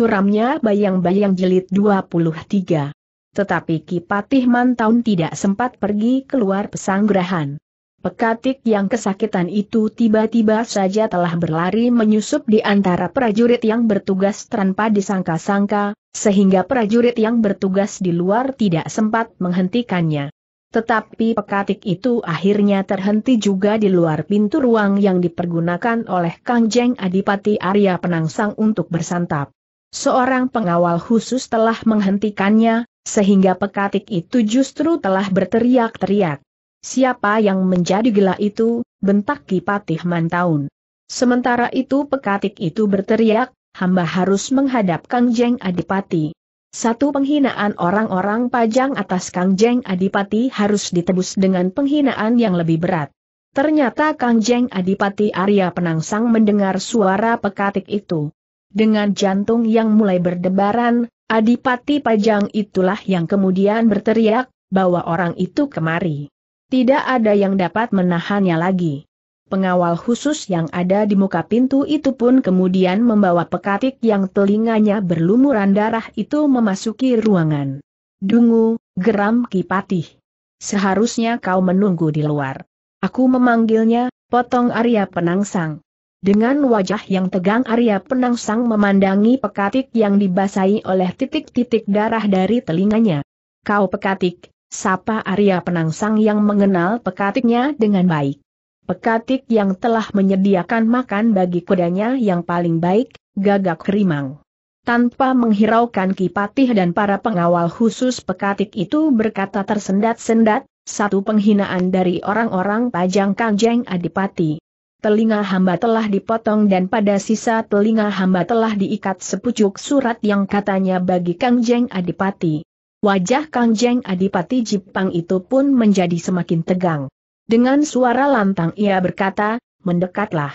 suramnya bayang-bayang jilid 23. Tetapi Kipatih Mantaun tidak sempat pergi keluar pesanggrahan. Pekatik yang kesakitan itu tiba-tiba saja telah berlari menyusup di antara prajurit yang bertugas tanpa disangka-sangka, sehingga prajurit yang bertugas di luar tidak sempat menghentikannya. Tetapi pekatik itu akhirnya terhenti juga di luar pintu ruang yang dipergunakan oleh Kang Jeng Adipati Arya Penangsang untuk bersantap. Seorang pengawal khusus telah menghentikannya, sehingga pekatik itu justru telah berteriak-teriak. Siapa yang menjadi gila itu, bentak Kipatih Mantaun. Sementara itu pekatik itu berteriak, hamba harus menghadap Kang Jeng Adipati. Satu penghinaan orang-orang pajang atas Kang Jeng Adipati harus ditebus dengan penghinaan yang lebih berat. Ternyata Kang Jeng Adipati Arya Penangsang mendengar suara pekatik itu. Dengan jantung yang mulai berdebaran, Adipati Pajang itulah yang kemudian berteriak, bahwa orang itu kemari. Tidak ada yang dapat menahannya lagi. Pengawal khusus yang ada di muka pintu itu pun kemudian membawa pekatik yang telinganya berlumuran darah itu memasuki ruangan. Dungu, geram Kipatih. Seharusnya kau menunggu di luar. Aku memanggilnya, potong Arya Penangsang. Dengan wajah yang tegang Arya Penangsang memandangi pekatik yang dibasahi oleh titik-titik darah dari telinganya. Kau pekatik, sapa Arya Penangsang yang mengenal pekatiknya dengan baik. Pekatik yang telah menyediakan makan bagi kudanya yang paling baik, gagak rimang. Tanpa menghiraukan Kipatih dan para pengawal khusus pekatik itu berkata tersendat-sendat, satu penghinaan dari orang-orang pajang Kanjeng Adipati telinga hamba telah dipotong dan pada sisa telinga hamba telah diikat sepucuk surat yang katanya bagi Kang Jeng Adipati. Wajah Kang Jeng Adipati Jipang itu pun menjadi semakin tegang. Dengan suara lantang ia berkata, mendekatlah.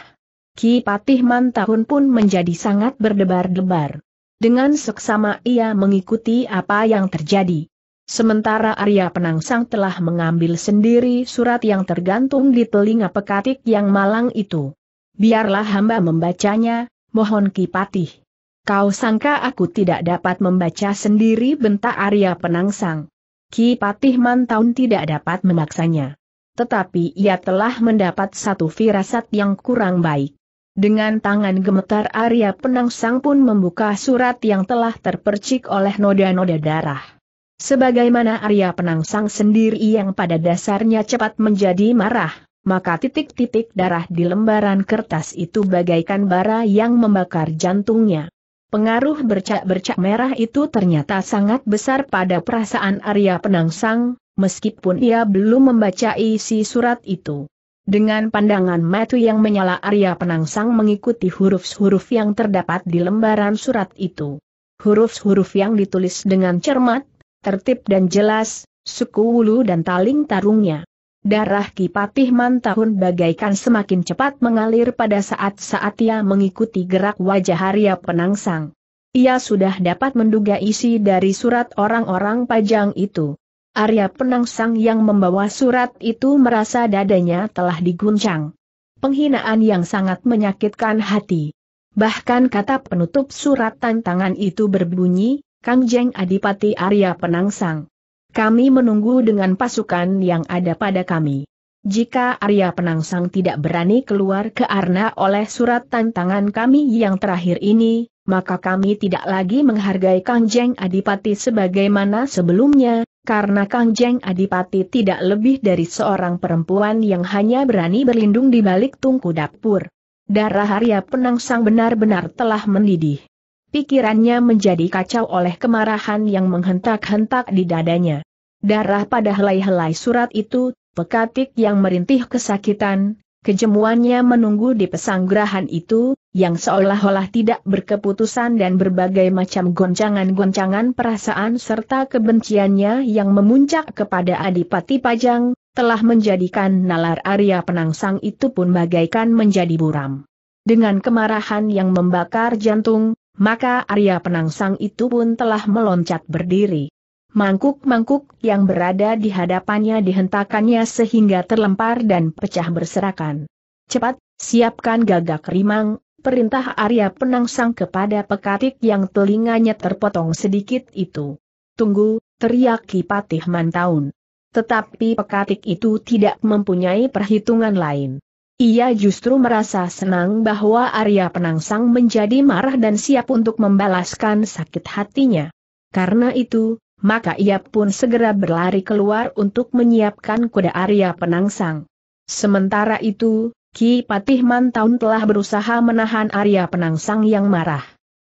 Ki Patih Mantahun pun menjadi sangat berdebar-debar. Dengan seksama ia mengikuti apa yang terjadi. Sementara Arya Penangsang telah mengambil sendiri surat yang tergantung di telinga pekatik yang malang itu. Biarlah hamba membacanya, mohon Kipatih. Kau sangka aku tidak dapat membaca sendiri bentak Arya Penangsang. Kipatih Mantaun tidak dapat memaksanya. Tetapi ia telah mendapat satu firasat yang kurang baik. Dengan tangan gemetar Arya Penangsang pun membuka surat yang telah terpercik oleh noda-noda darah. Sebagaimana Arya Penangsang sendiri yang pada dasarnya cepat menjadi marah, maka titik-titik darah di lembaran kertas itu bagaikan bara yang membakar jantungnya. Pengaruh bercak-bercak merah itu ternyata sangat besar pada perasaan Arya Penangsang, meskipun ia belum membaca isi surat itu. Dengan pandangan mata yang menyala Arya Penangsang mengikuti huruf-huruf yang terdapat di lembaran surat itu. Huruf-huruf yang ditulis dengan cermat, tertib dan jelas, suku wulu dan taling tarungnya. Darah Kipatih Mantahun bagaikan semakin cepat mengalir pada saat-saat ia mengikuti gerak wajah Arya Penangsang. Ia sudah dapat menduga isi dari surat orang-orang pajang itu. Arya Penangsang yang membawa surat itu merasa dadanya telah diguncang. Penghinaan yang sangat menyakitkan hati. Bahkan kata penutup surat tantangan itu berbunyi, Kang Jeng Adipati Arya Penangsang. Kami menunggu dengan pasukan yang ada pada kami. Jika Arya Penangsang tidak berani keluar ke Arna oleh surat tantangan kami yang terakhir ini, maka kami tidak lagi menghargai Kang Jeng Adipati sebagaimana sebelumnya, karena Kang Jeng Adipati tidak lebih dari seorang perempuan yang hanya berani berlindung di balik tungku dapur. Darah Arya Penangsang benar-benar telah mendidih pikirannya menjadi kacau oleh kemarahan yang menghentak-hentak di dadanya. Darah pada helai-helai surat itu, pekatik yang merintih kesakitan, kejemuannya menunggu di pesanggrahan itu, yang seolah-olah tidak berkeputusan dan berbagai macam goncangan-goncangan perasaan serta kebenciannya yang memuncak kepada Adipati Pajang, telah menjadikan nalar Arya Penangsang itu pun bagaikan menjadi buram. Dengan kemarahan yang membakar jantung, maka Arya Penangsang itu pun telah meloncat berdiri. Mangkuk-mangkuk yang berada di hadapannya dihentakannya sehingga terlempar dan pecah berserakan. Cepat, siapkan gagak rimang, perintah Arya Penangsang kepada pekatik yang telinganya terpotong sedikit itu. Tunggu, teriak Kipatih Mantaun. Tetapi pekatik itu tidak mempunyai perhitungan lain. Ia justru merasa senang bahwa Arya Penangsang menjadi marah dan siap untuk membalaskan sakit hatinya. Karena itu, maka ia pun segera berlari keluar untuk menyiapkan kuda Arya Penangsang. Sementara itu, Ki Patih Mantaun telah berusaha menahan Arya Penangsang yang marah.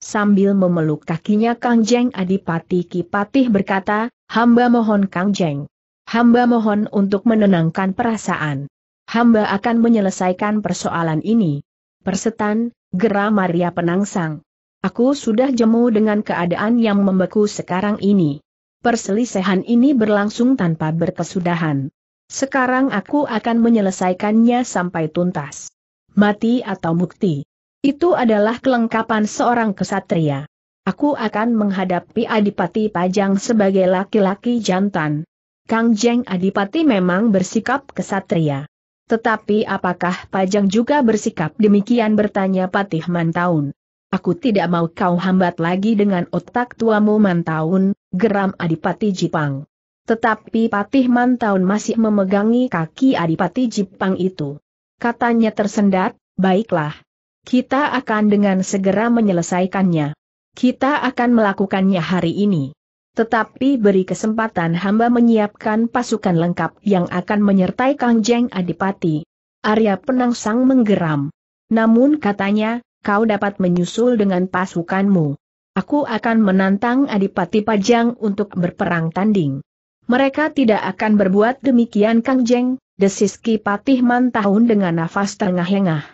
Sambil memeluk kakinya Kang Jeng Adipati Ki Patih berkata, hamba mohon Kang Jeng. Hamba mohon untuk menenangkan perasaan hamba akan menyelesaikan persoalan ini. Persetan, geram Maria Penangsang. Aku sudah jemu dengan keadaan yang membeku sekarang ini. Perselisihan ini berlangsung tanpa berkesudahan. Sekarang aku akan menyelesaikannya sampai tuntas. Mati atau mukti. Itu adalah kelengkapan seorang kesatria. Aku akan menghadapi Adipati Pajang sebagai laki-laki jantan. Kang Jeng Adipati memang bersikap kesatria. Tetapi apakah Pajang juga bersikap demikian bertanya Patih Mantaun? Aku tidak mau kau hambat lagi dengan otak tuamu Mantaun, geram Adipati Jipang. Tetapi Patih Mantaun masih memegangi kaki Adipati Jipang itu. Katanya tersendat, baiklah. Kita akan dengan segera menyelesaikannya. Kita akan melakukannya hari ini. Tetapi beri kesempatan hamba menyiapkan pasukan lengkap yang akan menyertai Kang Jeng Adipati. Arya Penangsang menggeram. Namun katanya, kau dapat menyusul dengan pasukanmu. Aku akan menantang Adipati Pajang untuk berperang tanding. Mereka tidak akan berbuat demikian Kang Jeng, desis Ki Patih Mantahun dengan nafas tengah engah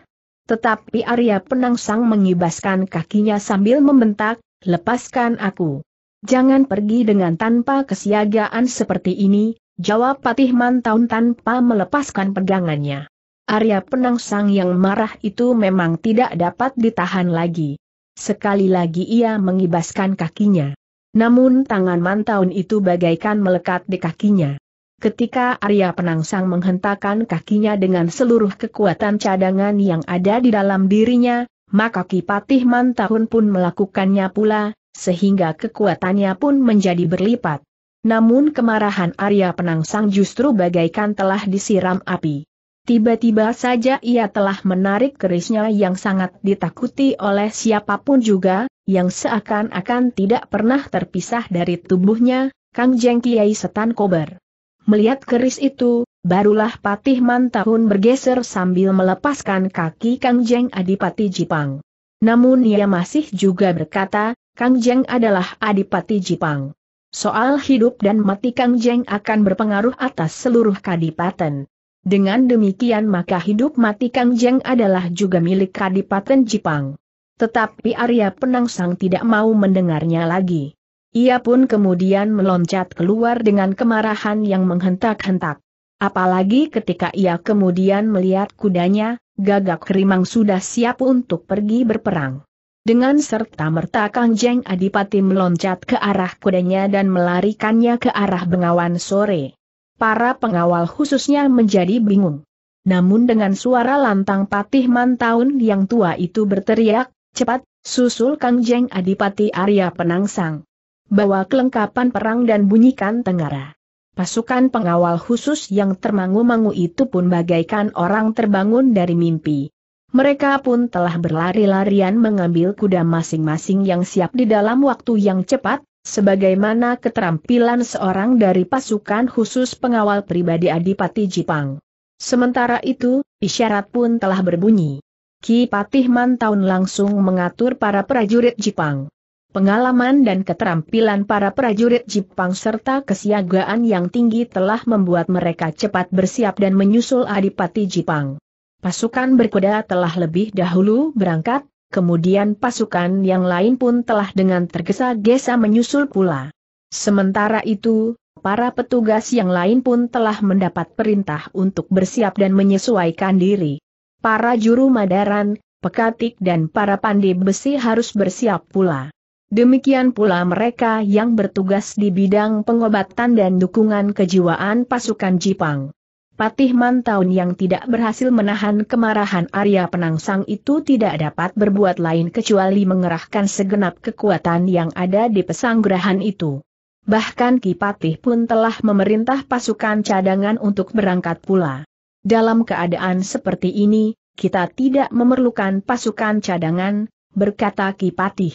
Tetapi Arya Penangsang mengibaskan kakinya sambil membentak, lepaskan aku. Jangan pergi dengan tanpa kesiagaan seperti ini, jawab Patih Mantaun tanpa melepaskan pegangannya. Arya Penangsang yang marah itu memang tidak dapat ditahan lagi. Sekali lagi ia mengibaskan kakinya. Namun tangan Mantaun itu bagaikan melekat di kakinya. Ketika Arya Penangsang menghentakkan kakinya dengan seluruh kekuatan cadangan yang ada di dalam dirinya, maka Kipatih Mantahun pun melakukannya pula, sehingga kekuatannya pun menjadi berlipat. Namun kemarahan Arya Penangsang justru bagaikan telah disiram api. Tiba-tiba saja ia telah menarik kerisnya yang sangat ditakuti oleh siapapun juga, yang seakan-akan tidak pernah terpisah dari tubuhnya, Kang Jeng Kiai Setan Kober. Melihat keris itu, barulah Patih Mantahun bergeser sambil melepaskan kaki Kang Jeng Adipati Jipang. Namun ia masih juga berkata, Kang Jeng adalah Adipati Jipang. Soal hidup dan mati Kang Jeng akan berpengaruh atas seluruh Kadipaten. Dengan demikian maka hidup mati Kang Jeng adalah juga milik Kadipaten Jipang. Tetapi Arya Penangsang tidak mau mendengarnya lagi. Ia pun kemudian meloncat keluar dengan kemarahan yang menghentak-hentak. Apalagi ketika ia kemudian melihat kudanya, gagak kerimang sudah siap untuk pergi berperang. Dengan serta-merta Kang Jeng Adipati meloncat ke arah kudanya dan melarikannya ke arah bengawan sore. Para pengawal khususnya menjadi bingung. Namun dengan suara lantang Patih Mantaun yang tua itu berteriak, cepat, susul Kang Jeng Adipati Arya Penangsang. Bawa kelengkapan perang dan bunyikan tenggara. Pasukan pengawal khusus yang termangu-mangu itu pun bagaikan orang terbangun dari mimpi. Mereka pun telah berlari-larian mengambil kuda masing-masing yang siap di dalam waktu yang cepat, sebagaimana keterampilan seorang dari pasukan khusus pengawal pribadi Adipati Jipang. Sementara itu, isyarat pun telah berbunyi. Ki Patih Mantaun langsung mengatur para prajurit Jipang. Pengalaman dan keterampilan para prajurit Jipang serta kesiagaan yang tinggi telah membuat mereka cepat bersiap dan menyusul Adipati Jipang. Pasukan berkuda telah lebih dahulu berangkat, kemudian pasukan yang lain pun telah dengan tergesa-gesa menyusul pula. Sementara itu, para petugas yang lain pun telah mendapat perintah untuk bersiap dan menyesuaikan diri. Para juru madaran, pekatik dan para pandai besi harus bersiap pula. Demikian pula mereka yang bertugas di bidang pengobatan dan dukungan kejiwaan pasukan Jipang. Patih Mantaun yang tidak berhasil menahan kemarahan Arya Penangsang itu tidak dapat berbuat lain kecuali mengerahkan segenap kekuatan yang ada di pesanggerahan itu. Bahkan Ki Patih pun telah memerintah pasukan cadangan untuk berangkat pula. Dalam keadaan seperti ini, kita tidak memerlukan pasukan cadangan, berkata Ki Patih.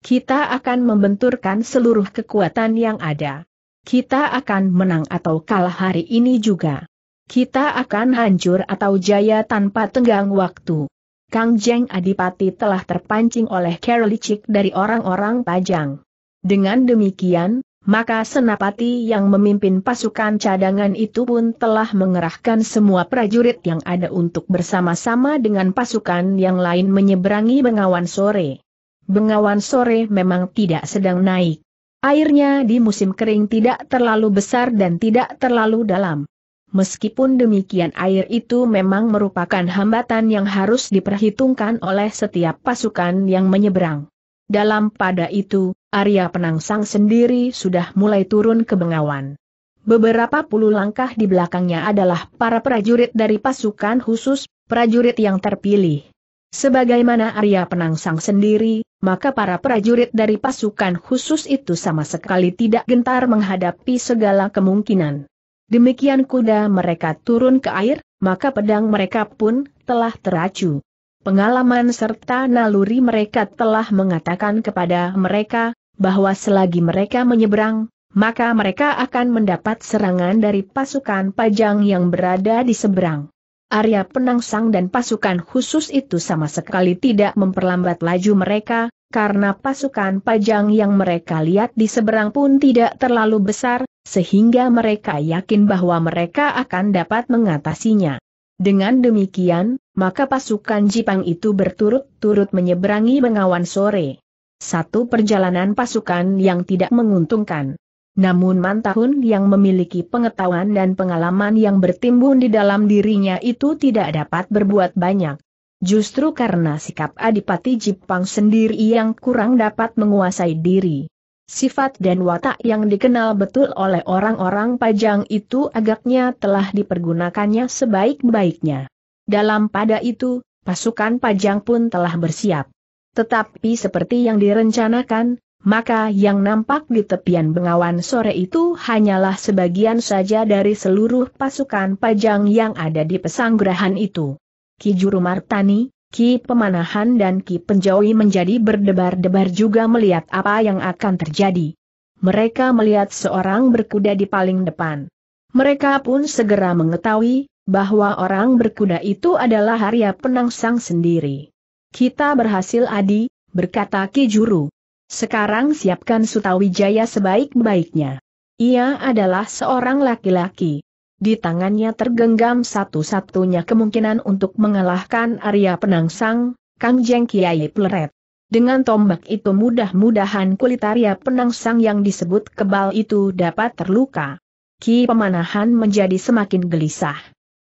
Kita akan membenturkan seluruh kekuatan yang ada. Kita akan menang atau kalah hari ini juga. Kita akan hancur atau jaya tanpa tenggang waktu. Kang Jeng Adipati telah terpancing oleh Keralicik dari orang-orang Pajang. Dengan demikian, maka Senapati yang memimpin pasukan cadangan itu pun telah mengerahkan semua prajurit yang ada untuk bersama-sama dengan pasukan yang lain menyeberangi Bengawan Sore. Bengawan Sore memang tidak sedang naik. Airnya di musim kering tidak terlalu besar dan tidak terlalu dalam. Meskipun demikian air itu memang merupakan hambatan yang harus diperhitungkan oleh setiap pasukan yang menyeberang. Dalam pada itu, Arya Penangsang sendiri sudah mulai turun ke Bengawan. Beberapa puluh langkah di belakangnya adalah para prajurit dari pasukan khusus, prajurit yang terpilih. Sebagaimana Arya Penangsang sendiri, maka para prajurit dari pasukan khusus itu sama sekali tidak gentar menghadapi segala kemungkinan. Demikian kuda mereka turun ke air, maka pedang mereka pun telah teracu. Pengalaman serta naluri mereka telah mengatakan kepada mereka, bahwa selagi mereka menyeberang, maka mereka akan mendapat serangan dari pasukan pajang yang berada di seberang. Arya Penangsang dan pasukan khusus itu sama sekali tidak memperlambat laju mereka, karena pasukan pajang yang mereka lihat di seberang pun tidak terlalu besar, sehingga mereka yakin bahwa mereka akan dapat mengatasinya. Dengan demikian, maka pasukan Jipang itu berturut-turut menyeberangi Bengawan sore. Satu perjalanan pasukan yang tidak menguntungkan. Namun Mantahun yang memiliki pengetahuan dan pengalaman yang bertimbun di dalam dirinya itu tidak dapat berbuat banyak. Justru karena sikap Adipati Jipang sendiri yang kurang dapat menguasai diri. Sifat dan watak yang dikenal betul oleh orang-orang pajang itu agaknya telah dipergunakannya sebaik-baiknya. Dalam pada itu, pasukan pajang pun telah bersiap. Tetapi seperti yang direncanakan, maka yang nampak di tepian bengawan sore itu hanyalah sebagian saja dari seluruh pasukan pajang yang ada di pesanggrahan itu. Ki Juru Martani, Ki Pemanahan dan Ki Penjawi menjadi berdebar-debar juga melihat apa yang akan terjadi. Mereka melihat seorang berkuda di paling depan. Mereka pun segera mengetahui, bahwa orang berkuda itu adalah Arya Penangsang sendiri. Kita berhasil adi, berkata Ki Juru. Sekarang siapkan Sutawijaya sebaik-baiknya. Ia adalah seorang laki-laki. Di tangannya tergenggam satu-satunya kemungkinan untuk mengalahkan Arya Penangsang, Kang Jeng Kiai Pleret. Dengan tombak itu mudah-mudahan kulit Arya Penangsang yang disebut kebal itu dapat terluka. Ki Pemanahan menjadi semakin gelisah.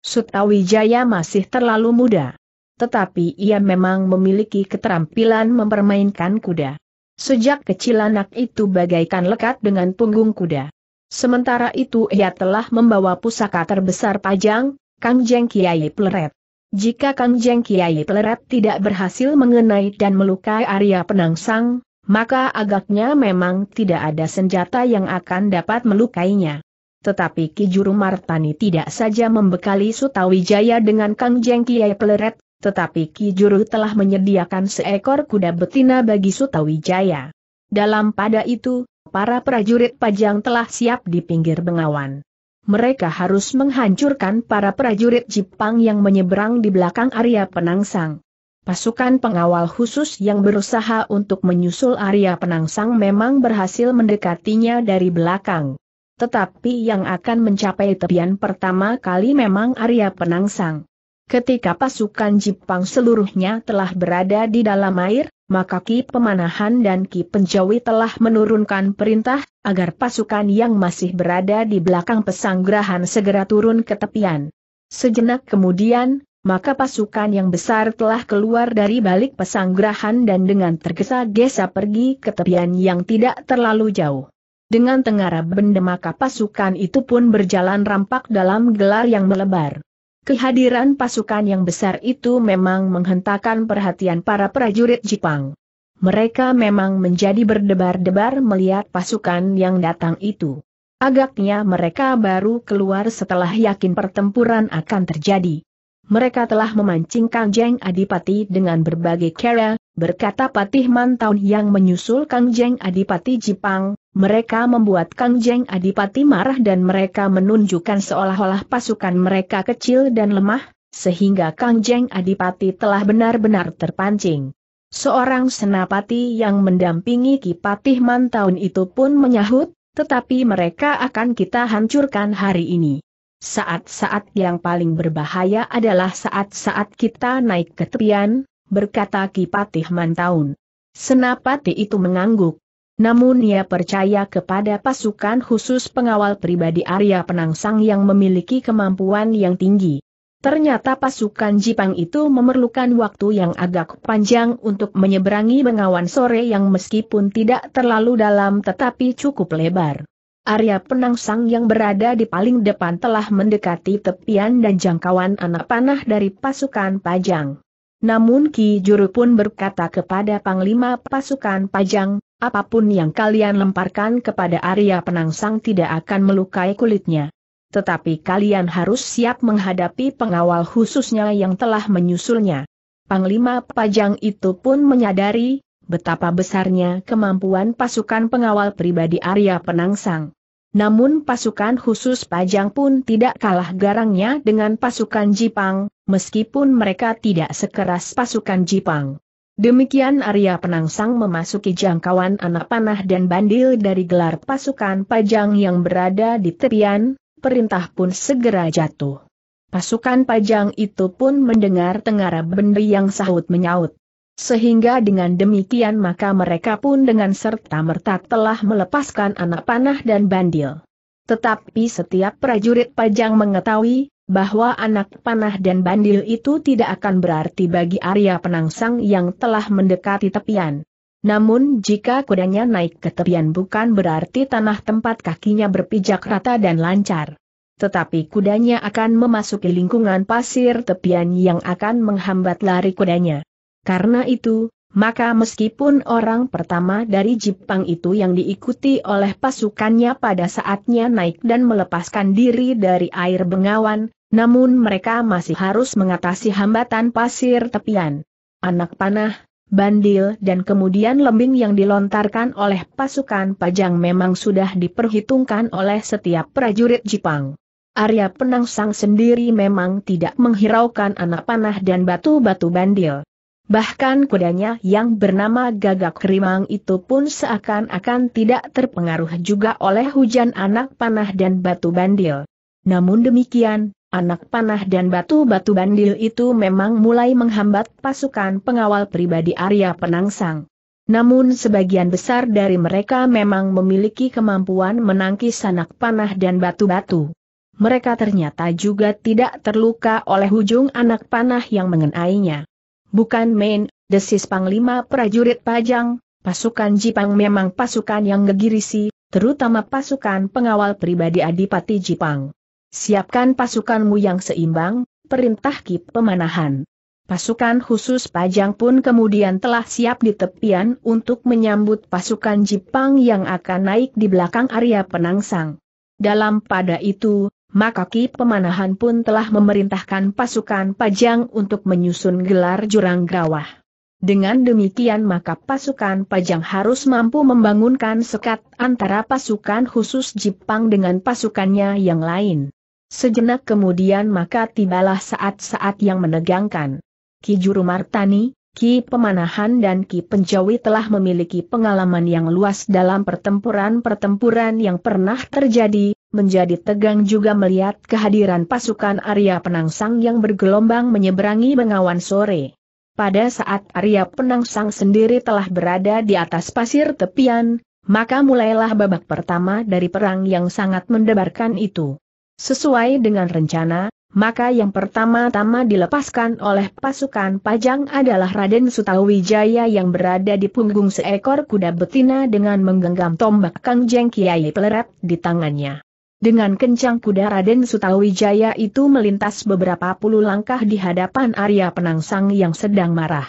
Sutawijaya masih terlalu muda. Tetapi ia memang memiliki keterampilan mempermainkan kuda. Sejak kecil anak itu bagaikan lekat dengan punggung kuda. Sementara itu ia telah membawa pusaka terbesar Pajang, Kang Jeng Kiai Pleret. Jika Kang Jeng Kiai Pleret tidak berhasil mengenai dan melukai Arya Penangsang, maka agaknya memang tidak ada senjata yang akan dapat melukainya. Tetapi Ki Juru Martani tidak saja membekali Sutawijaya dengan Kang Jeng Kiai Pleret, tetapi Ki Juru telah menyediakan seekor kuda betina bagi Sutawijaya. Dalam pada itu, para prajurit pajang telah siap di pinggir bengawan. Mereka harus menghancurkan para prajurit Jepang yang menyeberang di belakang area penangsang. Pasukan pengawal khusus yang berusaha untuk menyusul area penangsang memang berhasil mendekatinya dari belakang. Tetapi yang akan mencapai tepian pertama kali memang area penangsang. Ketika pasukan Jepang seluruhnya telah berada di dalam air, maka Ki Pemanahan dan Ki Penjawi telah menurunkan perintah, agar pasukan yang masih berada di belakang pesanggrahan segera turun ke tepian. Sejenak kemudian, maka pasukan yang besar telah keluar dari balik pesanggrahan dan dengan tergesa-gesa pergi ke tepian yang tidak terlalu jauh. Dengan tengara benda maka pasukan itu pun berjalan rampak dalam gelar yang melebar. Kehadiran pasukan yang besar itu memang menghentakkan perhatian para prajurit Jepang. Mereka memang menjadi berdebar-debar melihat pasukan yang datang itu. Agaknya mereka baru keluar setelah yakin pertempuran akan terjadi. Mereka telah memancing Kang Jeng Adipati dengan berbagai cara, berkata Patih Mantau yang menyusul Kang Jeng Adipati Jepang. Mereka membuat Kang Jeng Adipati marah dan mereka menunjukkan seolah-olah pasukan mereka kecil dan lemah, sehingga Kang Jeng Adipati telah benar-benar terpancing. Seorang senapati yang mendampingi Kipatih Mantaun itu pun menyahut, tetapi mereka akan kita hancurkan hari ini. Saat-saat yang paling berbahaya adalah saat-saat kita naik ke tepian, berkata Kipatih Mantaun. Senapati itu mengangguk. Namun ia percaya kepada pasukan khusus pengawal pribadi Arya Penangsang yang memiliki kemampuan yang tinggi. Ternyata pasukan Jipang itu memerlukan waktu yang agak panjang untuk menyeberangi bengawan sore yang meskipun tidak terlalu dalam tetapi cukup lebar. Arya Penangsang yang berada di paling depan telah mendekati tepian dan jangkauan anak panah dari pasukan Pajang. Namun Ki Juru pun berkata kepada Panglima pasukan Pajang, apapun yang kalian lemparkan kepada Arya Penangsang tidak akan melukai kulitnya. Tetapi kalian harus siap menghadapi pengawal khususnya yang telah menyusulnya. Panglima Pajang itu pun menyadari betapa besarnya kemampuan pasukan pengawal pribadi Arya Penangsang. Namun pasukan khusus Pajang pun tidak kalah garangnya dengan pasukan Jipang, meskipun mereka tidak sekeras pasukan Jipang. Demikian Arya Penangsang memasuki jangkauan anak panah dan bandil dari gelar pasukan pajang yang berada di tepian, perintah pun segera jatuh. Pasukan pajang itu pun mendengar tengara benda yang sahut menyaut. Sehingga dengan demikian maka mereka pun dengan serta-merta telah melepaskan anak panah dan bandil. Tetapi setiap prajurit pajang mengetahui, bahwa anak panah dan bandil itu tidak akan berarti bagi Arya Penangsang yang telah mendekati tepian. Namun jika kudanya naik ke tepian bukan berarti tanah tempat kakinya berpijak rata dan lancar. Tetapi kudanya akan memasuki lingkungan pasir tepian yang akan menghambat lari kudanya. Karena itu, maka meskipun orang pertama dari Jipang itu yang diikuti oleh pasukannya pada saatnya naik dan melepaskan diri dari air bengawan, namun mereka masih harus mengatasi hambatan pasir tepian. Anak panah, bandil dan kemudian lembing yang dilontarkan oleh pasukan pajang memang sudah diperhitungkan oleh setiap prajurit Jepang. Arya Penangsang sendiri memang tidak menghiraukan anak panah dan batu-batu bandil. Bahkan kudanya yang bernama Gagak Rimang itu pun seakan-akan tidak terpengaruh juga oleh hujan anak panah dan batu bandil. Namun demikian, Anak panah dan batu-batu bandil itu memang mulai menghambat pasukan pengawal pribadi Arya Penangsang. Namun sebagian besar dari mereka memang memiliki kemampuan menangkis anak panah dan batu-batu. Mereka ternyata juga tidak terluka oleh ujung anak panah yang mengenainya. Bukan main, desis Panglima prajurit Pajang, pasukan Jipang memang pasukan yang gegirisi, terutama pasukan pengawal pribadi Adipati Jipang. Siapkan pasukanmu yang seimbang, perintah Ki Pemanahan. Pasukan khusus Pajang pun kemudian telah siap di tepian untuk menyambut pasukan Jepang yang akan naik di belakang area penangsang. Dalam pada itu, maka Ki Pemanahan pun telah memerintahkan pasukan Pajang untuk menyusun gelar jurang grawah. Dengan demikian maka pasukan Pajang harus mampu membangunkan sekat antara pasukan khusus Jepang dengan pasukannya yang lain. Sejenak kemudian maka tibalah saat-saat yang menegangkan. Ki Juru Martani, Ki Pemanahan dan Ki Penjawi telah memiliki pengalaman yang luas dalam pertempuran-pertempuran yang pernah terjadi, menjadi tegang juga melihat kehadiran pasukan Arya Penangsang yang bergelombang menyeberangi bengawan sore. Pada saat Arya Penangsang sendiri telah berada di atas pasir tepian, maka mulailah babak pertama dari perang yang sangat mendebarkan itu. Sesuai dengan rencana, maka yang pertama-tama dilepaskan oleh pasukan Pajang adalah Raden Sutawijaya yang berada di punggung seekor kuda betina dengan menggenggam tombak Kang Jeng Kiai Peleret di tangannya. Dengan kencang kuda Raden Sutawijaya itu melintas beberapa puluh langkah di hadapan Arya Penangsang yang sedang marah.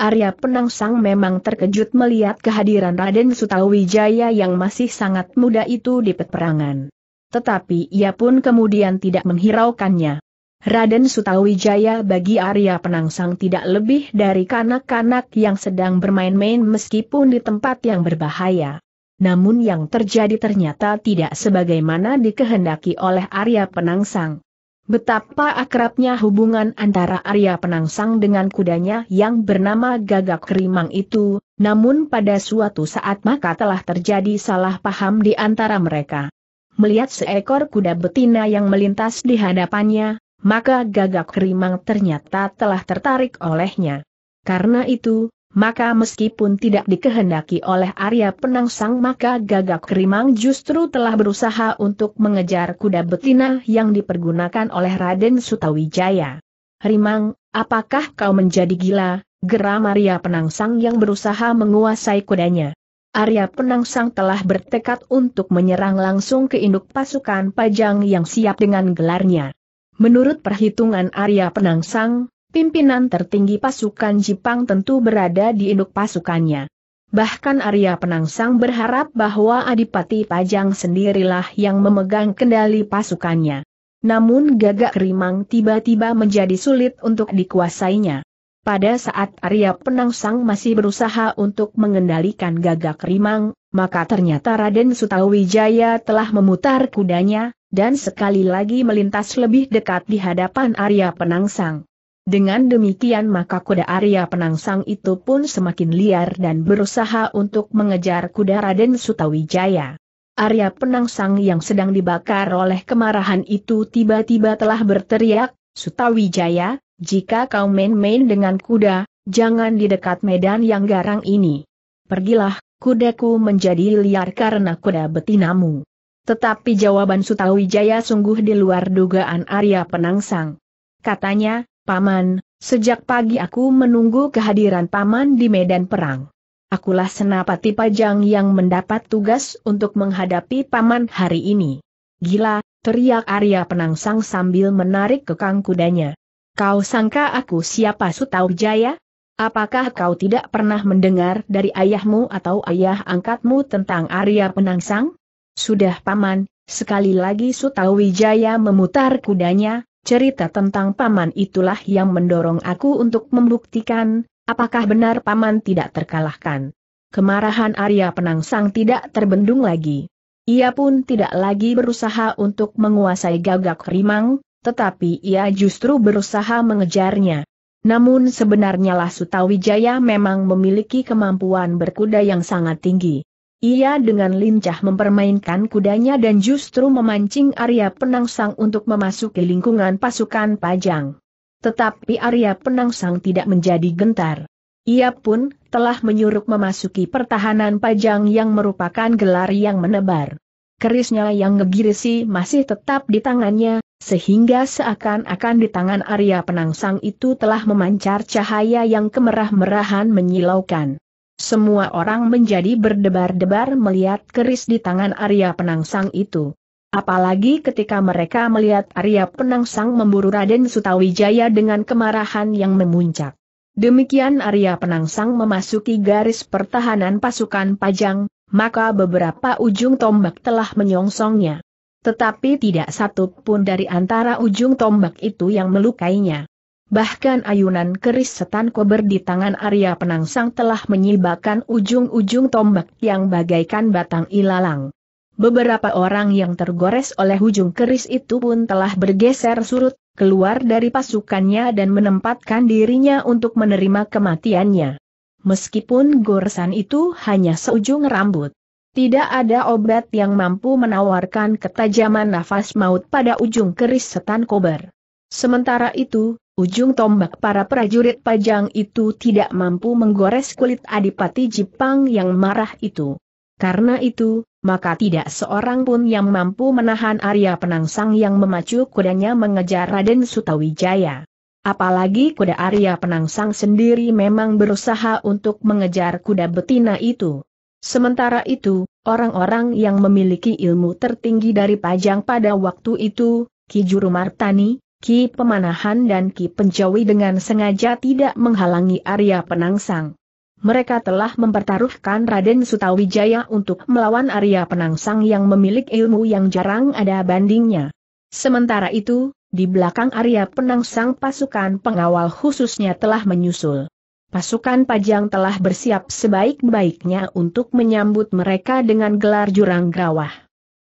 Arya Penangsang memang terkejut melihat kehadiran Raden Sutawijaya yang masih sangat muda itu di peperangan tetapi ia pun kemudian tidak menghiraukannya. Raden Sutawijaya bagi Arya Penangsang tidak lebih dari kanak-kanak yang sedang bermain-main meskipun di tempat yang berbahaya. Namun yang terjadi ternyata tidak sebagaimana dikehendaki oleh Arya Penangsang. Betapa akrabnya hubungan antara Arya Penangsang dengan kudanya yang bernama Gagak Kerimang itu, namun pada suatu saat maka telah terjadi salah paham di antara mereka. Melihat seekor kuda betina yang melintas di hadapannya, maka gagak rimang ternyata telah tertarik olehnya. Karena itu, maka meskipun tidak dikehendaki oleh Arya Penangsang maka gagak rimang justru telah berusaha untuk mengejar kuda betina yang dipergunakan oleh Raden Sutawijaya. Rimang, apakah kau menjadi gila, geram Arya Penangsang yang berusaha menguasai kudanya. Arya Penangsang telah bertekad untuk menyerang langsung ke induk pasukan Pajang yang siap dengan gelarnya. Menurut perhitungan Arya Penangsang, pimpinan tertinggi pasukan Jepang tentu berada di induk pasukannya. Bahkan Arya Penangsang berharap bahwa Adipati Pajang sendirilah yang memegang kendali pasukannya. Namun gagak rimang tiba-tiba menjadi sulit untuk dikuasainya. Pada saat Arya Penangsang masih berusaha untuk mengendalikan gagak rimang, maka ternyata Raden Sutawijaya telah memutar kudanya, dan sekali lagi melintas lebih dekat di hadapan Arya Penangsang. Dengan demikian maka kuda Arya Penangsang itu pun semakin liar dan berusaha untuk mengejar kuda Raden Sutawijaya. Arya Penangsang yang sedang dibakar oleh kemarahan itu tiba-tiba telah berteriak, Sutawijaya, jika kau main-main dengan kuda, jangan di dekat medan yang garang ini. Pergilah, kudaku menjadi liar karena kuda betinamu. Tetapi jawaban Sutawijaya sungguh di luar dugaan Arya Penangsang. Katanya, Paman, sejak pagi aku menunggu kehadiran Paman di medan perang. Akulah senapati pajang yang mendapat tugas untuk menghadapi Paman hari ini. Gila, teriak Arya Penangsang sambil menarik kekang kudanya. Kau sangka aku siapa Sutau Jaya? Apakah kau tidak pernah mendengar dari ayahmu atau ayah angkatmu tentang Arya Penangsang? Sudah paman, sekali lagi Sutawijaya memutar kudanya, cerita tentang paman itulah yang mendorong aku untuk membuktikan, apakah benar paman tidak terkalahkan. Kemarahan Arya Penangsang tidak terbendung lagi. Ia pun tidak lagi berusaha untuk menguasai gagak rimang, tetapi ia justru berusaha mengejarnya. Namun sebenarnya lah Sutawijaya memang memiliki kemampuan berkuda yang sangat tinggi. Ia dengan lincah mempermainkan kudanya dan justru memancing Arya Penangsang untuk memasuki lingkungan pasukan Pajang. Tetapi Arya Penangsang tidak menjadi gentar. Ia pun telah menyuruh memasuki pertahanan Pajang yang merupakan gelar yang menebar. Kerisnya yang ngegirisi masih tetap di tangannya, sehingga seakan-akan di tangan Arya Penangsang itu telah memancar cahaya yang kemerah-merahan menyilaukan. Semua orang menjadi berdebar-debar melihat keris di tangan Arya Penangsang itu. Apalagi ketika mereka melihat Arya Penangsang memburu Raden Sutawijaya dengan kemarahan yang memuncak. Demikian Arya Penangsang memasuki garis pertahanan pasukan Pajang, maka beberapa ujung tombak telah menyongsongnya. Tetapi tidak satu pun dari antara ujung tombak itu yang melukainya. Bahkan ayunan keris setan kober di tangan Arya Penangsang telah menyilbakan ujung-ujung tombak yang bagaikan batang ilalang. Beberapa orang yang tergores oleh ujung keris itu pun telah bergeser surut, keluar dari pasukannya dan menempatkan dirinya untuk menerima kematiannya. Meskipun goresan itu hanya seujung rambut. Tidak ada obat yang mampu menawarkan ketajaman nafas maut pada ujung keris setan kober. Sementara itu, ujung tombak para prajurit pajang itu tidak mampu menggores kulit Adipati Jepang yang marah itu. Karena itu, maka tidak seorang pun yang mampu menahan Arya Penangsang yang memacu kudanya mengejar Raden Sutawijaya. Apalagi kuda Arya Penangsang sendiri memang berusaha untuk mengejar kuda betina itu. Sementara itu, orang-orang yang memiliki ilmu tertinggi dari Pajang pada waktu itu, Ki Juru Martani, Ki Pemanahan dan Ki Penjawi dengan sengaja tidak menghalangi Arya Penangsang. Mereka telah mempertaruhkan Raden Sutawijaya untuk melawan Arya Penangsang yang memiliki ilmu yang jarang ada bandingnya. Sementara itu, di belakang Arya Penangsang pasukan pengawal khususnya telah menyusul pasukan Pajang telah bersiap sebaik-baiknya untuk menyambut mereka dengan gelar Jurang Grawah.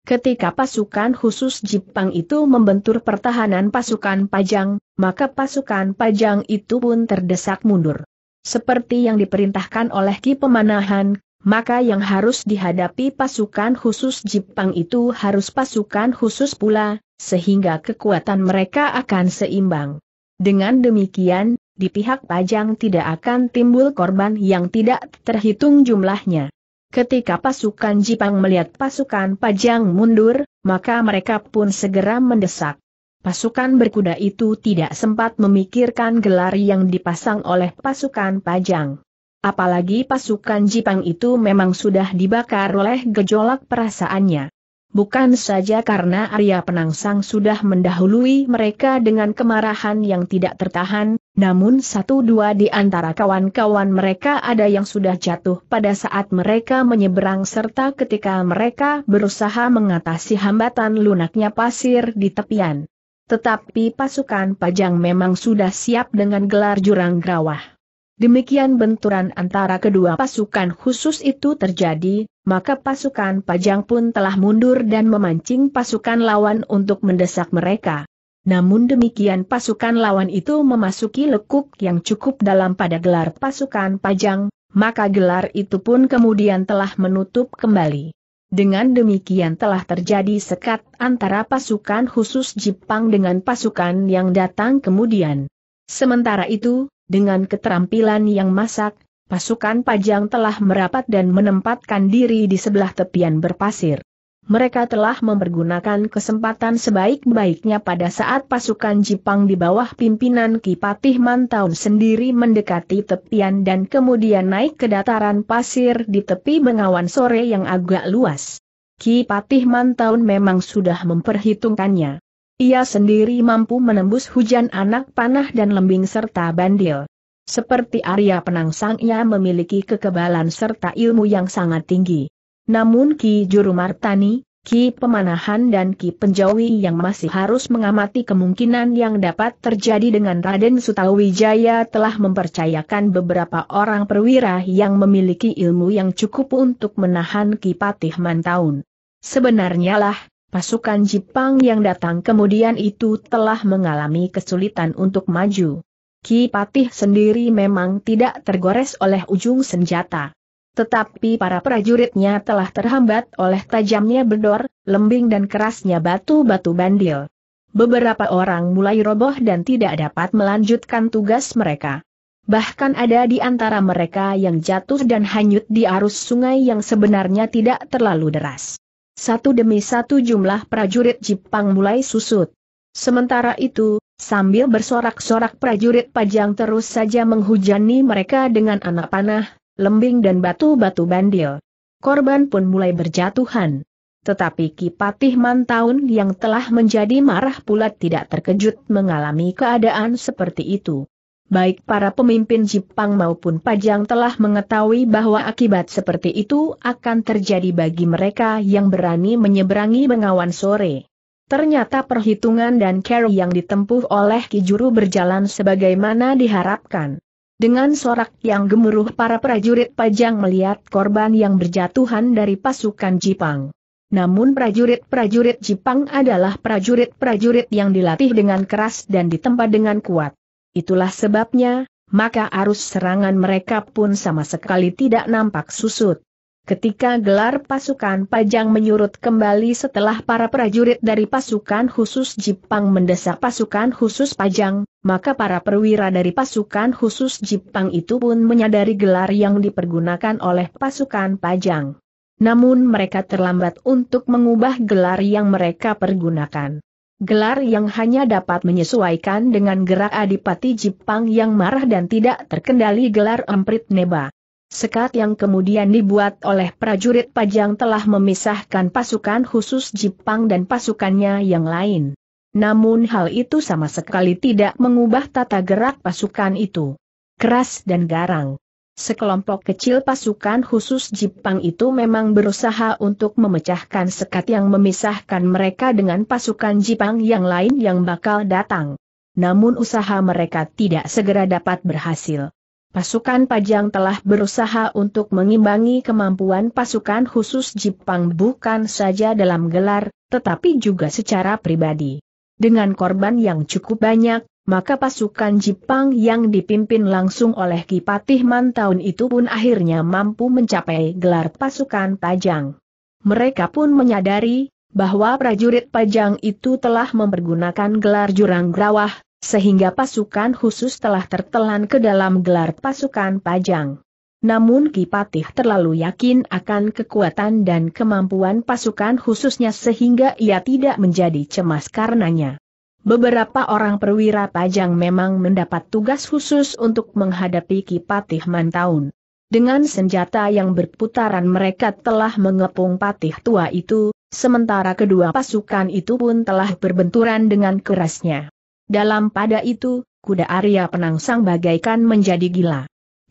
Ketika pasukan khusus Jepang itu membentur pertahanan pasukan Pajang, maka pasukan Pajang itu pun terdesak mundur. Seperti yang diperintahkan oleh Ki Pemanahan, maka yang harus dihadapi pasukan khusus Jepang itu harus pasukan khusus pula, sehingga kekuatan mereka akan seimbang. Dengan demikian, di pihak Pajang tidak akan timbul korban yang tidak terhitung jumlahnya. Ketika pasukan Jipang melihat pasukan Pajang mundur, maka mereka pun segera mendesak. Pasukan berkuda itu tidak sempat memikirkan gelar yang dipasang oleh pasukan Pajang. Apalagi pasukan Jipang itu memang sudah dibakar oleh gejolak perasaannya. Bukan saja karena Arya Penangsang sudah mendahului mereka dengan kemarahan yang tidak tertahan, namun satu dua di antara kawan-kawan mereka ada yang sudah jatuh pada saat mereka menyeberang serta ketika mereka berusaha mengatasi hambatan lunaknya pasir di tepian. Tetapi pasukan pajang memang sudah siap dengan gelar jurang gerawah. Demikian benturan antara kedua pasukan khusus itu terjadi, maka pasukan pajang pun telah mundur dan memancing pasukan lawan untuk mendesak mereka. Namun demikian pasukan lawan itu memasuki lekuk yang cukup dalam pada gelar pasukan pajang, maka gelar itu pun kemudian telah menutup kembali. Dengan demikian telah terjadi sekat antara pasukan khusus Jepang dengan pasukan yang datang kemudian. Sementara itu, dengan keterampilan yang masak, pasukan pajang telah merapat dan menempatkan diri di sebelah tepian berpasir mereka telah mempergunakan kesempatan sebaik-baiknya pada saat pasukan Jepang di bawah pimpinan Kipatih Mantau sendiri mendekati tepian dan kemudian naik ke dataran pasir di tepi bengawan sore yang agak luas. Kipatih Mantau memang sudah memperhitungkannya. Ia sendiri mampu menembus hujan anak panah dan lembing serta bandil. Seperti Arya Penangsang ia memiliki kekebalan serta ilmu yang sangat tinggi. Namun Ki Juru Martani, Ki Pemanahan dan Ki Penjawi yang masih harus mengamati kemungkinan yang dapat terjadi dengan Raden Sutawijaya telah mempercayakan beberapa orang perwira yang memiliki ilmu yang cukup untuk menahan Ki Patih Mantaun. Sebenarnya lah, pasukan Jepang yang datang kemudian itu telah mengalami kesulitan untuk maju. Ki Patih sendiri memang tidak tergores oleh ujung senjata. Tetapi para prajuritnya telah terhambat oleh tajamnya bedor, lembing dan kerasnya batu-batu bandil. Beberapa orang mulai roboh dan tidak dapat melanjutkan tugas mereka. Bahkan ada di antara mereka yang jatuh dan hanyut di arus sungai yang sebenarnya tidak terlalu deras. Satu demi satu jumlah prajurit Jepang mulai susut. Sementara itu, sambil bersorak-sorak prajurit Pajang terus saja menghujani mereka dengan anak panah, lembing dan batu-batu bandil. Korban pun mulai berjatuhan. Tetapi Kipatih Mantaun yang telah menjadi marah pula tidak terkejut mengalami keadaan seperti itu. Baik para pemimpin Jepang maupun Pajang telah mengetahui bahwa akibat seperti itu akan terjadi bagi mereka yang berani menyeberangi bengawan sore. Ternyata perhitungan dan care yang ditempuh oleh Kijuru berjalan sebagaimana diharapkan. Dengan sorak yang gemuruh para prajurit pajang melihat korban yang berjatuhan dari pasukan Jipang. Namun prajurit-prajurit Jipang adalah prajurit-prajurit yang dilatih dengan keras dan ditempa dengan kuat. Itulah sebabnya, maka arus serangan mereka pun sama sekali tidak nampak susut. Ketika gelar pasukan Pajang menyurut kembali setelah para prajurit dari pasukan khusus Jipang mendesak pasukan khusus Pajang, maka para perwira dari pasukan khusus Jipang itu pun menyadari gelar yang dipergunakan oleh pasukan Pajang. Namun mereka terlambat untuk mengubah gelar yang mereka pergunakan. Gelar yang hanya dapat menyesuaikan dengan gerak Adipati Jipang yang marah dan tidak terkendali gelar Emprit Neba. Sekat yang kemudian dibuat oleh prajurit Pajang telah memisahkan pasukan khusus Jepang dan pasukannya yang lain. Namun hal itu sama sekali tidak mengubah tata gerak pasukan itu. Keras dan garang. Sekelompok kecil pasukan khusus Jepang itu memang berusaha untuk memecahkan sekat yang memisahkan mereka dengan pasukan Jepang yang lain yang bakal datang. Namun usaha mereka tidak segera dapat berhasil. Pasukan Pajang telah berusaha untuk mengimbangi kemampuan pasukan khusus Jepang bukan saja dalam gelar, tetapi juga secara pribadi. Dengan korban yang cukup banyak, maka pasukan Jepang yang dipimpin langsung oleh Kipatih Mantaun itu pun akhirnya mampu mencapai gelar pasukan Pajang. Mereka pun menyadari bahwa prajurit Pajang itu telah mempergunakan gelar Jurang Grawah, sehingga pasukan khusus telah tertelan ke dalam gelar pasukan pajang. Namun Kipatih terlalu yakin akan kekuatan dan kemampuan pasukan khususnya sehingga ia tidak menjadi cemas karenanya. Beberapa orang perwira pajang memang mendapat tugas khusus untuk menghadapi Kipatih Mantaun. Dengan senjata yang berputaran mereka telah mengepung patih tua itu, sementara kedua pasukan itu pun telah berbenturan dengan kerasnya. Dalam pada itu, kuda Arya penangsang bagaikan menjadi gila.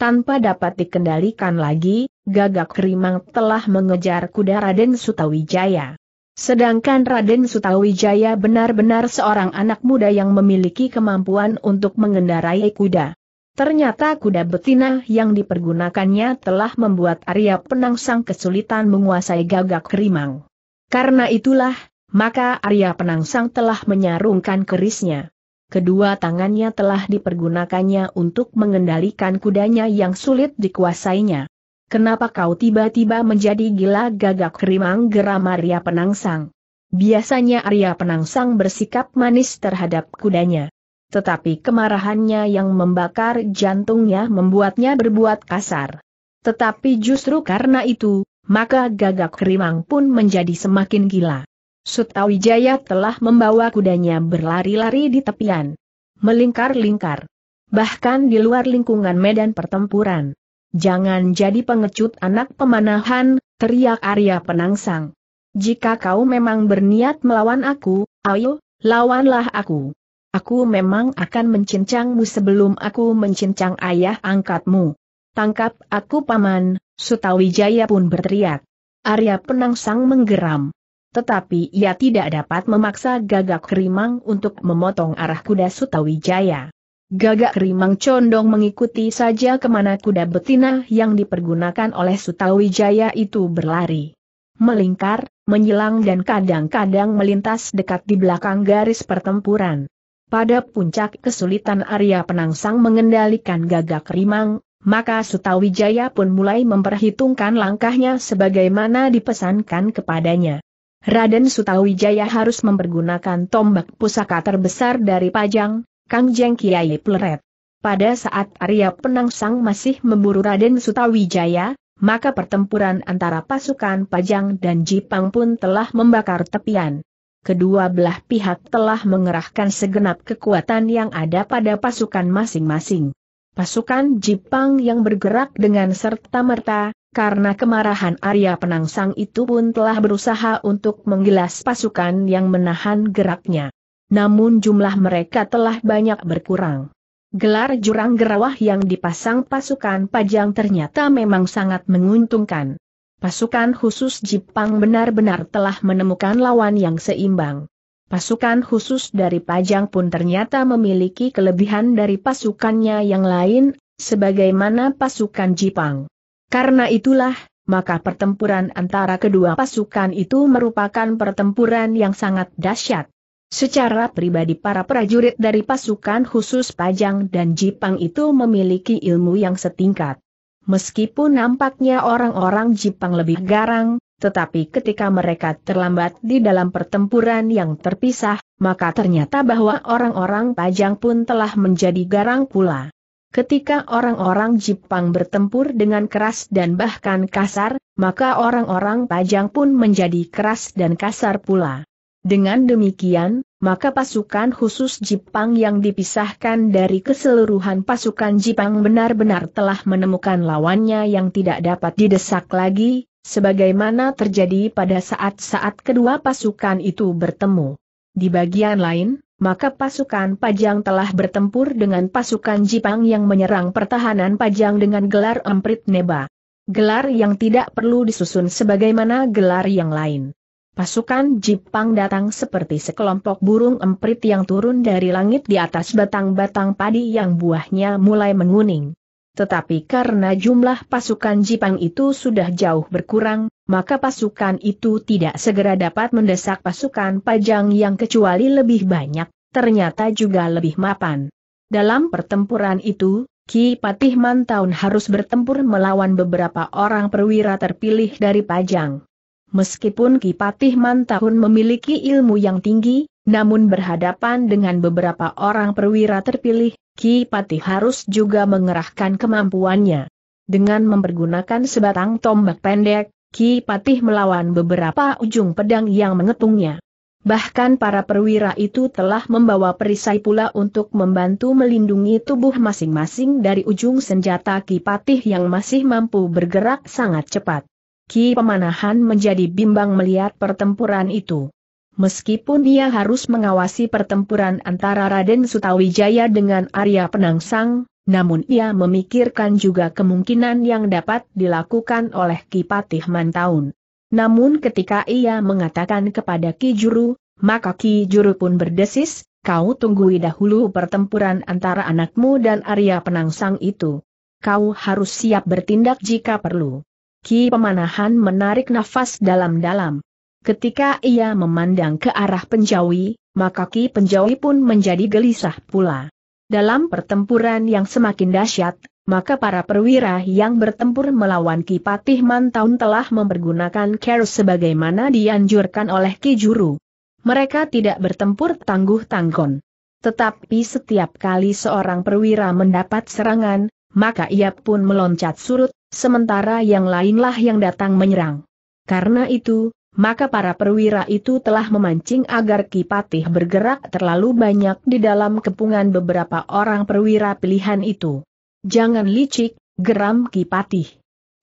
Tanpa dapat dikendalikan lagi, gagak kerimang telah mengejar kuda Raden Sutawijaya. Sedangkan Raden Sutawijaya benar-benar seorang anak muda yang memiliki kemampuan untuk mengendarai kuda. Ternyata kuda betina yang dipergunakannya telah membuat Arya Penangsang kesulitan menguasai gagak kerimang. Karena itulah, maka Arya Penangsang telah menyarungkan kerisnya kedua tangannya telah dipergunakannya untuk mengendalikan kudanya yang sulit dikuasainya. Kenapa kau tiba-tiba menjadi gila gagak kerimang geram Arya Penangsang? Biasanya Arya Penangsang bersikap manis terhadap kudanya. Tetapi kemarahannya yang membakar jantungnya membuatnya berbuat kasar. Tetapi justru karena itu, maka gagak kerimang pun menjadi semakin gila. Sutawijaya telah membawa kudanya berlari-lari di tepian. Melingkar-lingkar. Bahkan di luar lingkungan medan pertempuran. Jangan jadi pengecut anak pemanahan, teriak Arya Penangsang. Jika kau memang berniat melawan aku, ayo, lawanlah aku. Aku memang akan mencincangmu sebelum aku mencincang ayah angkatmu. Tangkap aku paman, Sutawijaya pun berteriak. Arya Penangsang menggeram. Tetapi ia tidak dapat memaksa gagak kerimang untuk memotong arah kuda Sutawijaya. Gagak Rimang condong mengikuti saja kemana kuda betina yang dipergunakan oleh Sutawijaya itu berlari. Melingkar, menyilang dan kadang-kadang melintas dekat di belakang garis pertempuran. Pada puncak kesulitan Arya Penangsang mengendalikan gagak Rimang, maka Sutawijaya pun mulai memperhitungkan langkahnya sebagaimana dipesankan kepadanya. Raden Sutawijaya harus mempergunakan tombak pusaka terbesar dari Pajang, Kang Kiai Pleret. Pada saat Arya Penangsang masih memburu Raden Sutawijaya, maka pertempuran antara pasukan Pajang dan Jipang pun telah membakar tepian. Kedua belah pihak telah mengerahkan segenap kekuatan yang ada pada pasukan masing-masing. Pasukan Jipang yang bergerak dengan serta-merta, karena kemarahan Arya Penangsang itu pun telah berusaha untuk menggilas pasukan yang menahan geraknya. Namun jumlah mereka telah banyak berkurang. Gelar jurang gerawah yang dipasang pasukan pajang ternyata memang sangat menguntungkan. Pasukan khusus Jepang benar-benar telah menemukan lawan yang seimbang. Pasukan khusus dari Pajang pun ternyata memiliki kelebihan dari pasukannya yang lain, sebagaimana pasukan Jepang. Karena itulah, maka pertempuran antara kedua pasukan itu merupakan pertempuran yang sangat dahsyat. Secara pribadi para prajurit dari pasukan khusus Pajang dan Jipang itu memiliki ilmu yang setingkat. Meskipun nampaknya orang-orang Jipang lebih garang, tetapi ketika mereka terlambat di dalam pertempuran yang terpisah, maka ternyata bahwa orang-orang Pajang pun telah menjadi garang pula. Ketika orang-orang Jepang bertempur dengan keras dan bahkan kasar, maka orang-orang Pajang pun menjadi keras dan kasar pula. Dengan demikian, maka pasukan khusus Jepang yang dipisahkan dari keseluruhan pasukan Jepang benar-benar telah menemukan lawannya yang tidak dapat didesak lagi, sebagaimana terjadi pada saat-saat kedua pasukan itu bertemu. Di bagian lain, maka pasukan Pajang telah bertempur dengan pasukan Jipang yang menyerang pertahanan Pajang dengan gelar Emprit Neba. Gelar yang tidak perlu disusun sebagaimana gelar yang lain. Pasukan Jipang datang seperti sekelompok burung emprit yang turun dari langit di atas batang-batang padi yang buahnya mulai menguning. Tetapi karena jumlah pasukan Jipang itu sudah jauh berkurang, maka pasukan itu tidak segera dapat mendesak pasukan Pajang yang kecuali lebih banyak, ternyata juga lebih mapan. Dalam pertempuran itu, Ki Patih Mantaun harus bertempur melawan beberapa orang perwira terpilih dari Pajang. Meskipun Ki Patih Mantaun memiliki ilmu yang tinggi, namun berhadapan dengan beberapa orang perwira terpilih, Ki Patih harus juga mengerahkan kemampuannya. Dengan mempergunakan sebatang tombak pendek, Ki Patih melawan beberapa ujung pedang yang mengetungnya. Bahkan para perwira itu telah membawa perisai pula untuk membantu melindungi tubuh masing-masing dari ujung senjata Ki Patih yang masih mampu bergerak sangat cepat. Ki Pemanahan menjadi bimbang melihat pertempuran itu. Meskipun ia harus mengawasi pertempuran antara Raden Sutawijaya dengan Arya Penangsang, namun ia memikirkan juga kemungkinan yang dapat dilakukan oleh Ki Patih Mantaun. Namun ketika ia mengatakan kepada Ki Juru, maka Ki Juru pun berdesis, kau tunggui dahulu pertempuran antara anakmu dan Arya Penangsang itu. Kau harus siap bertindak jika perlu. Ki Pemanahan menarik nafas dalam-dalam. Ketika ia memandang ke arah penjawi, maka Ki Penjawi pun menjadi gelisah pula. Dalam pertempuran yang semakin dahsyat, maka para perwira yang bertempur melawan Kipatih Mantaun telah mempergunakan kerus sebagaimana dianjurkan oleh Kijuru. Mereka tidak bertempur tangguh-tanggon. Tetapi setiap kali seorang perwira mendapat serangan, maka ia pun meloncat surut, sementara yang lainlah yang datang menyerang. Karena itu, maka para perwira itu telah memancing agar Kipatih bergerak terlalu banyak di dalam kepungan beberapa orang perwira pilihan itu. Jangan licik, geram Kipatih.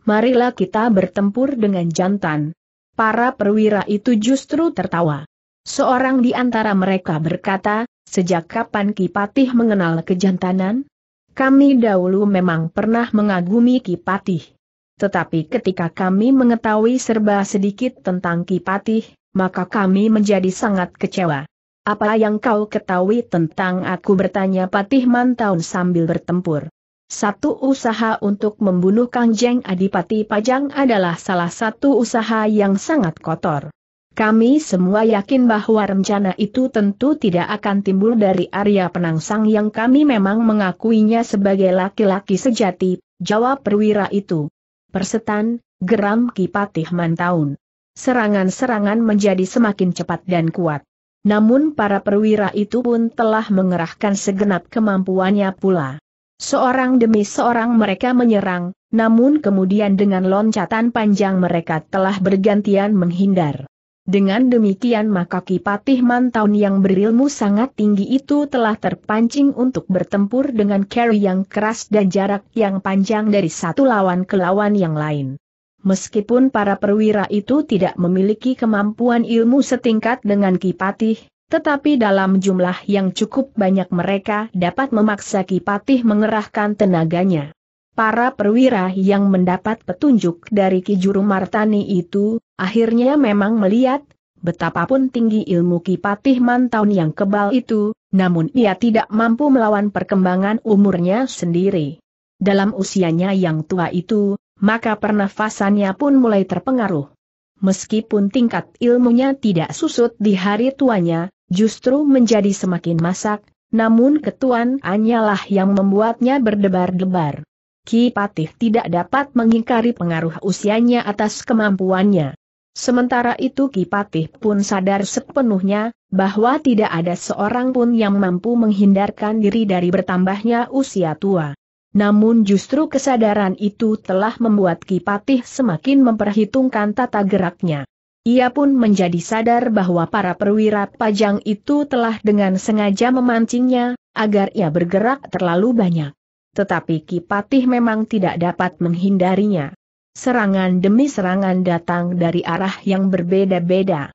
Marilah kita bertempur dengan jantan. Para perwira itu justru tertawa. Seorang di antara mereka berkata, sejak kapan Kipatih mengenal kejantanan? Kami dahulu memang pernah mengagumi Kipatih. Tetapi ketika kami mengetahui serba sedikit tentang Kipatih, maka kami menjadi sangat kecewa. Apa yang kau ketahui tentang aku bertanya Patih Mantaun sambil bertempur. Satu usaha untuk membunuh Kang Jeng Adipati Pajang adalah salah satu usaha yang sangat kotor. Kami semua yakin bahwa rencana itu tentu tidak akan timbul dari Arya Penangsang yang kami memang mengakuinya sebagai laki-laki sejati, jawab perwira itu persetan, geram Kipatih Mantaun. Serangan-serangan menjadi semakin cepat dan kuat. Namun para perwira itu pun telah mengerahkan segenap kemampuannya pula. Seorang demi seorang mereka menyerang, namun kemudian dengan loncatan panjang mereka telah bergantian menghindar. Dengan demikian maka Kipatih Mantaun yang berilmu sangat tinggi itu telah terpancing untuk bertempur dengan carry yang keras dan jarak yang panjang dari satu lawan ke lawan yang lain. Meskipun para perwira itu tidak memiliki kemampuan ilmu setingkat dengan Kipatih, tetapi dalam jumlah yang cukup banyak mereka dapat memaksa Kipatih mengerahkan tenaganya. Para perwira yang mendapat petunjuk dari Ki Juru Martani itu, akhirnya memang melihat, betapapun tinggi ilmu Kipatih Mantaun yang kebal itu, namun ia tidak mampu melawan perkembangan umurnya sendiri. Dalam usianya yang tua itu, maka pernafasannya pun mulai terpengaruh. Meskipun tingkat ilmunya tidak susut di hari tuanya, justru menjadi semakin masak, namun ketuan hanyalah yang membuatnya berdebar-debar. Ki Patih tidak dapat mengingkari pengaruh usianya atas kemampuannya. Sementara itu Ki Patih pun sadar sepenuhnya, bahwa tidak ada seorang pun yang mampu menghindarkan diri dari bertambahnya usia tua. Namun justru kesadaran itu telah membuat Kipatih semakin memperhitungkan tata geraknya. Ia pun menjadi sadar bahwa para perwira pajang itu telah dengan sengaja memancingnya, agar ia bergerak terlalu banyak. Tetapi Kipatih memang tidak dapat menghindarinya. Serangan demi serangan datang dari arah yang berbeda-beda.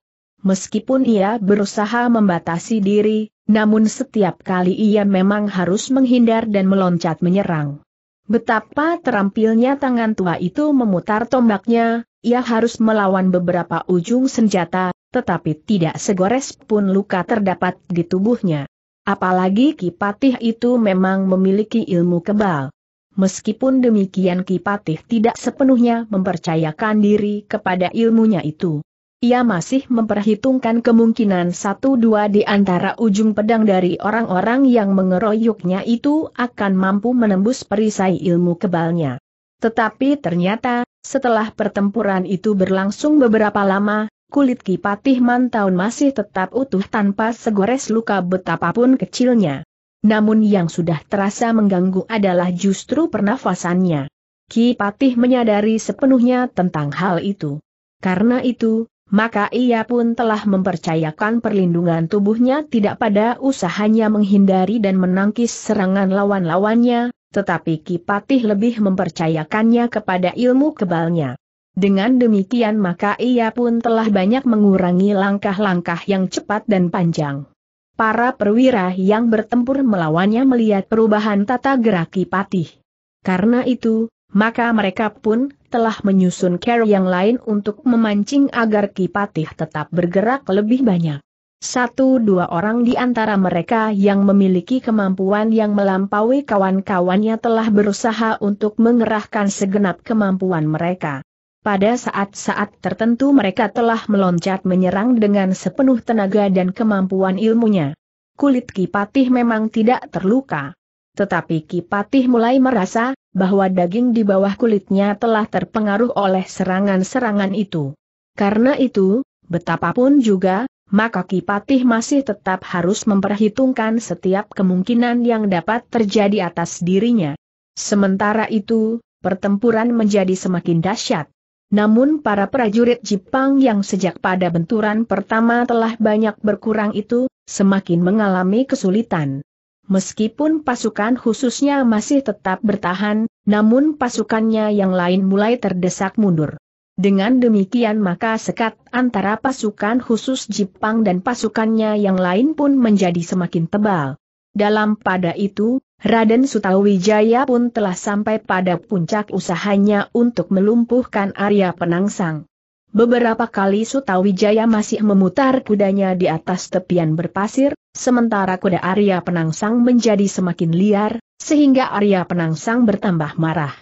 Meskipun ia berusaha membatasi diri, namun setiap kali ia memang harus menghindar dan meloncat menyerang. Betapa terampilnya tangan tua itu memutar tombaknya, ia harus melawan beberapa ujung senjata, tetapi tidak segores pun luka terdapat di tubuhnya. Apalagi Kipatih itu memang memiliki ilmu kebal. Meskipun demikian Kipatih tidak sepenuhnya mempercayakan diri kepada ilmunya itu. Ia masih memperhitungkan kemungkinan satu dua di antara ujung pedang dari orang-orang yang mengeroyoknya itu akan mampu menembus perisai ilmu kebalnya. Tetapi ternyata, setelah pertempuran itu berlangsung beberapa lama, kulit Kipatih Mantaun masih tetap utuh tanpa segores luka betapapun kecilnya. Namun yang sudah terasa mengganggu adalah justru pernafasannya. Ki Patih menyadari sepenuhnya tentang hal itu. Karena itu, maka ia pun telah mempercayakan perlindungan tubuhnya tidak pada usahanya menghindari dan menangkis serangan lawan-lawannya, tetapi Ki Patih lebih mempercayakannya kepada ilmu kebalnya. Dengan demikian maka ia pun telah banyak mengurangi langkah-langkah yang cepat dan panjang. Para perwira yang bertempur melawannya melihat perubahan tata gerak Kipatih. Karena itu, maka mereka pun telah menyusun care yang lain untuk memancing agar Kipatih tetap bergerak lebih banyak. Satu dua orang di antara mereka yang memiliki kemampuan yang melampaui kawan-kawannya telah berusaha untuk mengerahkan segenap kemampuan mereka. Pada saat-saat tertentu mereka telah meloncat menyerang dengan sepenuh tenaga dan kemampuan ilmunya. Kulit Kipatih memang tidak terluka. Tetapi Kipatih mulai merasa bahwa daging di bawah kulitnya telah terpengaruh oleh serangan-serangan itu. Karena itu, betapapun juga, maka Kipatih masih tetap harus memperhitungkan setiap kemungkinan yang dapat terjadi atas dirinya. Sementara itu, pertempuran menjadi semakin dahsyat. Namun para prajurit Jepang yang sejak pada benturan pertama telah banyak berkurang itu, semakin mengalami kesulitan. Meskipun pasukan khususnya masih tetap bertahan, namun pasukannya yang lain mulai terdesak mundur. Dengan demikian maka sekat antara pasukan khusus Jepang dan pasukannya yang lain pun menjadi semakin tebal. Dalam pada itu, Raden Sutawijaya pun telah sampai pada puncak usahanya untuk melumpuhkan Arya Penangsang. Beberapa kali Sutawijaya masih memutar kudanya di atas tepian berpasir, sementara kuda Arya Penangsang menjadi semakin liar, sehingga Arya Penangsang bertambah marah.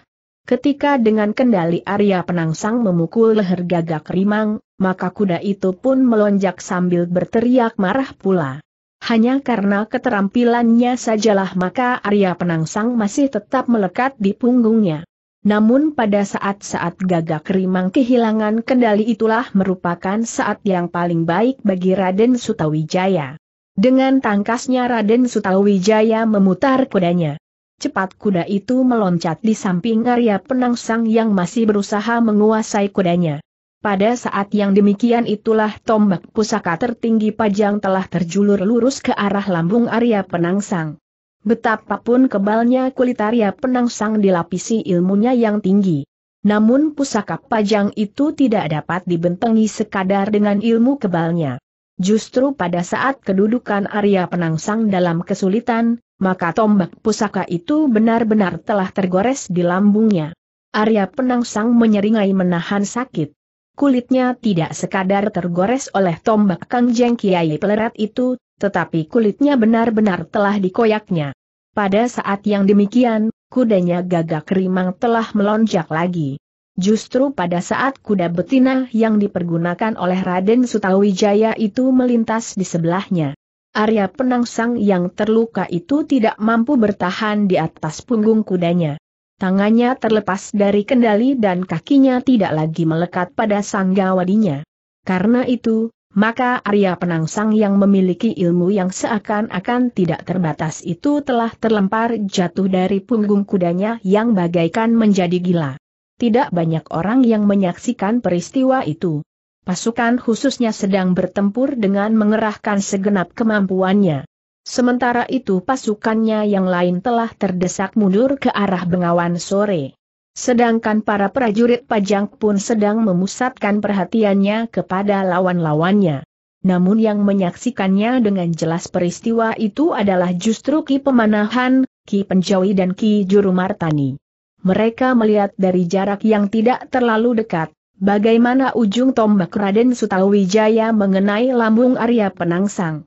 Ketika dengan kendali Arya Penangsang memukul leher gagak rimang, maka kuda itu pun melonjak sambil berteriak marah pula. Hanya karena keterampilannya sajalah maka Arya Penangsang masih tetap melekat di punggungnya. Namun pada saat-saat gagak rimang kehilangan kendali itulah merupakan saat yang paling baik bagi Raden Sutawijaya. Dengan tangkasnya Raden Sutawijaya memutar kudanya. Cepat kuda itu meloncat di samping Arya Penangsang yang masih berusaha menguasai kudanya. Pada saat yang demikian itulah tombak pusaka tertinggi Pajang telah terjulur lurus ke arah lambung Arya Penangsang. Betapapun kebalnya kulit Arya Penangsang dilapisi ilmunya yang tinggi. Namun pusaka Pajang itu tidak dapat dibentengi sekadar dengan ilmu kebalnya. Justru pada saat kedudukan Arya Penangsang dalam kesulitan, maka tombak pusaka itu benar-benar telah tergores di lambungnya. Arya Penangsang menyeringai menahan sakit. Kulitnya tidak sekadar tergores oleh tombak Kang Jeng Kiai pelerat itu, tetapi kulitnya benar-benar telah dikoyaknya. Pada saat yang demikian, kudanya gagak rimang telah melonjak lagi. Justru pada saat kuda betina yang dipergunakan oleh Raden Sutawijaya itu melintas di sebelahnya. Arya penangsang yang terluka itu tidak mampu bertahan di atas punggung kudanya tangannya terlepas dari kendali dan kakinya tidak lagi melekat pada sanggawadinya. Karena itu, maka Arya Penangsang yang memiliki ilmu yang seakan-akan tidak terbatas itu telah terlempar jatuh dari punggung kudanya yang bagaikan menjadi gila. Tidak banyak orang yang menyaksikan peristiwa itu. Pasukan khususnya sedang bertempur dengan mengerahkan segenap kemampuannya. Sementara itu pasukannya yang lain telah terdesak mundur ke arah Bengawan sore. Sedangkan para prajurit pajang pun sedang memusatkan perhatiannya kepada lawan-lawannya. Namun yang menyaksikannya dengan jelas peristiwa itu adalah justru Ki Pemanahan, Ki Penjawi dan Ki Jurumartani. Mereka melihat dari jarak yang tidak terlalu dekat, bagaimana ujung tombak Raden Sutawijaya mengenai lambung Arya Penangsang.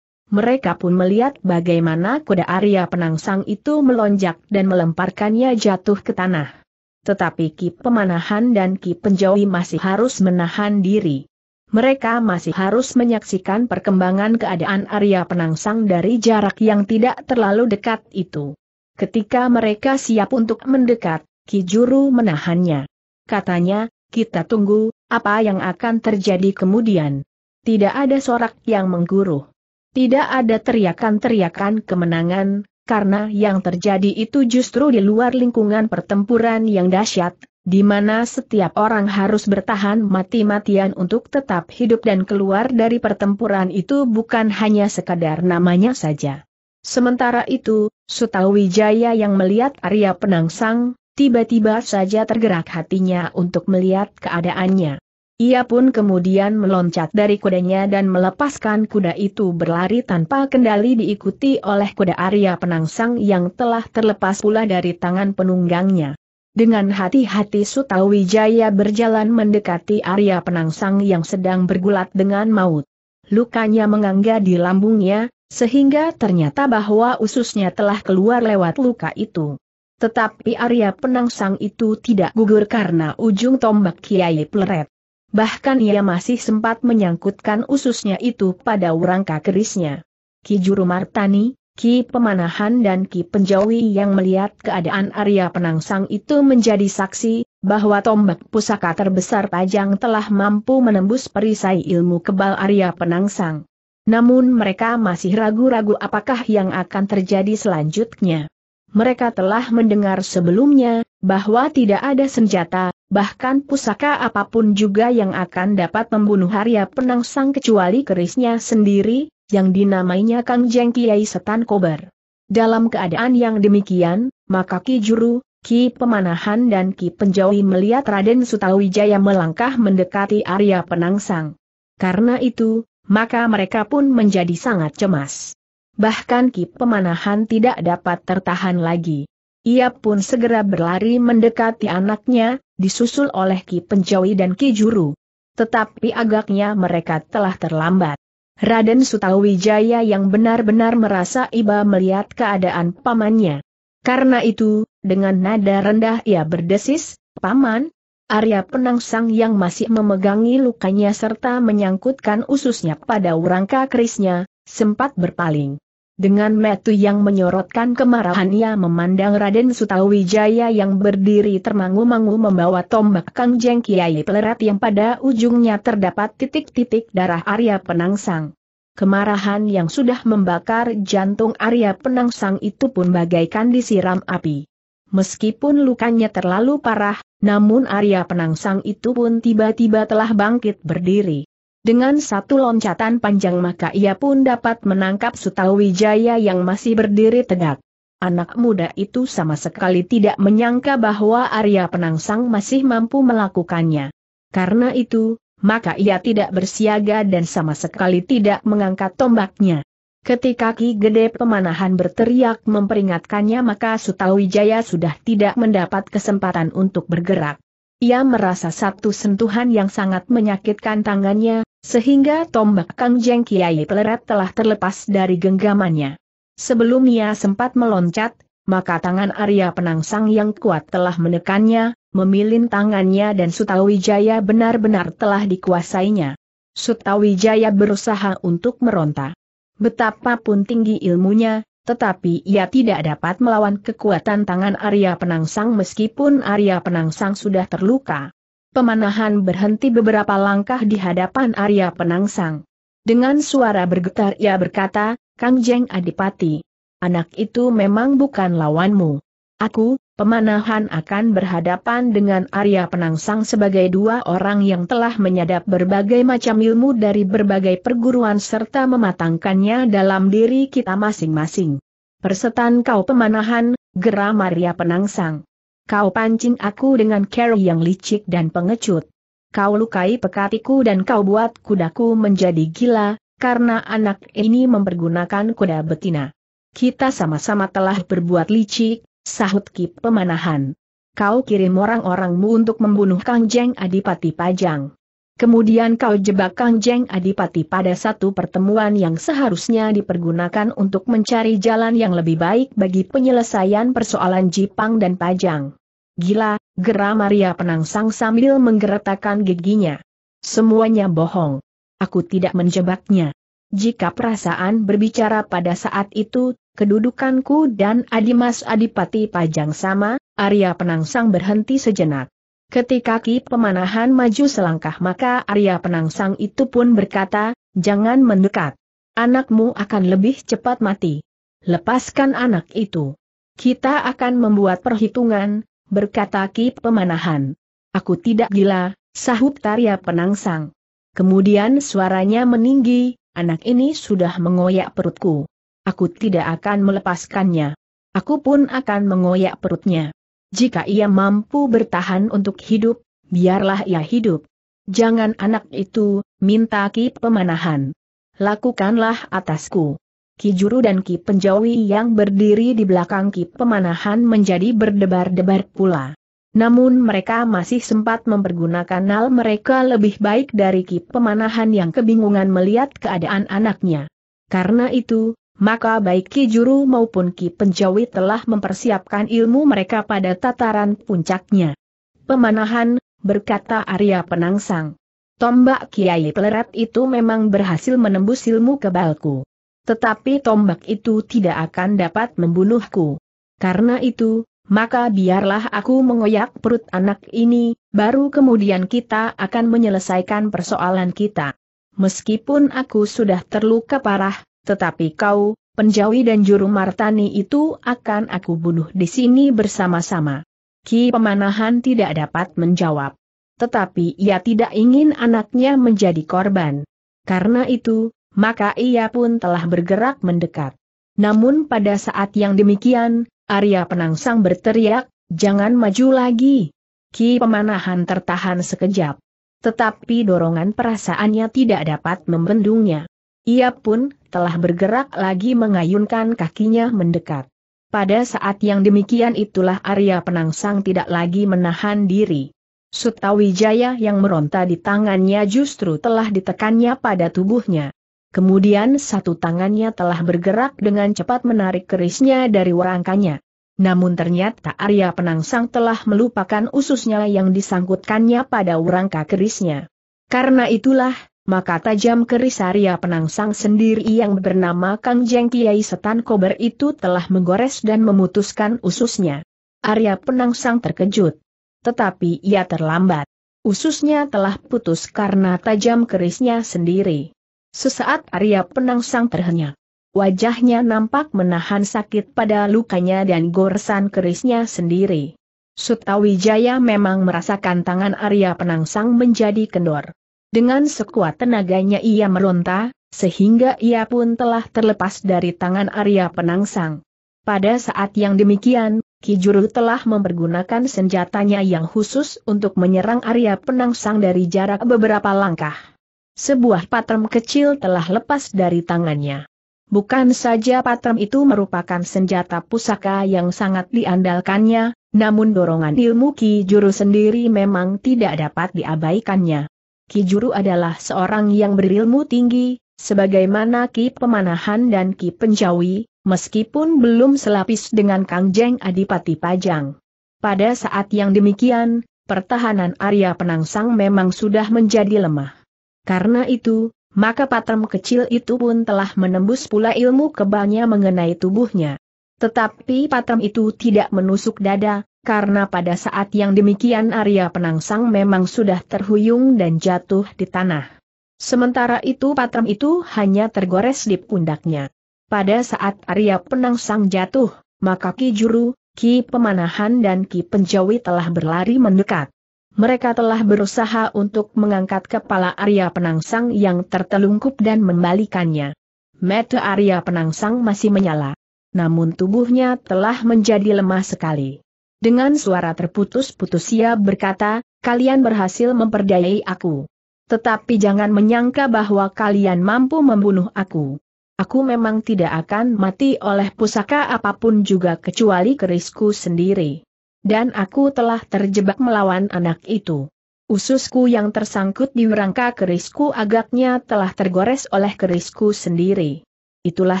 Mereka pun melihat bagaimana kuda Arya penangsang itu melonjak dan melemparkannya jatuh ke tanah. Tetapi Ki Pemanahan dan Ki Penjauhi masih harus menahan diri. Mereka masih harus menyaksikan perkembangan keadaan Arya penangsang dari jarak yang tidak terlalu dekat itu. Ketika mereka siap untuk mendekat, Ki Juru menahannya. Katanya, kita tunggu, apa yang akan terjadi kemudian. Tidak ada sorak yang mengguruh. Tidak ada teriakan-teriakan kemenangan, karena yang terjadi itu justru di luar lingkungan pertempuran yang dahsyat, di mana setiap orang harus bertahan mati-matian untuk tetap hidup dan keluar dari pertempuran itu bukan hanya sekadar namanya saja. Sementara itu, Sutawijaya yang melihat Arya Penangsang, tiba-tiba saja tergerak hatinya untuk melihat keadaannya. Ia pun kemudian meloncat dari kudanya dan melepaskan kuda itu berlari tanpa kendali diikuti oleh kuda Arya Penangsang yang telah terlepas pula dari tangan penunggangnya. Dengan hati-hati Sutawijaya berjalan mendekati Arya Penangsang yang sedang bergulat dengan maut. Lukanya mengangga di lambungnya, sehingga ternyata bahwa ususnya telah keluar lewat luka itu. Tetapi Arya Penangsang itu tidak gugur karena ujung tombak Kiai Pleret bahkan ia masih sempat menyangkutkan ususnya itu pada urangka kerisnya. Ki Juru Martani, Ki Pemanahan dan Ki Penjawi yang melihat keadaan Arya Penangsang itu menjadi saksi, bahwa tombak pusaka terbesar Pajang telah mampu menembus perisai ilmu kebal Arya Penangsang. Namun mereka masih ragu-ragu apakah yang akan terjadi selanjutnya. Mereka telah mendengar sebelumnya, bahwa tidak ada senjata, bahkan pusaka apapun juga yang akan dapat membunuh Arya Penangsang kecuali kerisnya sendiri, yang dinamainya Kang Jeng Kiai Setan Kober. Dalam keadaan yang demikian, maka Ki Juru, Ki Pemanahan dan Ki Penjawi melihat Raden Sutawijaya melangkah mendekati Arya Penangsang. Karena itu, maka mereka pun menjadi sangat cemas. Bahkan Ki Pemanahan tidak dapat tertahan lagi. Ia pun segera berlari mendekati anaknya, disusul oleh Ki Penjawi dan Ki Juru. Tetapi agaknya mereka telah terlambat. Raden Sutawijaya yang benar-benar merasa iba melihat keadaan pamannya. Karena itu, dengan nada rendah ia berdesis, Paman, Arya Penangsang yang masih memegangi lukanya serta menyangkutkan ususnya pada rangka kerisnya, sempat berpaling. Dengan metu yang menyorotkan kemarahan ia memandang Raden Sutawijaya yang berdiri termangu-mangu membawa tombak Kang Jeng Kiai Pelerat yang pada ujungnya terdapat titik-titik darah Arya Penangsang. Kemarahan yang sudah membakar jantung Arya Penangsang itu pun bagaikan disiram api. Meskipun lukanya terlalu parah, namun Arya Penangsang itu pun tiba-tiba telah bangkit berdiri. Dengan satu loncatan panjang maka ia pun dapat menangkap Sutawijaya yang masih berdiri tegak. Anak muda itu sama sekali tidak menyangka bahwa Arya Penangsang masih mampu melakukannya. Karena itu, maka ia tidak bersiaga dan sama sekali tidak mengangkat tombaknya. Ketika Ki Gede Pemanahan berteriak memperingatkannya maka Sutawijaya sudah tidak mendapat kesempatan untuk bergerak. Ia merasa satu sentuhan yang sangat menyakitkan tangannya, sehingga tombak Kang Jeng Kiai Pleret telah terlepas dari genggamannya. Sebelum ia sempat meloncat, maka tangan Arya Penangsang yang kuat telah menekannya, memilin tangannya dan Sutawijaya benar-benar telah dikuasainya. Sutawijaya berusaha untuk meronta. Betapapun tinggi ilmunya, tetapi ia tidak dapat melawan kekuatan tangan Arya Penangsang meskipun Arya Penangsang sudah terluka pemanahan berhenti beberapa langkah di hadapan Arya Penangsang. Dengan suara bergetar ia berkata, Kang Jeng Adipati, anak itu memang bukan lawanmu. Aku, pemanahan akan berhadapan dengan Arya Penangsang sebagai dua orang yang telah menyadap berbagai macam ilmu dari berbagai perguruan serta mematangkannya dalam diri kita masing-masing. Persetan kau pemanahan, geram Arya Penangsang. Kau pancing aku dengan cara yang licik dan pengecut. Kau lukai pekatiku dan kau buat kudaku menjadi gila, karena anak ini mempergunakan kuda betina. Kita sama-sama telah berbuat licik, sahut kip Pemanahan. Kau kirim orang-orangmu untuk membunuh Kang Jeng Adipati Pajang. Kemudian kau jebak Kang Jeng Adipati pada satu pertemuan yang seharusnya dipergunakan untuk mencari jalan yang lebih baik bagi penyelesaian persoalan Jipang dan Pajang. Gila, geram Maria penangsang sambil menggeretakkan giginya. Semuanya bohong. Aku tidak menjebaknya. Jika perasaan berbicara pada saat itu, kedudukanku dan Adimas Adipati Pajang sama, Arya Penangsang berhenti sejenak. Ketika Ki Pemanahan maju selangkah maka Arya Penangsang itu pun berkata, jangan mendekat. Anakmu akan lebih cepat mati. Lepaskan anak itu. Kita akan membuat perhitungan, berkata Ki Pemanahan. Aku tidak gila, sahut Tarya Penangsang. Kemudian suaranya meninggi, anak ini sudah mengoyak perutku. Aku tidak akan melepaskannya. Aku pun akan mengoyak perutnya. Jika ia mampu bertahan untuk hidup, biarlah ia hidup. Jangan anak itu, minta Ki Pemanahan. Lakukanlah atasku. Ki Juru dan Ki Penjawi yang berdiri di belakang Ki Pemanahan menjadi berdebar-debar pula. Namun mereka masih sempat mempergunakan nal mereka lebih baik dari Ki Pemanahan yang kebingungan melihat keadaan anaknya. Karena itu, maka baik Ki Juru maupun Ki Penjawi telah mempersiapkan ilmu mereka pada tataran puncaknya. Pemanahan, berkata Arya Penangsang. Tombak Kiai Pleret itu memang berhasil menembus ilmu kebalku. Tetapi tombak itu tidak akan dapat membunuhku. Karena itu, maka biarlah aku mengoyak perut anak ini, baru kemudian kita akan menyelesaikan persoalan kita. Meskipun aku sudah terluka parah, tetapi kau, penjawi dan juru martani itu akan aku bunuh di sini bersama-sama. Ki Pemanahan tidak dapat menjawab. Tetapi ia tidak ingin anaknya menjadi korban. Karena itu, maka ia pun telah bergerak mendekat. Namun pada saat yang demikian, Arya Penangsang berteriak, jangan maju lagi. Ki Pemanahan tertahan sekejap. Tetapi dorongan perasaannya tidak dapat membendungnya. Ia pun telah bergerak lagi mengayunkan kakinya mendekat. Pada saat yang demikian itulah Arya Penangsang tidak lagi menahan diri. Sutawijaya yang meronta di tangannya justru telah ditekannya pada tubuhnya. Kemudian satu tangannya telah bergerak dengan cepat menarik kerisnya dari warangkanya. Namun ternyata Arya Penangsang telah melupakan ususnya yang disangkutkannya pada warangka kerisnya. Karena itulah, maka tajam keris Arya Penangsang sendiri yang bernama Kang Jeng Kiai Setan Kober itu telah menggores dan memutuskan ususnya. Arya Penangsang terkejut. Tetapi ia terlambat. Ususnya telah putus karena tajam kerisnya sendiri. Sesaat Arya Penangsang terhenyak. Wajahnya nampak menahan sakit pada lukanya dan goresan kerisnya sendiri. Sutawijaya memang merasakan tangan Arya Penangsang menjadi kendor. Dengan sekuat tenaganya ia meronta, sehingga ia pun telah terlepas dari tangan Arya Penangsang. Pada saat yang demikian, Kijuru telah mempergunakan senjatanya yang khusus untuk menyerang Arya Penangsang dari jarak beberapa langkah sebuah patrem kecil telah lepas dari tangannya. Bukan saja patrem itu merupakan senjata pusaka yang sangat diandalkannya, namun dorongan ilmu Ki Juru sendiri memang tidak dapat diabaikannya. Ki Juru adalah seorang yang berilmu tinggi, sebagaimana Ki Pemanahan dan Ki Penjawi, meskipun belum selapis dengan Kang Jeng Adipati Pajang. Pada saat yang demikian, pertahanan Arya Penangsang memang sudah menjadi lemah. Karena itu, maka patram kecil itu pun telah menembus pula ilmu kebalnya mengenai tubuhnya. Tetapi patram itu tidak menusuk dada, karena pada saat yang demikian Arya Penangsang memang sudah terhuyung dan jatuh di tanah. Sementara itu patram itu hanya tergores di pundaknya. Pada saat Arya Penangsang jatuh, maka Ki Juru, Ki Pemanahan dan Ki Penjawi telah berlari mendekat mereka telah berusaha untuk mengangkat kepala Arya Penangsang yang tertelungkup dan membalikannya. Mata Arya Penangsang masih menyala. Namun tubuhnya telah menjadi lemah sekali. Dengan suara terputus-putus ia berkata, kalian berhasil memperdayai aku. Tetapi jangan menyangka bahwa kalian mampu membunuh aku. Aku memang tidak akan mati oleh pusaka apapun juga kecuali kerisku sendiri dan aku telah terjebak melawan anak itu. Ususku yang tersangkut di rangka kerisku agaknya telah tergores oleh kerisku sendiri. Itulah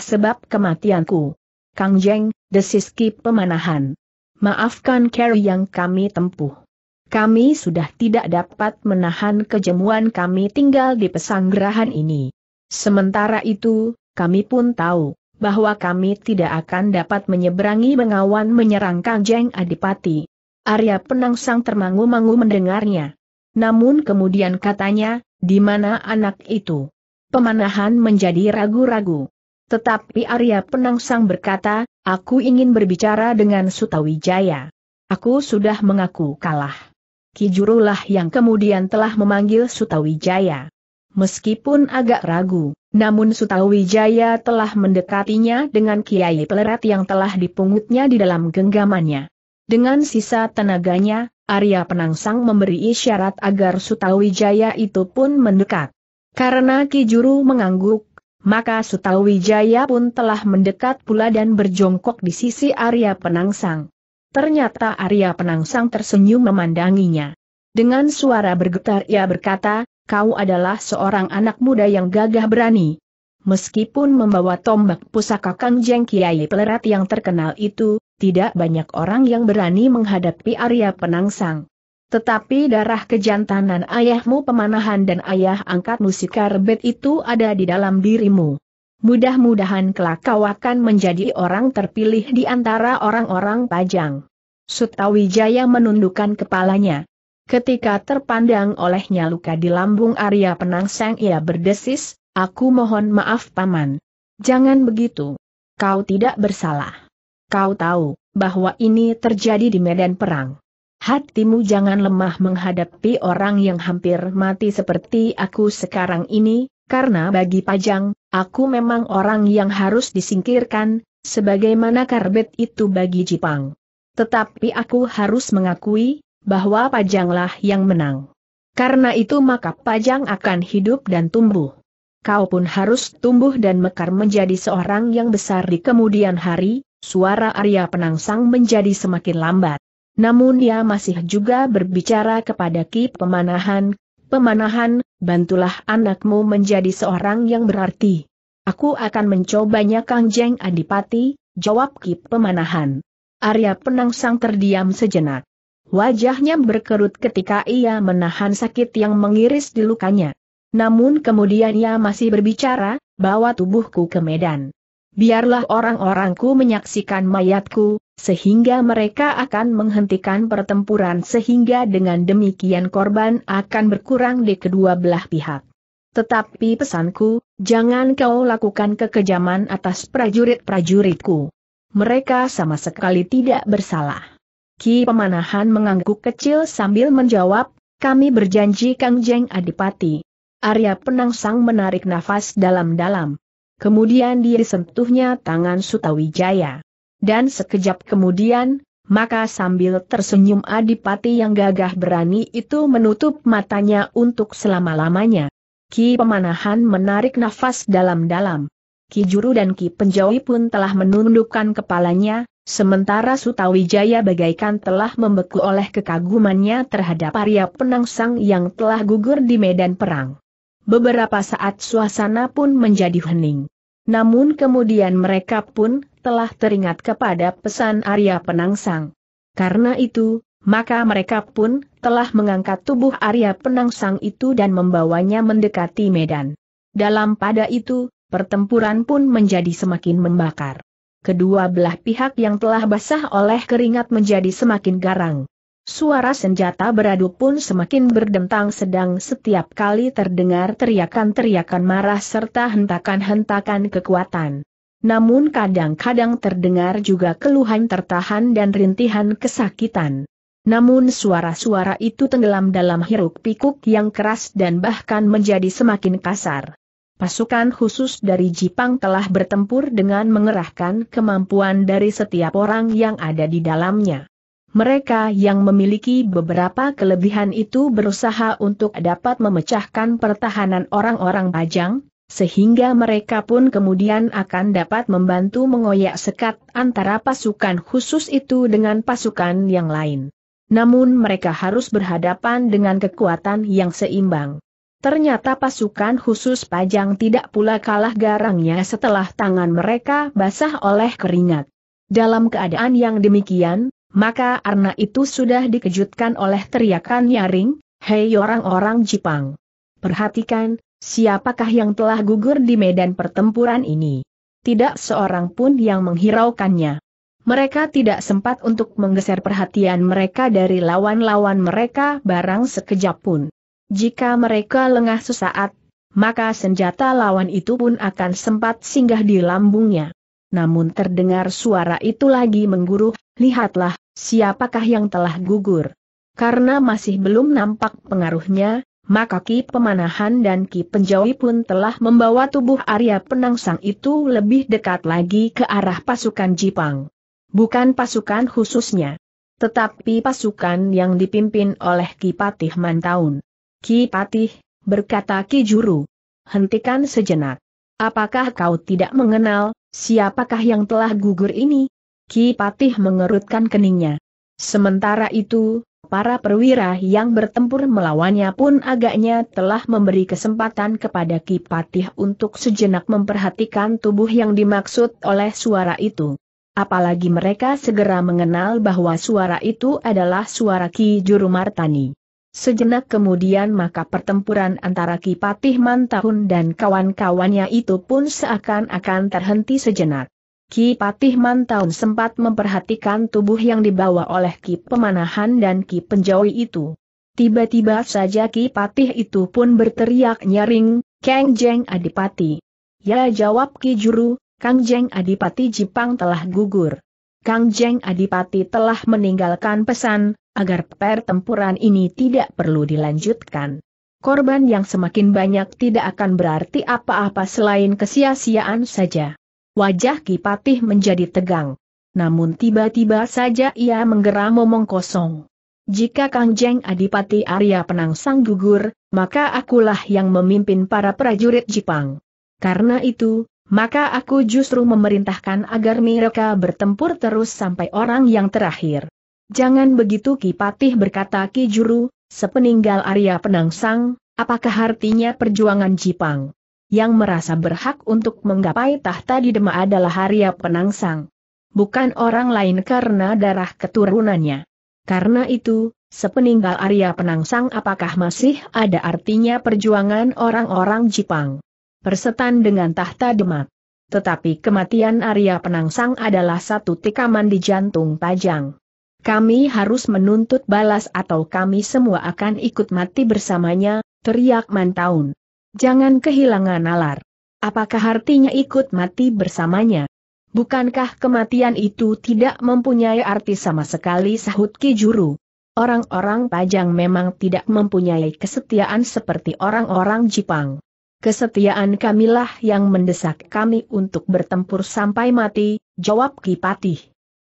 sebab kematianku. Kang Jeng, desis Pemanahan. Maafkan carry yang kami tempuh. Kami sudah tidak dapat menahan kejemuan kami tinggal di pesanggerahan ini. Sementara itu, kami pun tahu bahwa kami tidak akan dapat menyeberangi bengawan menyerang Kanjeng Adipati. Arya Penangsang termangu-mangu mendengarnya. Namun kemudian katanya, di mana anak itu? Pemanahan menjadi ragu-ragu. Tetapi Arya Penangsang berkata, aku ingin berbicara dengan Sutawijaya. Aku sudah mengaku kalah. Kijurulah yang kemudian telah memanggil Sutawijaya. Meskipun agak ragu, namun Sutawijaya telah mendekatinya dengan Kiai Pelerat yang telah dipungutnya di dalam genggamannya. Dengan sisa tenaganya, Arya Penangsang memberi isyarat agar Sutawijaya itu pun mendekat. Karena Ki Juru mengangguk, maka Sutawijaya pun telah mendekat pula dan berjongkok di sisi Arya Penangsang. Ternyata Arya Penangsang tersenyum memandanginya. Dengan suara bergetar ia berkata, kau adalah seorang anak muda yang gagah berani. Meskipun membawa tombak pusaka Kang Jeng Kiai Pelerat yang terkenal itu, tidak banyak orang yang berani menghadapi Arya Penangsang. Tetapi darah kejantanan ayahmu pemanahan dan ayah angkat musik Karbet itu ada di dalam dirimu. Mudah-mudahan kelak kau akan menjadi orang terpilih di antara orang-orang pajang. Sutawijaya menundukkan kepalanya. Ketika terpandang olehnya luka di lambung Arya Penangsang ia berdesis, aku mohon maaf paman. Jangan begitu. Kau tidak bersalah. Kau tahu, bahwa ini terjadi di medan perang. Hatimu jangan lemah menghadapi orang yang hampir mati seperti aku sekarang ini, karena bagi Pajang, aku memang orang yang harus disingkirkan, sebagaimana karbet itu bagi Jipang. Tetapi aku harus mengakui, bahwa Pajanglah yang menang. Karena itu maka Pajang akan hidup dan tumbuh. Kau pun harus tumbuh dan mekar menjadi seorang yang besar di kemudian hari, suara Arya Penangsang menjadi semakin lambat. Namun ia masih juga berbicara kepada Ki Pemanahan, Pemanahan, bantulah anakmu menjadi seorang yang berarti. Aku akan mencobanya Kang Jeng Adipati, jawab Ki Pemanahan. Arya Penangsang terdiam sejenak. Wajahnya berkerut ketika ia menahan sakit yang mengiris di lukanya. Namun kemudian ia masih berbicara, bawa tubuhku ke Medan. Biarlah orang-orangku menyaksikan mayatku, sehingga mereka akan menghentikan pertempuran sehingga dengan demikian korban akan berkurang di kedua belah pihak. Tetapi pesanku, jangan kau lakukan kekejaman atas prajurit-prajuritku. Mereka sama sekali tidak bersalah. Ki Pemanahan mengangguk kecil sambil menjawab, kami berjanji Kang Jeng Adipati. Arya Penangsang menarik nafas dalam-dalam. Kemudian dia disentuhnya tangan Sutawijaya. Dan sekejap kemudian, maka sambil tersenyum Adipati yang gagah berani itu menutup matanya untuk selama-lamanya. Ki Pemanahan menarik nafas dalam-dalam. Ki Juru dan Ki Penjawi pun telah menundukkan kepalanya, Sementara Sutawijaya bagaikan telah membeku oleh kekagumannya terhadap Arya Penangsang yang telah gugur di medan perang. Beberapa saat suasana pun menjadi hening. Namun kemudian mereka pun telah teringat kepada pesan Arya Penangsang. Karena itu, maka mereka pun telah mengangkat tubuh Arya Penangsang itu dan membawanya mendekati medan. Dalam pada itu, pertempuran pun menjadi semakin membakar kedua belah pihak yang telah basah oleh keringat menjadi semakin garang. Suara senjata beradu pun semakin berdentang sedang setiap kali terdengar teriakan-teriakan marah serta hentakan-hentakan kekuatan. Namun kadang-kadang terdengar juga keluhan tertahan dan rintihan kesakitan. Namun suara-suara itu tenggelam dalam hiruk pikuk yang keras dan bahkan menjadi semakin kasar pasukan khusus dari Jipang telah bertempur dengan mengerahkan kemampuan dari setiap orang yang ada di dalamnya. Mereka yang memiliki beberapa kelebihan itu berusaha untuk dapat memecahkan pertahanan orang-orang Pajang, sehingga mereka pun kemudian akan dapat membantu mengoyak sekat antara pasukan khusus itu dengan pasukan yang lain. Namun mereka harus berhadapan dengan kekuatan yang seimbang. Ternyata pasukan khusus pajang tidak pula kalah garangnya setelah tangan mereka basah oleh keringat. Dalam keadaan yang demikian, maka Arna itu sudah dikejutkan oleh teriakan nyaring, Hei orang-orang Jepang! Perhatikan, siapakah yang telah gugur di medan pertempuran ini? Tidak seorang pun yang menghiraukannya. Mereka tidak sempat untuk menggeser perhatian mereka dari lawan-lawan mereka barang sekejap pun. Jika mereka lengah sesaat, maka senjata lawan itu pun akan sempat singgah di lambungnya. Namun terdengar suara itu lagi mengguruh, lihatlah, siapakah yang telah gugur. Karena masih belum nampak pengaruhnya, maka Ki Pemanahan dan Ki Penjawi pun telah membawa tubuh Arya Penangsang itu lebih dekat lagi ke arah pasukan Jipang. Bukan pasukan khususnya, tetapi pasukan yang dipimpin oleh Ki Patih Mantaun. Ki Patih, berkata Ki Juru. Hentikan sejenak. Apakah kau tidak mengenal, siapakah yang telah gugur ini? Ki Patih mengerutkan keningnya. Sementara itu, para perwira yang bertempur melawannya pun agaknya telah memberi kesempatan kepada Ki Patih untuk sejenak memperhatikan tubuh yang dimaksud oleh suara itu. Apalagi mereka segera mengenal bahwa suara itu adalah suara Ki Juru Martani. Sejenak kemudian maka pertempuran antara Kipatih Mantahun dan kawan-kawannya itu pun seakan-akan terhenti sejenak. Kipatih Mantahun sempat memperhatikan tubuh yang dibawa oleh Ki Pemanahan dan Ki Penjawi itu. Tiba-tiba saja Kipatih itu pun berteriak nyaring, Kang Jeng Adipati. Ya jawab Ki Juru, Kang Jeng Adipati Jepang telah gugur. Kang Jeng Adipati telah meninggalkan pesan, agar pertempuran ini tidak perlu dilanjutkan. Korban yang semakin banyak tidak akan berarti apa-apa selain kesia-siaan saja. Wajah Kipatih menjadi tegang. Namun tiba-tiba saja ia menggeram omong kosong. Jika Kang Jeng Adipati Arya Penangsang gugur, maka akulah yang memimpin para prajurit Jepang. Karena itu, maka aku justru memerintahkan agar mereka bertempur terus sampai orang yang terakhir. Jangan begitu Ki Patih berkata Ki Juru, sepeninggal Arya Penangsang, apakah artinya perjuangan Jipang? Yang merasa berhak untuk menggapai tahta di Demak adalah Arya Penangsang. Bukan orang lain karena darah keturunannya. Karena itu, sepeninggal Arya Penangsang apakah masih ada artinya perjuangan orang-orang Jipang? bersetan dengan tahta demak. Tetapi kematian Arya Penangsang adalah satu tikaman di jantung Pajang. Kami harus menuntut balas atau kami semua akan ikut mati bersamanya, teriak Mantaun. Jangan kehilangan nalar. Apakah artinya ikut mati bersamanya? Bukankah kematian itu tidak mempunyai arti sama sekali sahut Ki Juru? Orang-orang Pajang memang tidak mempunyai kesetiaan seperti orang-orang Jepang. Kesetiaan kamilah yang mendesak kami untuk bertempur sampai mati, jawab Kipatih.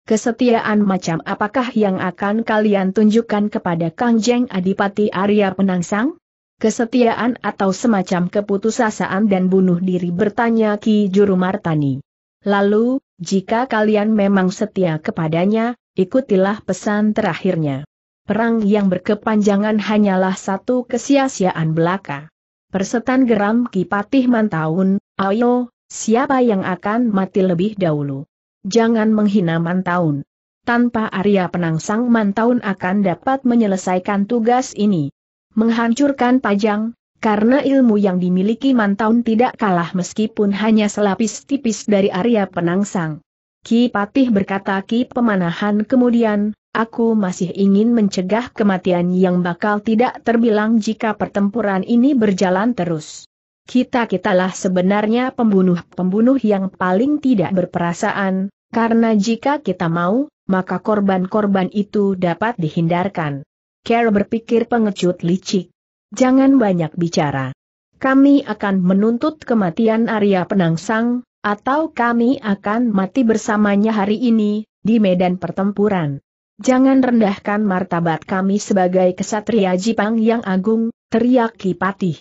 Kesetiaan macam apakah yang akan kalian tunjukkan kepada Kang Jeng Adipati Arya Penangsang? Kesetiaan atau semacam keputusasaan dan bunuh diri bertanya Ki Juru Martani. Lalu, jika kalian memang setia kepadanya, ikutilah pesan terakhirnya. Perang yang berkepanjangan hanyalah satu kesia-siaan belaka. Persetan geram Ki Patih Mantaun, ayo, siapa yang akan mati lebih dahulu? Jangan menghina Mantaun. Tanpa Arya Penangsang Mantaun akan dapat menyelesaikan tugas ini. Menghancurkan Pajang, karena ilmu yang dimiliki Mantaun tidak kalah meskipun hanya selapis tipis dari Arya Penangsang. Ki Patih berkata Ki Pemanahan kemudian, aku masih ingin mencegah kematian yang bakal tidak terbilang jika pertempuran ini berjalan terus. Kita-kitalah sebenarnya pembunuh-pembunuh yang paling tidak berperasaan, karena jika kita mau, maka korban-korban itu dapat dihindarkan. Carol berpikir pengecut licik. Jangan banyak bicara. Kami akan menuntut kematian Arya Penangsang, atau kami akan mati bersamanya hari ini, di medan pertempuran. Jangan rendahkan martabat kami sebagai kesatria Jipang yang agung, teriak Ki Patih.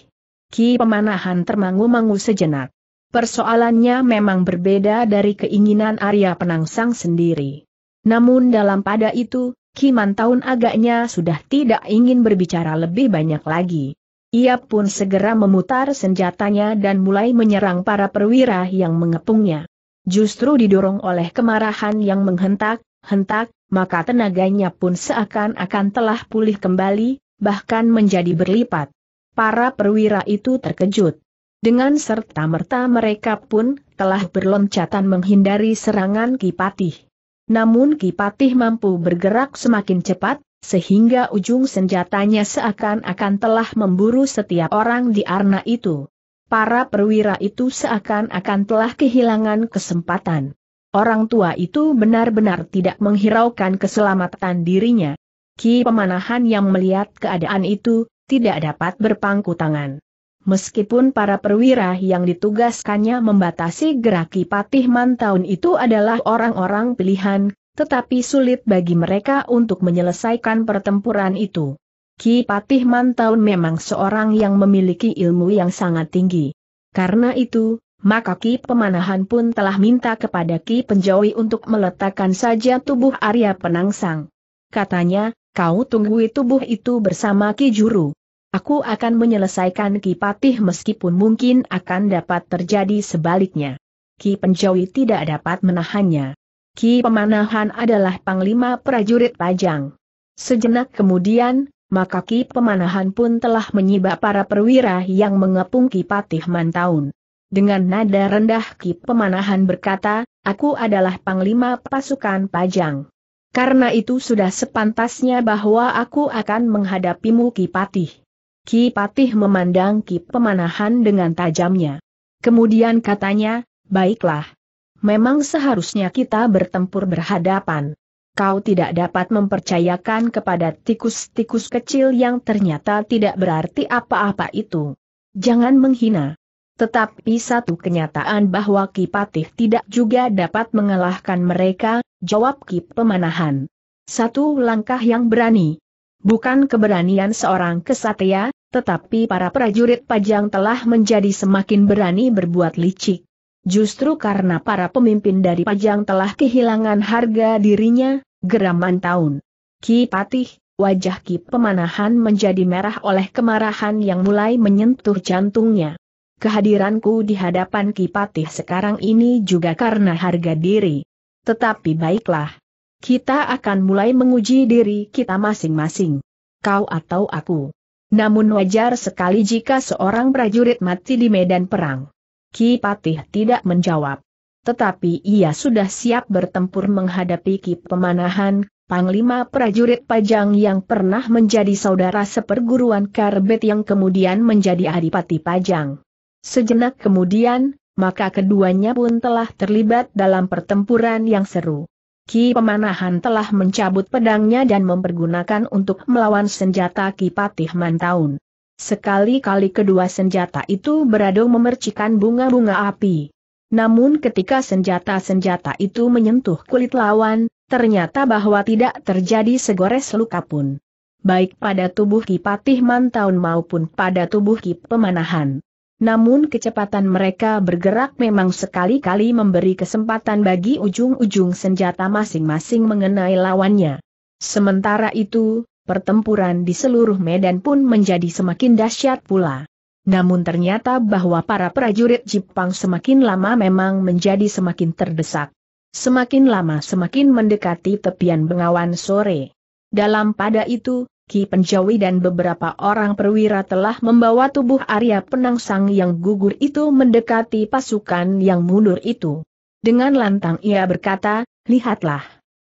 Ki Pemanahan termangu-mangu sejenak. Persoalannya memang berbeda dari keinginan Arya Penangsang sendiri. Namun dalam pada itu, Ki Mantaun agaknya sudah tidak ingin berbicara lebih banyak lagi. Ia pun segera memutar senjatanya dan mulai menyerang para perwira yang mengepungnya. Justru didorong oleh kemarahan yang menghentak, hentak, maka tenaganya pun seakan-akan telah pulih kembali, bahkan menjadi berlipat. Para perwira itu terkejut. Dengan serta-merta mereka pun telah berloncatan menghindari serangan Kipatih. Namun Kipatih mampu bergerak semakin cepat, sehingga ujung senjatanya seakan-akan telah memburu setiap orang di arna itu. Para perwira itu seakan-akan telah kehilangan kesempatan. Orang tua itu benar-benar tidak menghiraukan keselamatan dirinya. Ki Pemanahan yang melihat keadaan itu, tidak dapat berpangku tangan. Meskipun para perwira yang ditugaskannya membatasi gerak Patih Mantaun itu adalah orang-orang pilihan, tetapi sulit bagi mereka untuk menyelesaikan pertempuran itu. Ki Patih Mantaun memang seorang yang memiliki ilmu yang sangat tinggi. Karena itu, maka Ki Pemanahan pun telah minta kepada Ki Penjawi untuk meletakkan saja tubuh Arya Penangsang. Katanya, kau tunggui tubuh itu bersama Ki Juru. Aku akan menyelesaikan Ki Patih meskipun mungkin akan dapat terjadi sebaliknya. Ki Penjawi tidak dapat menahannya. Ki Pemanahan adalah panglima prajurit pajang. Sejenak kemudian, maka Ki Pemanahan pun telah menyibak para perwira yang mengepung Ki Patih Mantaun. Dengan nada rendah Ki Pemanahan berkata, aku adalah Panglima Pasukan Pajang. Karena itu sudah sepantasnya bahwa aku akan menghadapimu Ki Patih. Ki Patih memandang Ki Pemanahan dengan tajamnya. Kemudian katanya, baiklah. Memang seharusnya kita bertempur berhadapan. Kau tidak dapat mempercayakan kepada tikus-tikus kecil yang ternyata tidak berarti apa-apa itu. Jangan menghina. Tetapi satu kenyataan bahwa Kipatih tidak juga dapat mengalahkan mereka, jawab Kip Pemanahan. Satu langkah yang berani. Bukan keberanian seorang kesatria, tetapi para prajurit pajang telah menjadi semakin berani berbuat licik. Justru karena para pemimpin dari Pajang telah kehilangan harga dirinya, geraman tahun. Kipatih, wajah Kip Pemanahan menjadi merah oleh kemarahan yang mulai menyentuh jantungnya kehadiranku di hadapan Kipatih sekarang ini juga karena harga diri. Tetapi baiklah. Kita akan mulai menguji diri kita masing-masing. Kau atau aku. Namun wajar sekali jika seorang prajurit mati di medan perang. Kipatih tidak menjawab. Tetapi ia sudah siap bertempur menghadapi Ki Pemanahan, Panglima prajurit Pajang yang pernah menjadi saudara seperguruan Karbet yang kemudian menjadi Adipati Pajang. Sejenak kemudian, maka keduanya pun telah terlibat dalam pertempuran yang seru. Ki Pemanahan telah mencabut pedangnya dan mempergunakan untuk melawan senjata Ki Patih Mantaun. Sekali-kali kedua senjata itu beradu memercikan bunga-bunga api. Namun ketika senjata-senjata itu menyentuh kulit lawan, ternyata bahwa tidak terjadi segores luka pun. Baik pada tubuh Ki Patih Mantaun maupun pada tubuh Ki Pemanahan namun kecepatan mereka bergerak memang sekali-kali memberi kesempatan bagi ujung-ujung senjata masing-masing mengenai lawannya. Sementara itu, pertempuran di seluruh medan pun menjadi semakin dahsyat pula. Namun ternyata bahwa para prajurit Jepang semakin lama memang menjadi semakin terdesak. Semakin lama semakin mendekati tepian bengawan sore. Dalam pada itu, Ki Penjawi dan beberapa orang perwira telah membawa tubuh Arya Penangsang yang gugur itu mendekati pasukan yang mundur itu. Dengan lantang ia berkata, lihatlah.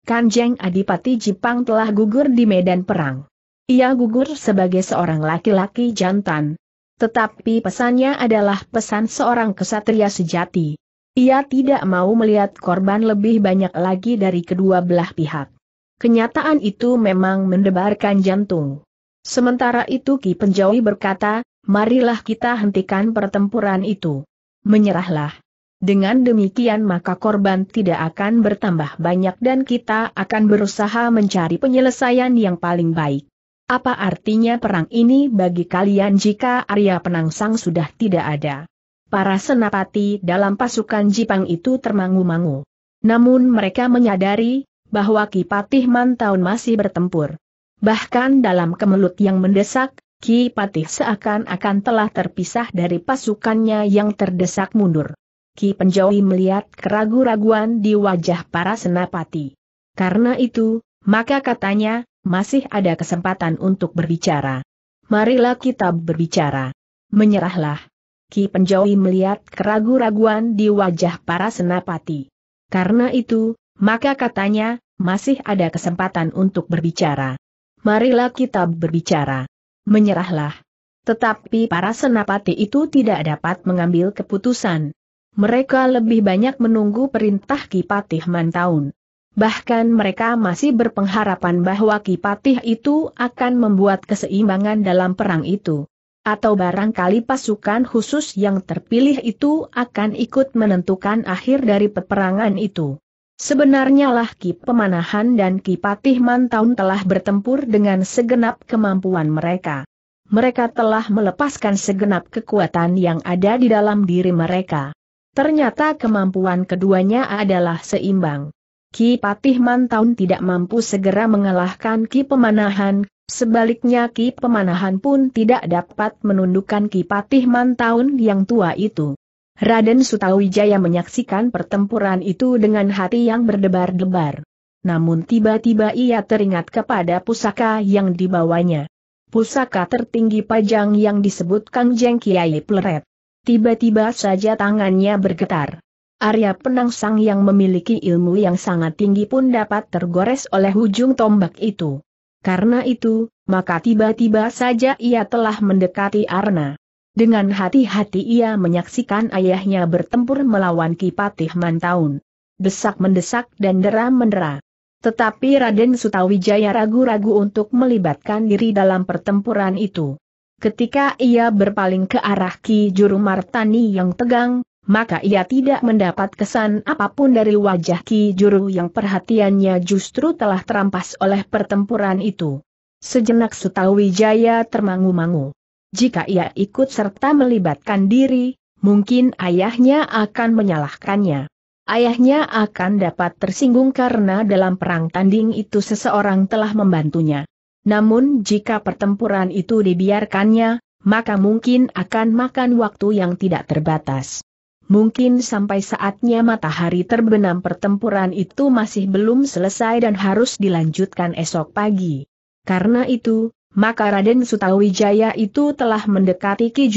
Kanjeng Adipati Jepang telah gugur di medan perang. Ia gugur sebagai seorang laki-laki jantan. Tetapi pesannya adalah pesan seorang kesatria sejati. Ia tidak mau melihat korban lebih banyak lagi dari kedua belah pihak. Kenyataan itu memang mendebarkan jantung. Sementara itu Ki Penjawi berkata, marilah kita hentikan pertempuran itu. Menyerahlah. Dengan demikian maka korban tidak akan bertambah banyak dan kita akan berusaha mencari penyelesaian yang paling baik. Apa artinya perang ini bagi kalian jika Arya Penangsang sudah tidak ada? Para senapati dalam pasukan Jipang itu termangu-mangu. Namun mereka menyadari bahwa Ki Patih Mantaun masih bertempur. Bahkan dalam kemelut yang mendesak, Ki Patih seakan-akan telah terpisah dari pasukannya yang terdesak mundur. Ki Penjawi melihat keragu-raguan di wajah para senapati. Karena itu, maka katanya, masih ada kesempatan untuk berbicara. Marilah kita berbicara. Menyerahlah. Ki Penjawi melihat keragu-raguan di wajah para senapati. Karena itu, maka katanya, masih ada kesempatan untuk berbicara. Marilah kita berbicara. Menyerahlah. Tetapi para senapati itu tidak dapat mengambil keputusan. Mereka lebih banyak menunggu perintah Kipatih Mantaun. Bahkan mereka masih berpengharapan bahwa Kipatih itu akan membuat keseimbangan dalam perang itu. Atau barangkali pasukan khusus yang terpilih itu akan ikut menentukan akhir dari peperangan itu. Sebenarnya lah Ki Pemanahan dan Ki Patih Mantaun telah bertempur dengan segenap kemampuan mereka. Mereka telah melepaskan segenap kekuatan yang ada di dalam diri mereka. Ternyata kemampuan keduanya adalah seimbang. Ki Patih Mantaun tidak mampu segera mengalahkan Ki Pemanahan, sebaliknya Ki Pemanahan pun tidak dapat menundukkan Ki Patih Mantaun yang tua itu. Raden Sutawijaya menyaksikan pertempuran itu dengan hati yang berdebar-debar. Namun tiba-tiba ia teringat kepada pusaka yang dibawanya. Pusaka tertinggi pajang yang disebut Kang Jeng Kiai Pleret. Tiba-tiba saja tangannya bergetar. Arya penangsang yang memiliki ilmu yang sangat tinggi pun dapat tergores oleh ujung tombak itu. Karena itu, maka tiba-tiba saja ia telah mendekati Arna. Dengan hati-hati ia menyaksikan ayahnya bertempur melawan Kipatih Mantaun. Desak mendesak dan deram mendera. Tetapi Raden Sutawijaya ragu-ragu untuk melibatkan diri dalam pertempuran itu. Ketika ia berpaling ke arah Ki Juru Martani yang tegang, maka ia tidak mendapat kesan apapun dari wajah Ki Juru yang perhatiannya justru telah terampas oleh pertempuran itu. Sejenak Sutawijaya termangu-mangu. Jika ia ikut serta melibatkan diri, mungkin ayahnya akan menyalahkannya. Ayahnya akan dapat tersinggung karena dalam perang tanding itu seseorang telah membantunya. Namun jika pertempuran itu dibiarkannya, maka mungkin akan makan waktu yang tidak terbatas. Mungkin sampai saatnya matahari terbenam pertempuran itu masih belum selesai dan harus dilanjutkan esok pagi. Karena itu, maka Raden Sutawijaya itu telah mendekati Ki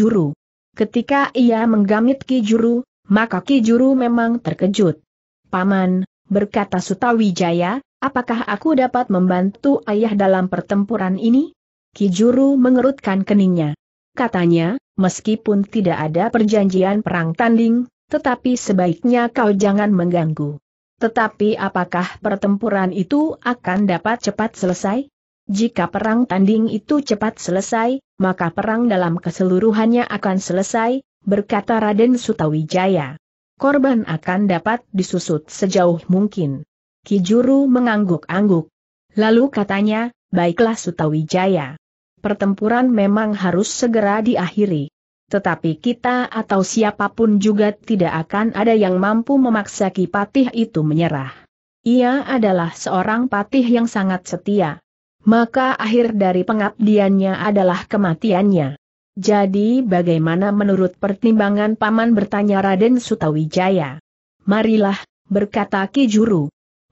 Ketika ia menggamit Ki maka Ki memang terkejut. Paman, berkata Sutawijaya, apakah aku dapat membantu ayah dalam pertempuran ini? Ki mengerutkan keningnya. Katanya, meskipun tidak ada perjanjian perang tanding, tetapi sebaiknya kau jangan mengganggu. Tetapi apakah pertempuran itu akan dapat cepat selesai? Jika perang tanding itu cepat selesai, maka perang dalam keseluruhannya akan selesai, berkata Raden Sutawijaya. Korban akan dapat disusut sejauh mungkin. Kijuru mengangguk-angguk. Lalu katanya, baiklah Sutawijaya. Pertempuran memang harus segera diakhiri. Tetapi kita atau siapapun juga tidak akan ada yang mampu memaksa Kipatih itu menyerah. Ia adalah seorang patih yang sangat setia maka akhir dari pengabdiannya adalah kematiannya. Jadi bagaimana menurut pertimbangan Paman bertanya Raden Sutawijaya? Marilah, berkata Ki Juru.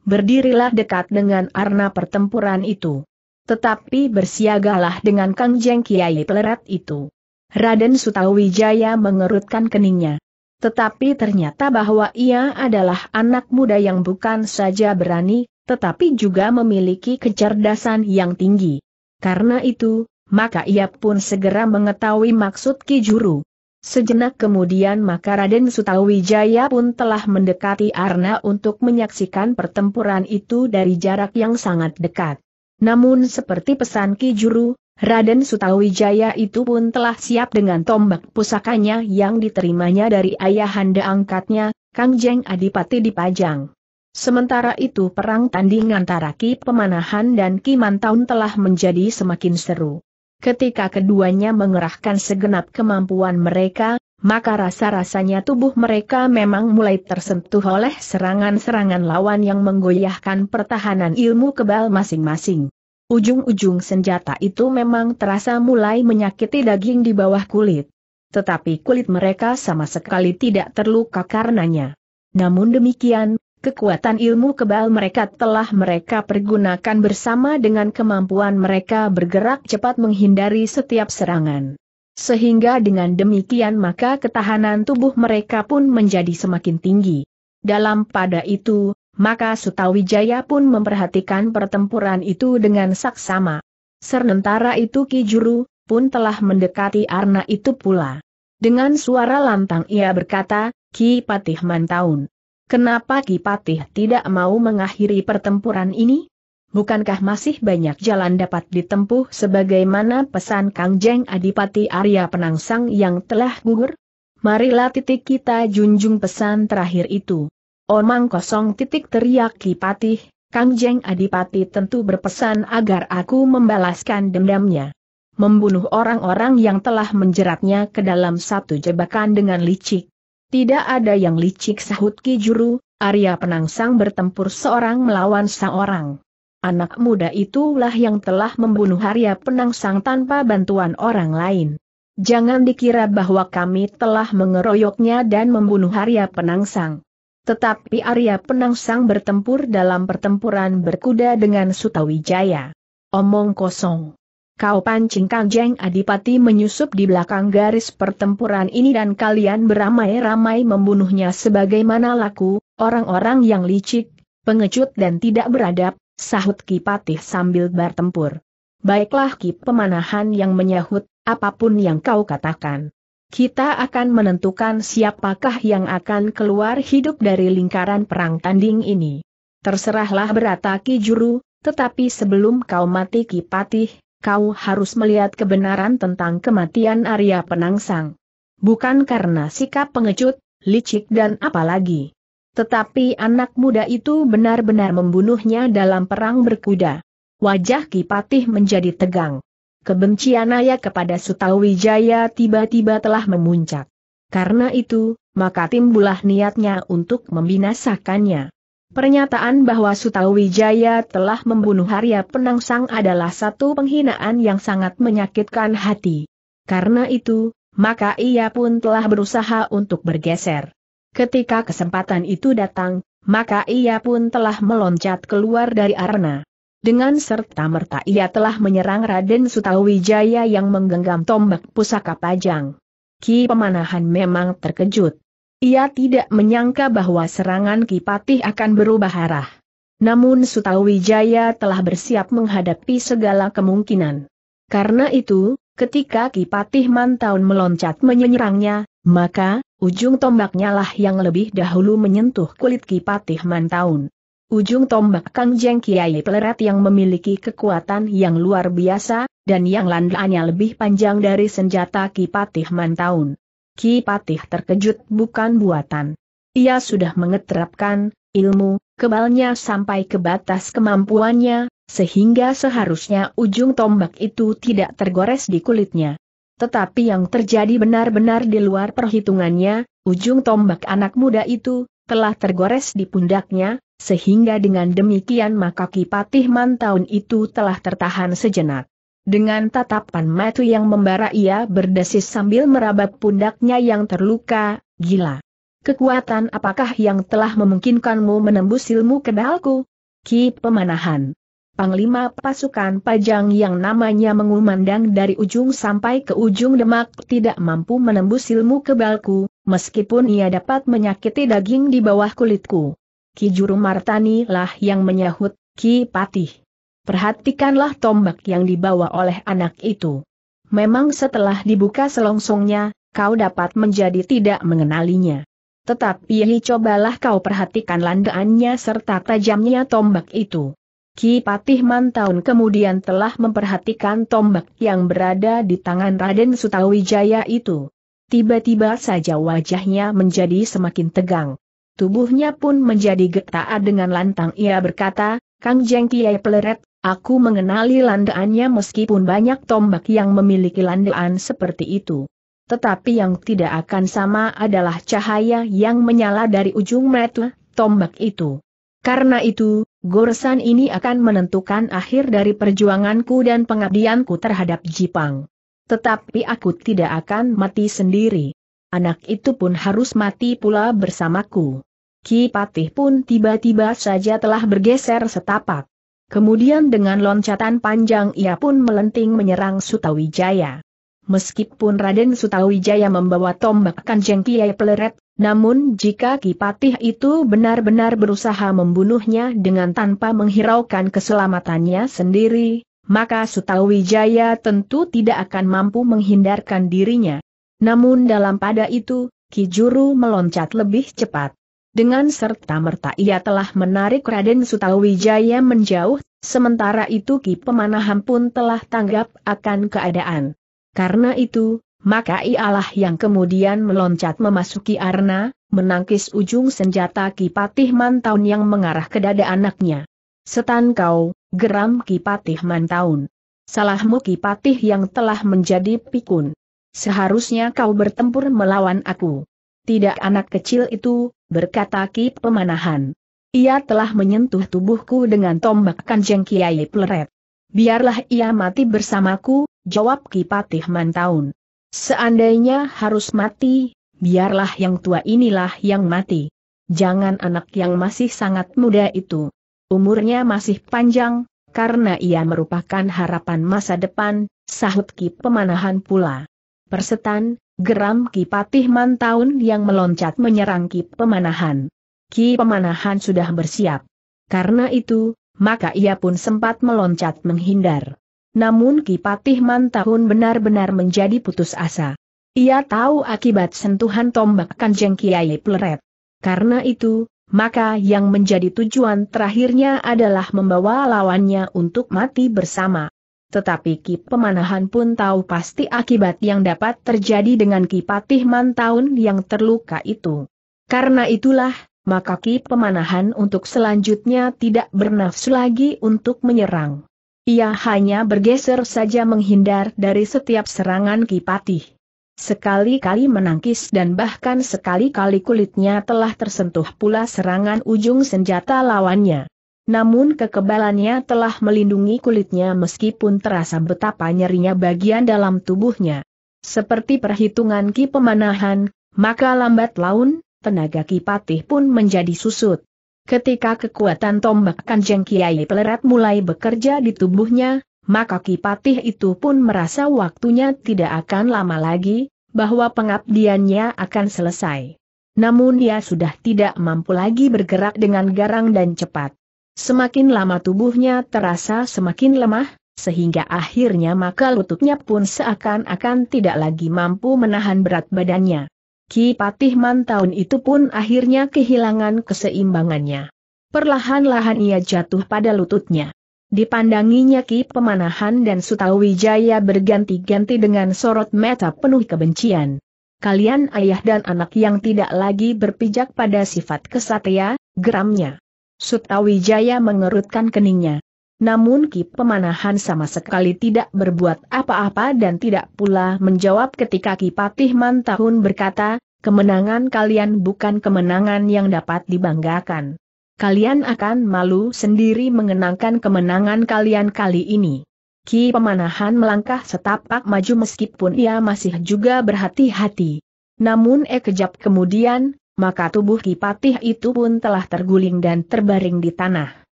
Berdirilah dekat dengan arna pertempuran itu. Tetapi bersiagalah dengan Kang Jeng Kiai Pelerat itu. Raden Sutawijaya mengerutkan keningnya. Tetapi ternyata bahwa ia adalah anak muda yang bukan saja berani, tetapi juga memiliki kecerdasan yang tinggi. Karena itu, maka ia pun segera mengetahui maksud Ki Juru. Sejenak kemudian maka Raden Sutawijaya pun telah mendekati Arna untuk menyaksikan pertempuran itu dari jarak yang sangat dekat. Namun seperti pesan Ki Juru, Raden Sutawijaya itu pun telah siap dengan tombak pusakanya yang diterimanya dari ayahanda angkatnya, Kang Jeng Adipati Dipajang. Sementara itu perang tanding antara Ki Pemanahan dan Ki Mantaun telah menjadi semakin seru. Ketika keduanya mengerahkan segenap kemampuan mereka, maka rasa-rasanya tubuh mereka memang mulai tersentuh oleh serangan-serangan lawan yang menggoyahkan pertahanan ilmu kebal masing-masing. Ujung-ujung senjata itu memang terasa mulai menyakiti daging di bawah kulit. Tetapi kulit mereka sama sekali tidak terluka karenanya. Namun demikian, Kekuatan ilmu kebal mereka telah mereka pergunakan bersama dengan kemampuan mereka bergerak cepat menghindari setiap serangan. Sehingga dengan demikian maka ketahanan tubuh mereka pun menjadi semakin tinggi. Dalam pada itu, maka Sutawijaya pun memperhatikan pertempuran itu dengan saksama. Sementara itu Ki Juru pun telah mendekati Arna itu pula. Dengan suara lantang ia berkata, Ki Patih Mantaun. Kenapa Kipatih tidak mau mengakhiri pertempuran ini? Bukankah masih banyak jalan dapat ditempuh sebagaimana pesan Kang Jeng Adipati Arya Penangsang yang telah gugur? Marilah titik kita junjung pesan terakhir itu. Omang kosong titik teriak Kipatih, Kang Jeng Adipati tentu berpesan agar aku membalaskan dendamnya. Membunuh orang-orang yang telah menjeratnya ke dalam satu jebakan dengan licik. Tidak ada yang licik sahut Ki Juru, Arya Penangsang bertempur seorang melawan seorang. Anak muda itulah yang telah membunuh Arya Penangsang tanpa bantuan orang lain. Jangan dikira bahwa kami telah mengeroyoknya dan membunuh Arya Penangsang. Tetapi Arya Penangsang bertempur dalam pertempuran berkuda dengan Sutawijaya. Omong kosong. Kau pancing Kangjeng Adipati menyusup di belakang garis pertempuran ini dan kalian beramai-ramai membunuhnya sebagaimana laku, orang-orang yang licik, pengecut dan tidak beradab, sahut Kipatih sambil bertempur. Baiklah Kip Pemanahan yang menyahut, apapun yang kau katakan. Kita akan menentukan siapakah yang akan keluar hidup dari lingkaran perang tanding ini. Terserahlah Ki juru, tetapi sebelum kau mati Kipatih, kau harus melihat kebenaran tentang kematian Arya Penangsang. Bukan karena sikap pengecut, licik dan apalagi. Tetapi anak muda itu benar-benar membunuhnya dalam perang berkuda. Wajah Kipatih menjadi tegang. Kebencian ayah kepada Sutawijaya tiba-tiba telah memuncak. Karena itu, maka timbulah niatnya untuk membinasakannya. Pernyataan bahwa Sutawijaya telah membunuh Arya Penangsang adalah satu penghinaan yang sangat menyakitkan hati. Karena itu, maka ia pun telah berusaha untuk bergeser. Ketika kesempatan itu datang, maka ia pun telah meloncat keluar dari arena. Dengan serta-merta ia telah menyerang Raden Sutawijaya yang menggenggam tombak pusaka pajang. Ki Pemanahan memang terkejut. Ia tidak menyangka bahwa serangan Kipatih akan berubah arah. Namun Sutawijaya telah bersiap menghadapi segala kemungkinan. Karena itu, ketika Kipatih Mantaun meloncat menyerangnya, maka, ujung tombaknya lah yang lebih dahulu menyentuh kulit Kipatih Mantaun. Ujung tombak Kang Jeng Kiai Pelerat yang memiliki kekuatan yang luar biasa, dan yang landaannya lebih panjang dari senjata Kipatih Mantaun. Ki Patih terkejut bukan buatan. Ia sudah mengeterapkan ilmu, kebalnya sampai ke batas kemampuannya, sehingga seharusnya ujung tombak itu tidak tergores di kulitnya. Tetapi yang terjadi benar-benar di luar perhitungannya, ujung tombak anak muda itu telah tergores di pundaknya, sehingga dengan demikian maka Ki Patih Mantaun itu telah tertahan sejenak. Dengan tatapan matu yang membara ia berdesis sambil merabat pundaknya yang terluka, gila. Kekuatan apakah yang telah memungkinkanmu menembus ilmu kedalku? Ki Pemanahan. Panglima pasukan pajang yang namanya mengumandang dari ujung sampai ke ujung demak tidak mampu menembus ilmu kebalku, meskipun ia dapat menyakiti daging di bawah kulitku. Ki Juru Martani lah yang menyahut, Ki Patih. Perhatikanlah tombak yang dibawa oleh anak itu. Memang setelah dibuka selongsongnya, kau dapat menjadi tidak mengenalinya. Tetapi cobalah kau perhatikan landaannya serta tajamnya tombak itu. Ki Patih Mantaun kemudian telah memperhatikan tombak yang berada di tangan Raden Sutawijaya itu. Tiba-tiba saja wajahnya menjadi semakin tegang. Tubuhnya pun menjadi getaat dengan lantang ia berkata, Kang Jeng Kiai Peleret, Aku mengenali landaannya meskipun banyak tombak yang memiliki landaan seperti itu. Tetapi yang tidak akan sama adalah cahaya yang menyala dari ujung mata tombak itu. Karena itu, goresan ini akan menentukan akhir dari perjuanganku dan pengabdianku terhadap Jipang. Tetapi aku tidak akan mati sendiri. Anak itu pun harus mati pula bersamaku. Ki Patih pun tiba-tiba saja telah bergeser setapak. Kemudian dengan loncatan panjang ia pun melenting menyerang Sutawijaya. Meskipun Raden Sutawijaya membawa tombak Kanjeng Kiai Peleret, namun jika Kipatih itu benar-benar berusaha membunuhnya dengan tanpa menghiraukan keselamatannya sendiri, maka Sutawijaya tentu tidak akan mampu menghindarkan dirinya. Namun dalam pada itu, Kijuru meloncat lebih cepat. Dengan serta-merta ia telah menarik Raden Sutawijaya menjauh, sementara itu Ki Pemanahan pun telah tanggap akan keadaan. Karena itu, maka ialah yang kemudian meloncat memasuki arna, menangkis ujung senjata Ki Patih Mantaun yang mengarah ke dada anaknya. Setan kau, geram Ki Patih Mantaun. Salahmu Ki Patih yang telah menjadi pikun. Seharusnya kau bertempur melawan aku. Tidak anak kecil itu, berkata Ki Pemanahan. Ia telah menyentuh tubuhku dengan tombak kanjeng Kiai Pleret. Biarlah ia mati bersamaku, jawab Ki Patih Mantaun. Seandainya harus mati, biarlah yang tua inilah yang mati. Jangan anak yang masih sangat muda itu. Umurnya masih panjang, karena ia merupakan harapan masa depan, sahut Ki Pemanahan pula. Persetan, Geram Ki Patih Mantaun yang meloncat menyerang Ki Pemanahan. Ki Pemanahan sudah bersiap. Karena itu, maka ia pun sempat meloncat menghindar. Namun Ki Patih Mantaun benar-benar menjadi putus asa. Ia tahu akibat sentuhan tombak kanjeng Kiai Pleret. Karena itu, maka yang menjadi tujuan terakhirnya adalah membawa lawannya untuk mati bersama. Tetapi kip Pemanahan pun tahu pasti akibat yang dapat terjadi dengan Ki Patih Mantaun yang terluka itu. Karena itulah, maka kip Pemanahan untuk selanjutnya tidak bernafsu lagi untuk menyerang. Ia hanya bergeser saja menghindar dari setiap serangan kipatih. Sekali-kali menangkis dan bahkan sekali-kali kulitnya telah tersentuh pula serangan ujung senjata lawannya. Namun kekebalannya telah melindungi kulitnya meskipun terasa betapa nyerinya bagian dalam tubuhnya. Seperti perhitungan Ki Pemanahan, maka lambat laun, tenaga Ki Patih pun menjadi susut. Ketika kekuatan tombak kanjeng Kiai Pelerat mulai bekerja di tubuhnya, maka Ki Patih itu pun merasa waktunya tidak akan lama lagi, bahwa pengabdiannya akan selesai. Namun dia sudah tidak mampu lagi bergerak dengan garang dan cepat. Semakin lama tubuhnya terasa semakin lemah, sehingga akhirnya maka lututnya pun seakan-akan tidak lagi mampu menahan berat badannya. Ki Patih Mantaun itu pun akhirnya kehilangan keseimbangannya. Perlahan-lahan ia jatuh pada lututnya. Dipandanginya Ki Pemanahan dan Sutawijaya berganti-ganti dengan sorot mata penuh kebencian. Kalian ayah dan anak yang tidak lagi berpijak pada sifat kesatria, geramnya. Sutawijaya mengerutkan keningnya. Namun Ki Pemanahan sama sekali tidak berbuat apa-apa dan tidak pula menjawab ketika Ki Patih Mantahun berkata, kemenangan kalian bukan kemenangan yang dapat dibanggakan. Kalian akan malu sendiri mengenangkan kemenangan kalian kali ini. Ki Pemanahan melangkah setapak maju meskipun ia masih juga berhati-hati. Namun eh kejap kemudian, maka tubuh Kipatih itu pun telah terguling dan terbaring di tanah.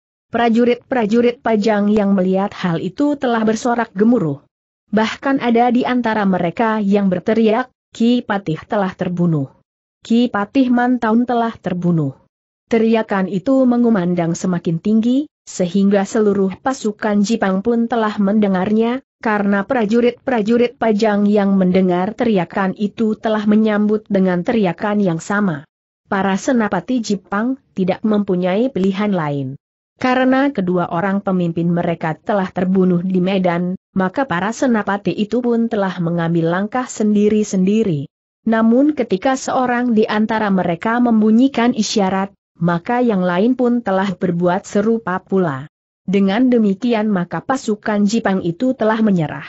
Prajurit-prajurit pajang yang melihat hal itu telah bersorak gemuruh. Bahkan ada di antara mereka yang berteriak, Ki Patih telah terbunuh. Ki Patih Mantaun telah terbunuh. Teriakan itu mengumandang semakin tinggi, sehingga seluruh pasukan Jipang pun telah mendengarnya, karena prajurit-prajurit pajang yang mendengar teriakan itu telah menyambut dengan teriakan yang sama para senapati Jepang tidak mempunyai pilihan lain. Karena kedua orang pemimpin mereka telah terbunuh di medan, maka para senapati itu pun telah mengambil langkah sendiri-sendiri. Namun ketika seorang di antara mereka membunyikan isyarat, maka yang lain pun telah berbuat serupa pula. Dengan demikian maka pasukan Jepang itu telah menyerah.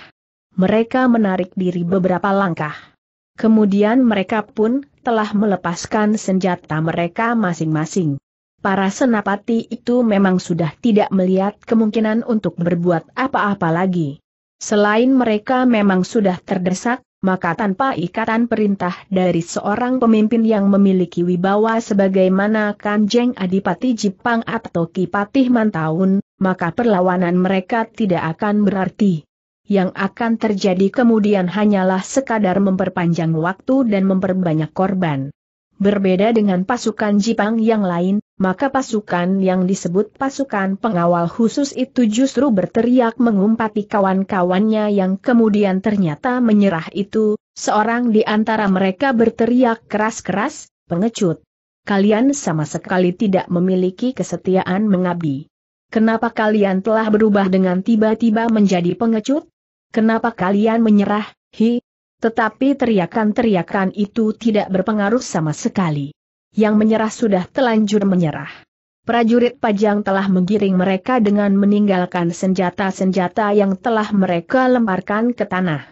Mereka menarik diri beberapa langkah. Kemudian mereka pun telah melepaskan senjata mereka masing-masing. Para senapati itu memang sudah tidak melihat kemungkinan untuk berbuat apa-apa lagi. Selain mereka memang sudah terdesak, maka tanpa ikatan perintah dari seorang pemimpin yang memiliki wibawa sebagaimana Kanjeng Adipati Jepang atau Kipatih Mantaun, maka perlawanan mereka tidak akan berarti. Yang akan terjadi kemudian hanyalah sekadar memperpanjang waktu dan memperbanyak korban. Berbeda dengan pasukan Jipang yang lain, maka pasukan yang disebut pasukan pengawal khusus itu justru berteriak mengumpati kawan-kawannya yang kemudian ternyata menyerah itu, seorang di antara mereka berteriak keras-keras, pengecut. Kalian sama sekali tidak memiliki kesetiaan mengabdi. Kenapa kalian telah berubah dengan tiba-tiba menjadi pengecut? Kenapa kalian menyerah, hi? Tetapi teriakan-teriakan itu tidak berpengaruh sama sekali. Yang menyerah sudah telanjur menyerah. Prajurit Pajang telah menggiring mereka dengan meninggalkan senjata-senjata yang telah mereka lemparkan ke tanah.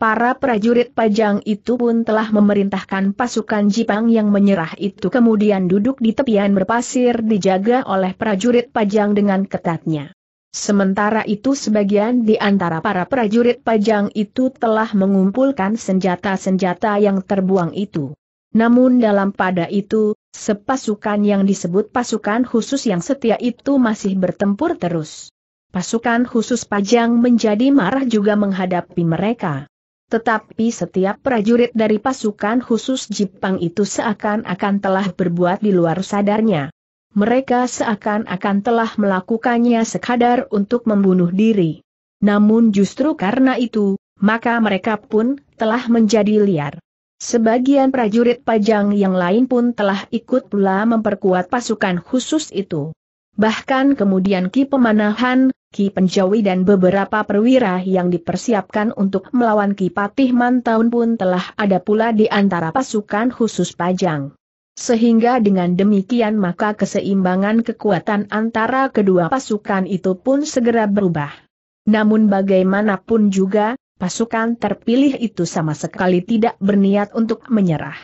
Para prajurit Pajang itu pun telah memerintahkan pasukan Jipang yang menyerah itu kemudian duduk di tepian berpasir dijaga oleh prajurit Pajang dengan ketatnya. Sementara itu sebagian di antara para prajurit pajang itu telah mengumpulkan senjata-senjata yang terbuang itu. Namun dalam pada itu, sepasukan yang disebut pasukan khusus yang setia itu masih bertempur terus. Pasukan khusus pajang menjadi marah juga menghadapi mereka. Tetapi setiap prajurit dari pasukan khusus Jipang itu seakan-akan telah berbuat di luar sadarnya mereka seakan-akan telah melakukannya sekadar untuk membunuh diri. Namun justru karena itu, maka mereka pun telah menjadi liar. Sebagian prajurit pajang yang lain pun telah ikut pula memperkuat pasukan khusus itu. Bahkan kemudian Ki Pemanahan, Ki Penjawi dan beberapa perwira yang dipersiapkan untuk melawan Ki Patih Mantaun pun telah ada pula di antara pasukan khusus pajang. Sehingga dengan demikian maka keseimbangan kekuatan antara kedua pasukan itu pun segera berubah. Namun bagaimanapun juga, pasukan terpilih itu sama sekali tidak berniat untuk menyerah.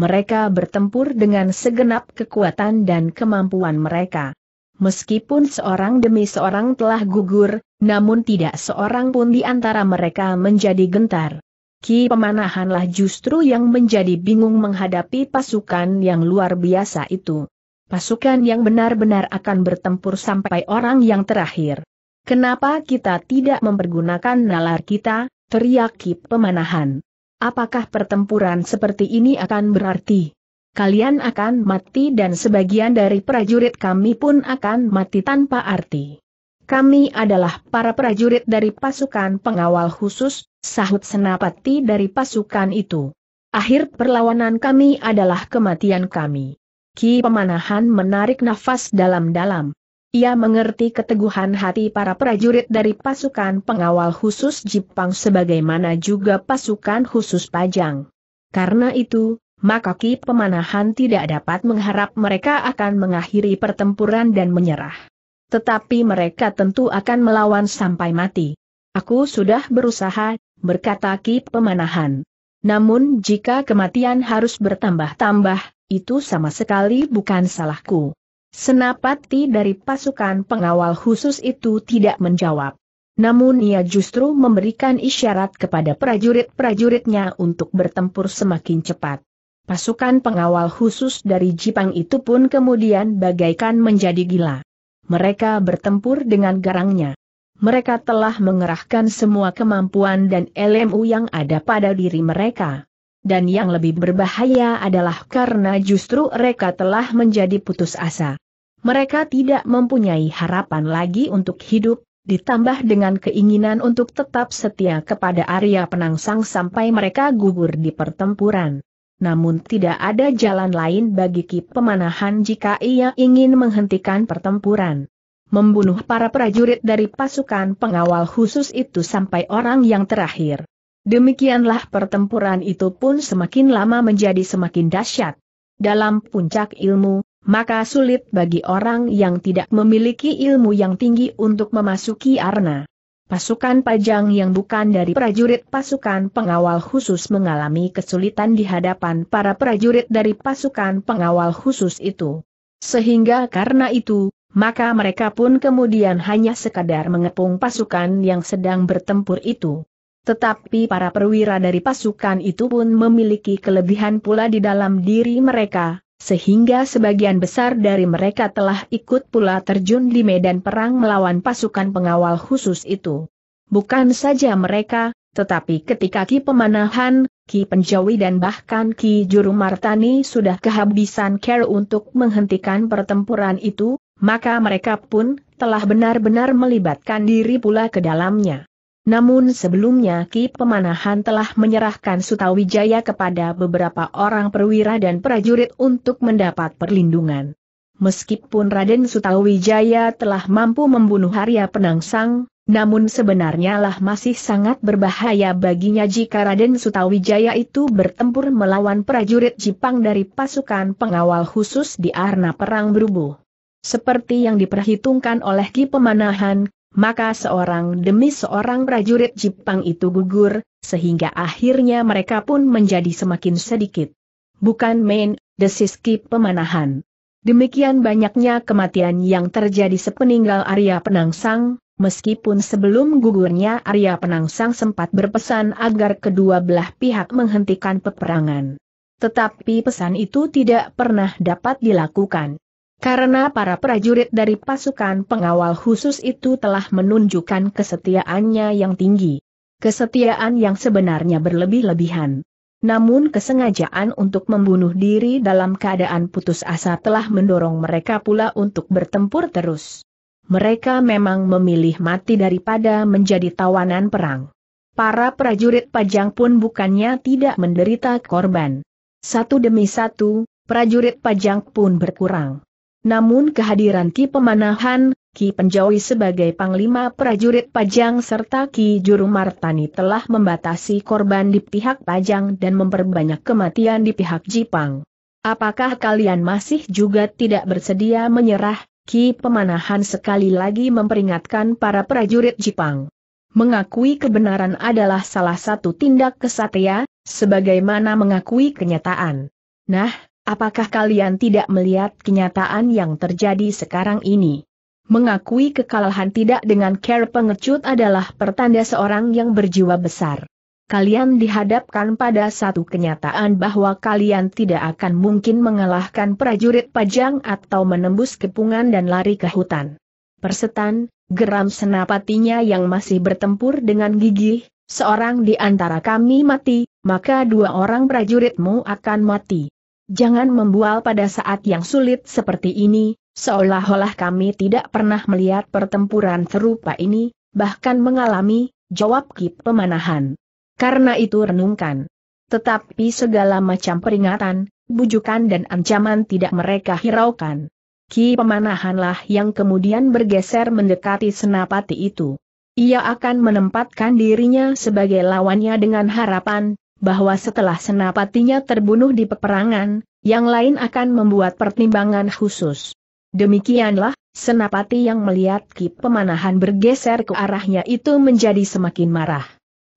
Mereka bertempur dengan segenap kekuatan dan kemampuan mereka. Meskipun seorang demi seorang telah gugur, namun tidak seorang pun di antara mereka menjadi gentar. Ki Pemanahanlah justru yang menjadi bingung menghadapi pasukan yang luar biasa itu. Pasukan yang benar-benar akan bertempur sampai orang yang terakhir. Kenapa kita tidak mempergunakan nalar kita, teriak Ki Pemanahan. Apakah pertempuran seperti ini akan berarti? Kalian akan mati dan sebagian dari prajurit kami pun akan mati tanpa arti. Kami adalah para prajurit dari pasukan pengawal khusus, sahut senapati dari pasukan itu. Akhir perlawanan kami adalah kematian kami. Ki Pemanahan menarik nafas dalam-dalam. Ia mengerti keteguhan hati para prajurit dari pasukan pengawal khusus Jipang sebagaimana juga pasukan khusus Pajang. Karena itu, maka Ki Pemanahan tidak dapat mengharap mereka akan mengakhiri pertempuran dan menyerah. Tetapi mereka tentu akan melawan sampai mati. Aku sudah berusaha, berkata Ki Pemanahan. Namun jika kematian harus bertambah-tambah, itu sama sekali bukan salahku. Senapati dari pasukan pengawal khusus itu tidak menjawab. Namun ia justru memberikan isyarat kepada prajurit-prajuritnya untuk bertempur semakin cepat. Pasukan pengawal khusus dari Jipang itu pun kemudian bagaikan menjadi gila. Mereka bertempur dengan garangnya mereka telah mengerahkan semua kemampuan dan LMU yang ada pada diri mereka. Dan yang lebih berbahaya adalah karena justru mereka telah menjadi putus asa. Mereka tidak mempunyai harapan lagi untuk hidup, ditambah dengan keinginan untuk tetap setia kepada Arya Penangsang sampai mereka gugur di pertempuran. Namun tidak ada jalan lain bagi Ki Pemanahan jika ia ingin menghentikan pertempuran membunuh para prajurit dari pasukan pengawal khusus itu sampai orang yang terakhir. Demikianlah pertempuran itu pun semakin lama menjadi semakin dahsyat. Dalam puncak ilmu, maka sulit bagi orang yang tidak memiliki ilmu yang tinggi untuk memasuki arna. Pasukan pajang yang bukan dari prajurit pasukan pengawal khusus mengalami kesulitan di hadapan para prajurit dari pasukan pengawal khusus itu. Sehingga karena itu, maka mereka pun kemudian hanya sekadar mengepung pasukan yang sedang bertempur itu. Tetapi para perwira dari pasukan itu pun memiliki kelebihan pula di dalam diri mereka, sehingga sebagian besar dari mereka telah ikut pula terjun di medan perang melawan pasukan pengawal khusus itu. Bukan saja mereka, tetapi ketika Ki Pemanahan, Ki Penjawi dan bahkan Ki Juru Martani sudah kehabisan care untuk menghentikan pertempuran itu, maka mereka pun telah benar-benar melibatkan diri pula ke dalamnya. Namun sebelumnya Ki Pemanahan telah menyerahkan Sutawijaya kepada beberapa orang perwira dan prajurit untuk mendapat perlindungan. Meskipun Raden Sutawijaya telah mampu membunuh Arya Penangsang, namun sebenarnya lah masih sangat berbahaya baginya jika Raden Sutawijaya itu bertempur melawan prajurit Jepang dari pasukan pengawal khusus di arena perang berubuh. Seperti yang diperhitungkan oleh Ki Pemanahan, maka seorang demi seorang prajurit Jepang itu gugur, sehingga akhirnya mereka pun menjadi semakin sedikit. Bukan main, desis Ki Pemanahan. Demikian banyaknya kematian yang terjadi sepeninggal Arya Penangsang, meskipun sebelum gugurnya Arya Penangsang sempat berpesan agar kedua belah pihak menghentikan peperangan. Tetapi pesan itu tidak pernah dapat dilakukan. Karena para prajurit dari pasukan pengawal khusus itu telah menunjukkan kesetiaannya yang tinggi. Kesetiaan yang sebenarnya berlebih-lebihan. Namun kesengajaan untuk membunuh diri dalam keadaan putus asa telah mendorong mereka pula untuk bertempur terus. Mereka memang memilih mati daripada menjadi tawanan perang. Para prajurit pajang pun bukannya tidak menderita korban. Satu demi satu, prajurit pajang pun berkurang. Namun kehadiran Ki Pemanahan, Ki Penjawi sebagai panglima prajurit Pajang serta Ki Jurumartani telah membatasi korban di pihak Pajang dan memperbanyak kematian di pihak Jipang. Apakah kalian masih juga tidak bersedia menyerah? Ki Pemanahan sekali lagi memperingatkan para prajurit Jipang. Mengakui kebenaran adalah salah satu tindak kesatria, sebagaimana mengakui kenyataan. Nah, Apakah kalian tidak melihat kenyataan yang terjadi sekarang ini? Mengakui kekalahan tidak dengan care pengecut adalah pertanda seorang yang berjiwa besar. Kalian dihadapkan pada satu kenyataan bahwa kalian tidak akan mungkin mengalahkan prajurit pajang atau menembus kepungan dan lari ke hutan. Persetan, geram senapatinya yang masih bertempur dengan gigih, seorang di antara kami mati, maka dua orang prajuritmu akan mati. Jangan membual pada saat yang sulit seperti ini, seolah-olah kami tidak pernah melihat pertempuran serupa ini, bahkan mengalami, jawab Kip pemanahan. Karena itu renungkan. Tetapi segala macam peringatan, bujukan dan ancaman tidak mereka hiraukan. Ki pemanahanlah yang kemudian bergeser mendekati senapati itu. Ia akan menempatkan dirinya sebagai lawannya dengan harapan, bahwa setelah senapatinya terbunuh di peperangan, yang lain akan membuat pertimbangan khusus. Demikianlah, senapati yang melihat kip pemanahan bergeser ke arahnya itu menjadi semakin marah.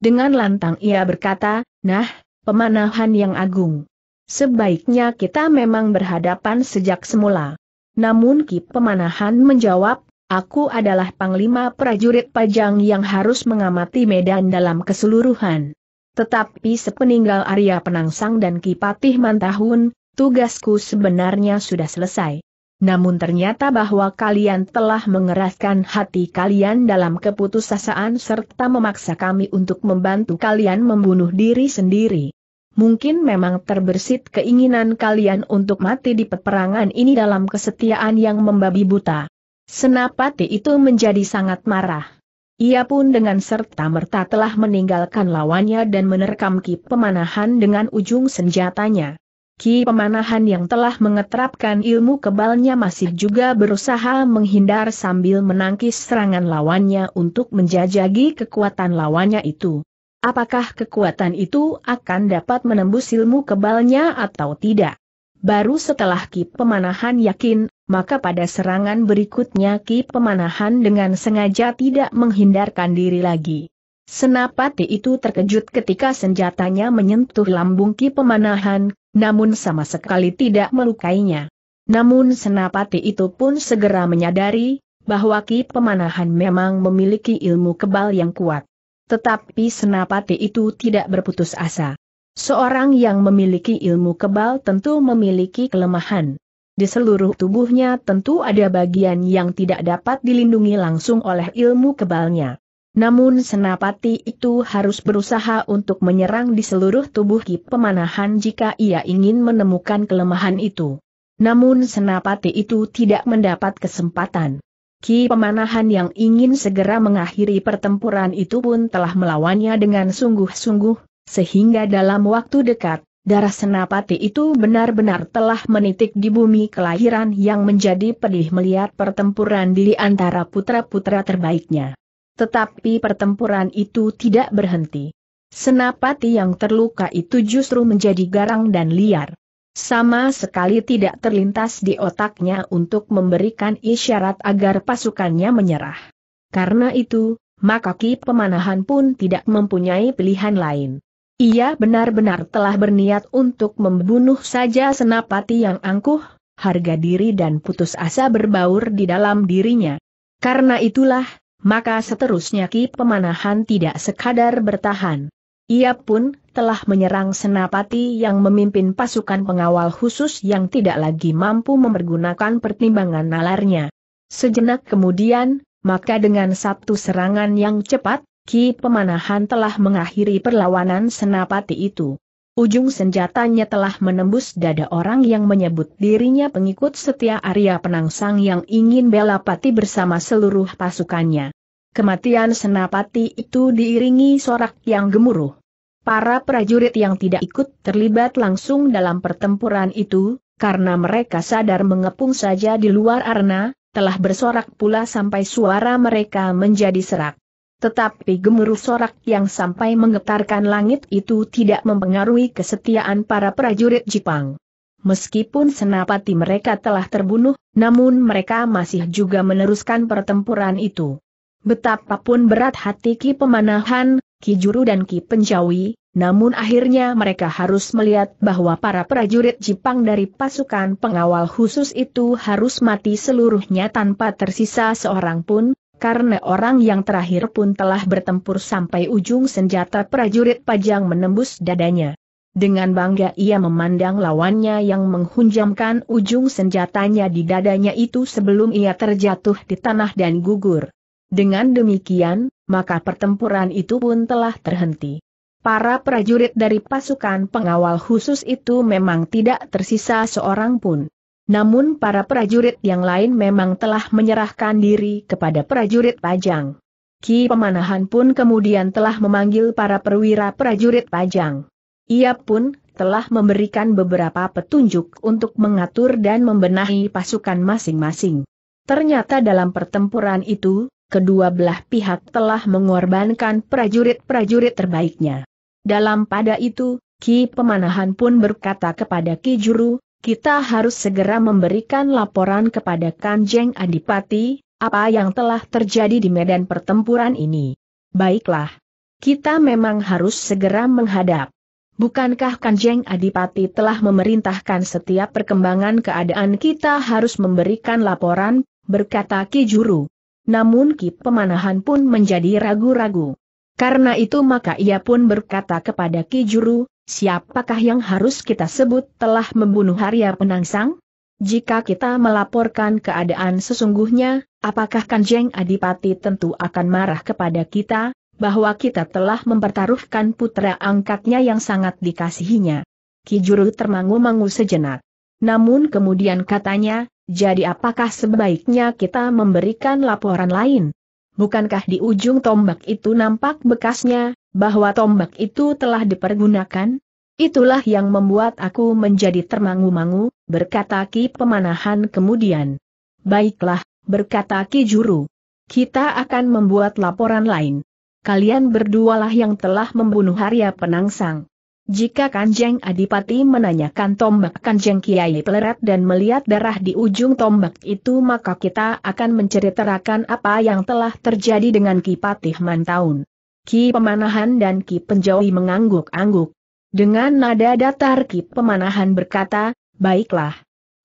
Dengan lantang ia berkata, nah, pemanahan yang agung. Sebaiknya kita memang berhadapan sejak semula. Namun kip pemanahan menjawab, Aku adalah panglima prajurit pajang yang harus mengamati medan dalam keseluruhan. Tetapi sepeninggal Arya Penangsang dan Kipatih Mantahun, tugasku sebenarnya sudah selesai. Namun ternyata bahwa kalian telah mengeraskan hati kalian dalam keputusasaan serta memaksa kami untuk membantu kalian membunuh diri sendiri. Mungkin memang terbersit keinginan kalian untuk mati di peperangan ini dalam kesetiaan yang membabi buta. Senapati itu menjadi sangat marah. Ia pun dengan serta-merta telah meninggalkan lawannya dan menerkam ki pemanahan dengan ujung senjatanya. Ki pemanahan yang telah mengetrapkan ilmu kebalnya masih juga berusaha menghindar sambil menangkis serangan lawannya untuk menjajagi kekuatan lawannya itu. Apakah kekuatan itu akan dapat menembus ilmu kebalnya atau tidak? Baru setelah Ki Pemanahan yakin maka pada serangan berikutnya Ki Pemanahan dengan sengaja tidak menghindarkan diri lagi. Senapati itu terkejut ketika senjatanya menyentuh lambung Ki Pemanahan, namun sama sekali tidak melukainya. Namun senapati itu pun segera menyadari, bahwa Ki Pemanahan memang memiliki ilmu kebal yang kuat. Tetapi senapati itu tidak berputus asa. Seorang yang memiliki ilmu kebal tentu memiliki kelemahan. Di seluruh tubuhnya tentu ada bagian yang tidak dapat dilindungi langsung oleh ilmu kebalnya. Namun senapati itu harus berusaha untuk menyerang di seluruh tubuh Ki Pemanahan jika ia ingin menemukan kelemahan itu. Namun senapati itu tidak mendapat kesempatan. Ki Pemanahan yang ingin segera mengakhiri pertempuran itu pun telah melawannya dengan sungguh-sungguh, sehingga dalam waktu dekat, Darah senapati itu benar-benar telah menitik di bumi kelahiran yang menjadi pedih melihat pertempuran di antara putra-putra terbaiknya. Tetapi pertempuran itu tidak berhenti. Senapati yang terluka itu justru menjadi garang dan liar. Sama sekali tidak terlintas di otaknya untuk memberikan isyarat agar pasukannya menyerah. Karena itu, maka Ki Pemanahan pun tidak mempunyai pilihan lain. Ia benar-benar telah berniat untuk membunuh saja senapati yang angkuh, harga diri dan putus asa berbaur di dalam dirinya. Karena itulah, maka seterusnya Ki Pemanahan tidak sekadar bertahan. Ia pun telah menyerang senapati yang memimpin pasukan pengawal khusus yang tidak lagi mampu mempergunakan pertimbangan nalarnya. Sejenak kemudian, maka dengan satu serangan yang cepat, Ki Pemanahan telah mengakhiri perlawanan senapati itu. Ujung senjatanya telah menembus dada orang yang menyebut dirinya pengikut setia Arya Penangsang yang ingin bela pati bersama seluruh pasukannya. Kematian senapati itu diiringi sorak yang gemuruh. Para prajurit yang tidak ikut terlibat langsung dalam pertempuran itu, karena mereka sadar mengepung saja di luar arena, telah bersorak pula sampai suara mereka menjadi serak. Tetapi gemuruh sorak yang sampai menggetarkan langit itu tidak mempengaruhi kesetiaan para prajurit Jepang. Meskipun senapati mereka telah terbunuh, namun mereka masih juga meneruskan pertempuran itu. Betapapun berat hati Ki Pemanahan, Ki Juru dan Ki Penjawi, namun akhirnya mereka harus melihat bahwa para prajurit Jepang dari pasukan pengawal khusus itu harus mati seluruhnya tanpa tersisa seorang pun, karena orang yang terakhir pun telah bertempur sampai ujung senjata prajurit pajang menembus dadanya. Dengan bangga ia memandang lawannya yang menghunjamkan ujung senjatanya di dadanya itu sebelum ia terjatuh di tanah dan gugur. Dengan demikian, maka pertempuran itu pun telah terhenti. Para prajurit dari pasukan pengawal khusus itu memang tidak tersisa seorang pun. Namun para prajurit yang lain memang telah menyerahkan diri kepada prajurit Pajang. Ki Pemanahan pun kemudian telah memanggil para perwira prajurit Pajang. Ia pun telah memberikan beberapa petunjuk untuk mengatur dan membenahi pasukan masing-masing. Ternyata dalam pertempuran itu, kedua belah pihak telah mengorbankan prajurit-prajurit terbaiknya. Dalam pada itu, Ki Pemanahan pun berkata kepada Ki Juru, kita harus segera memberikan laporan kepada Kanjeng Adipati, apa yang telah terjadi di medan pertempuran ini. Baiklah. Kita memang harus segera menghadap. Bukankah Kanjeng Adipati telah memerintahkan setiap perkembangan keadaan kita harus memberikan laporan, berkata Ki Juru. Namun Ki Pemanahan pun menjadi ragu-ragu. Karena itu maka ia pun berkata kepada Ki Juru, Siapakah yang harus kita sebut telah membunuh Arya Penangsang? Jika kita melaporkan keadaan sesungguhnya, apakah Kanjeng Adipati tentu akan marah kepada kita, bahwa kita telah mempertaruhkan putra angkatnya yang sangat dikasihinya? Kijuru termangu-mangu sejenak. Namun kemudian katanya, jadi apakah sebaiknya kita memberikan laporan lain? Bukankah di ujung tombak itu nampak bekasnya, bahwa tombak itu telah dipergunakan? Itulah yang membuat aku menjadi termangu-mangu, berkata Ki Pemanahan kemudian. Baiklah, berkata Ki Juru. Kita akan membuat laporan lain. Kalian berdualah yang telah membunuh Arya Penangsang. Jika Kanjeng Adipati menanyakan tombak Kanjeng Kiai Pleret dan melihat darah di ujung tombak itu maka kita akan menceritakan apa yang telah terjadi dengan Ki Patih Mantaun. Ki Pemanahan dan Ki Penjawi mengangguk-angguk. Dengan nada datar Ki Pemanahan berkata, baiklah.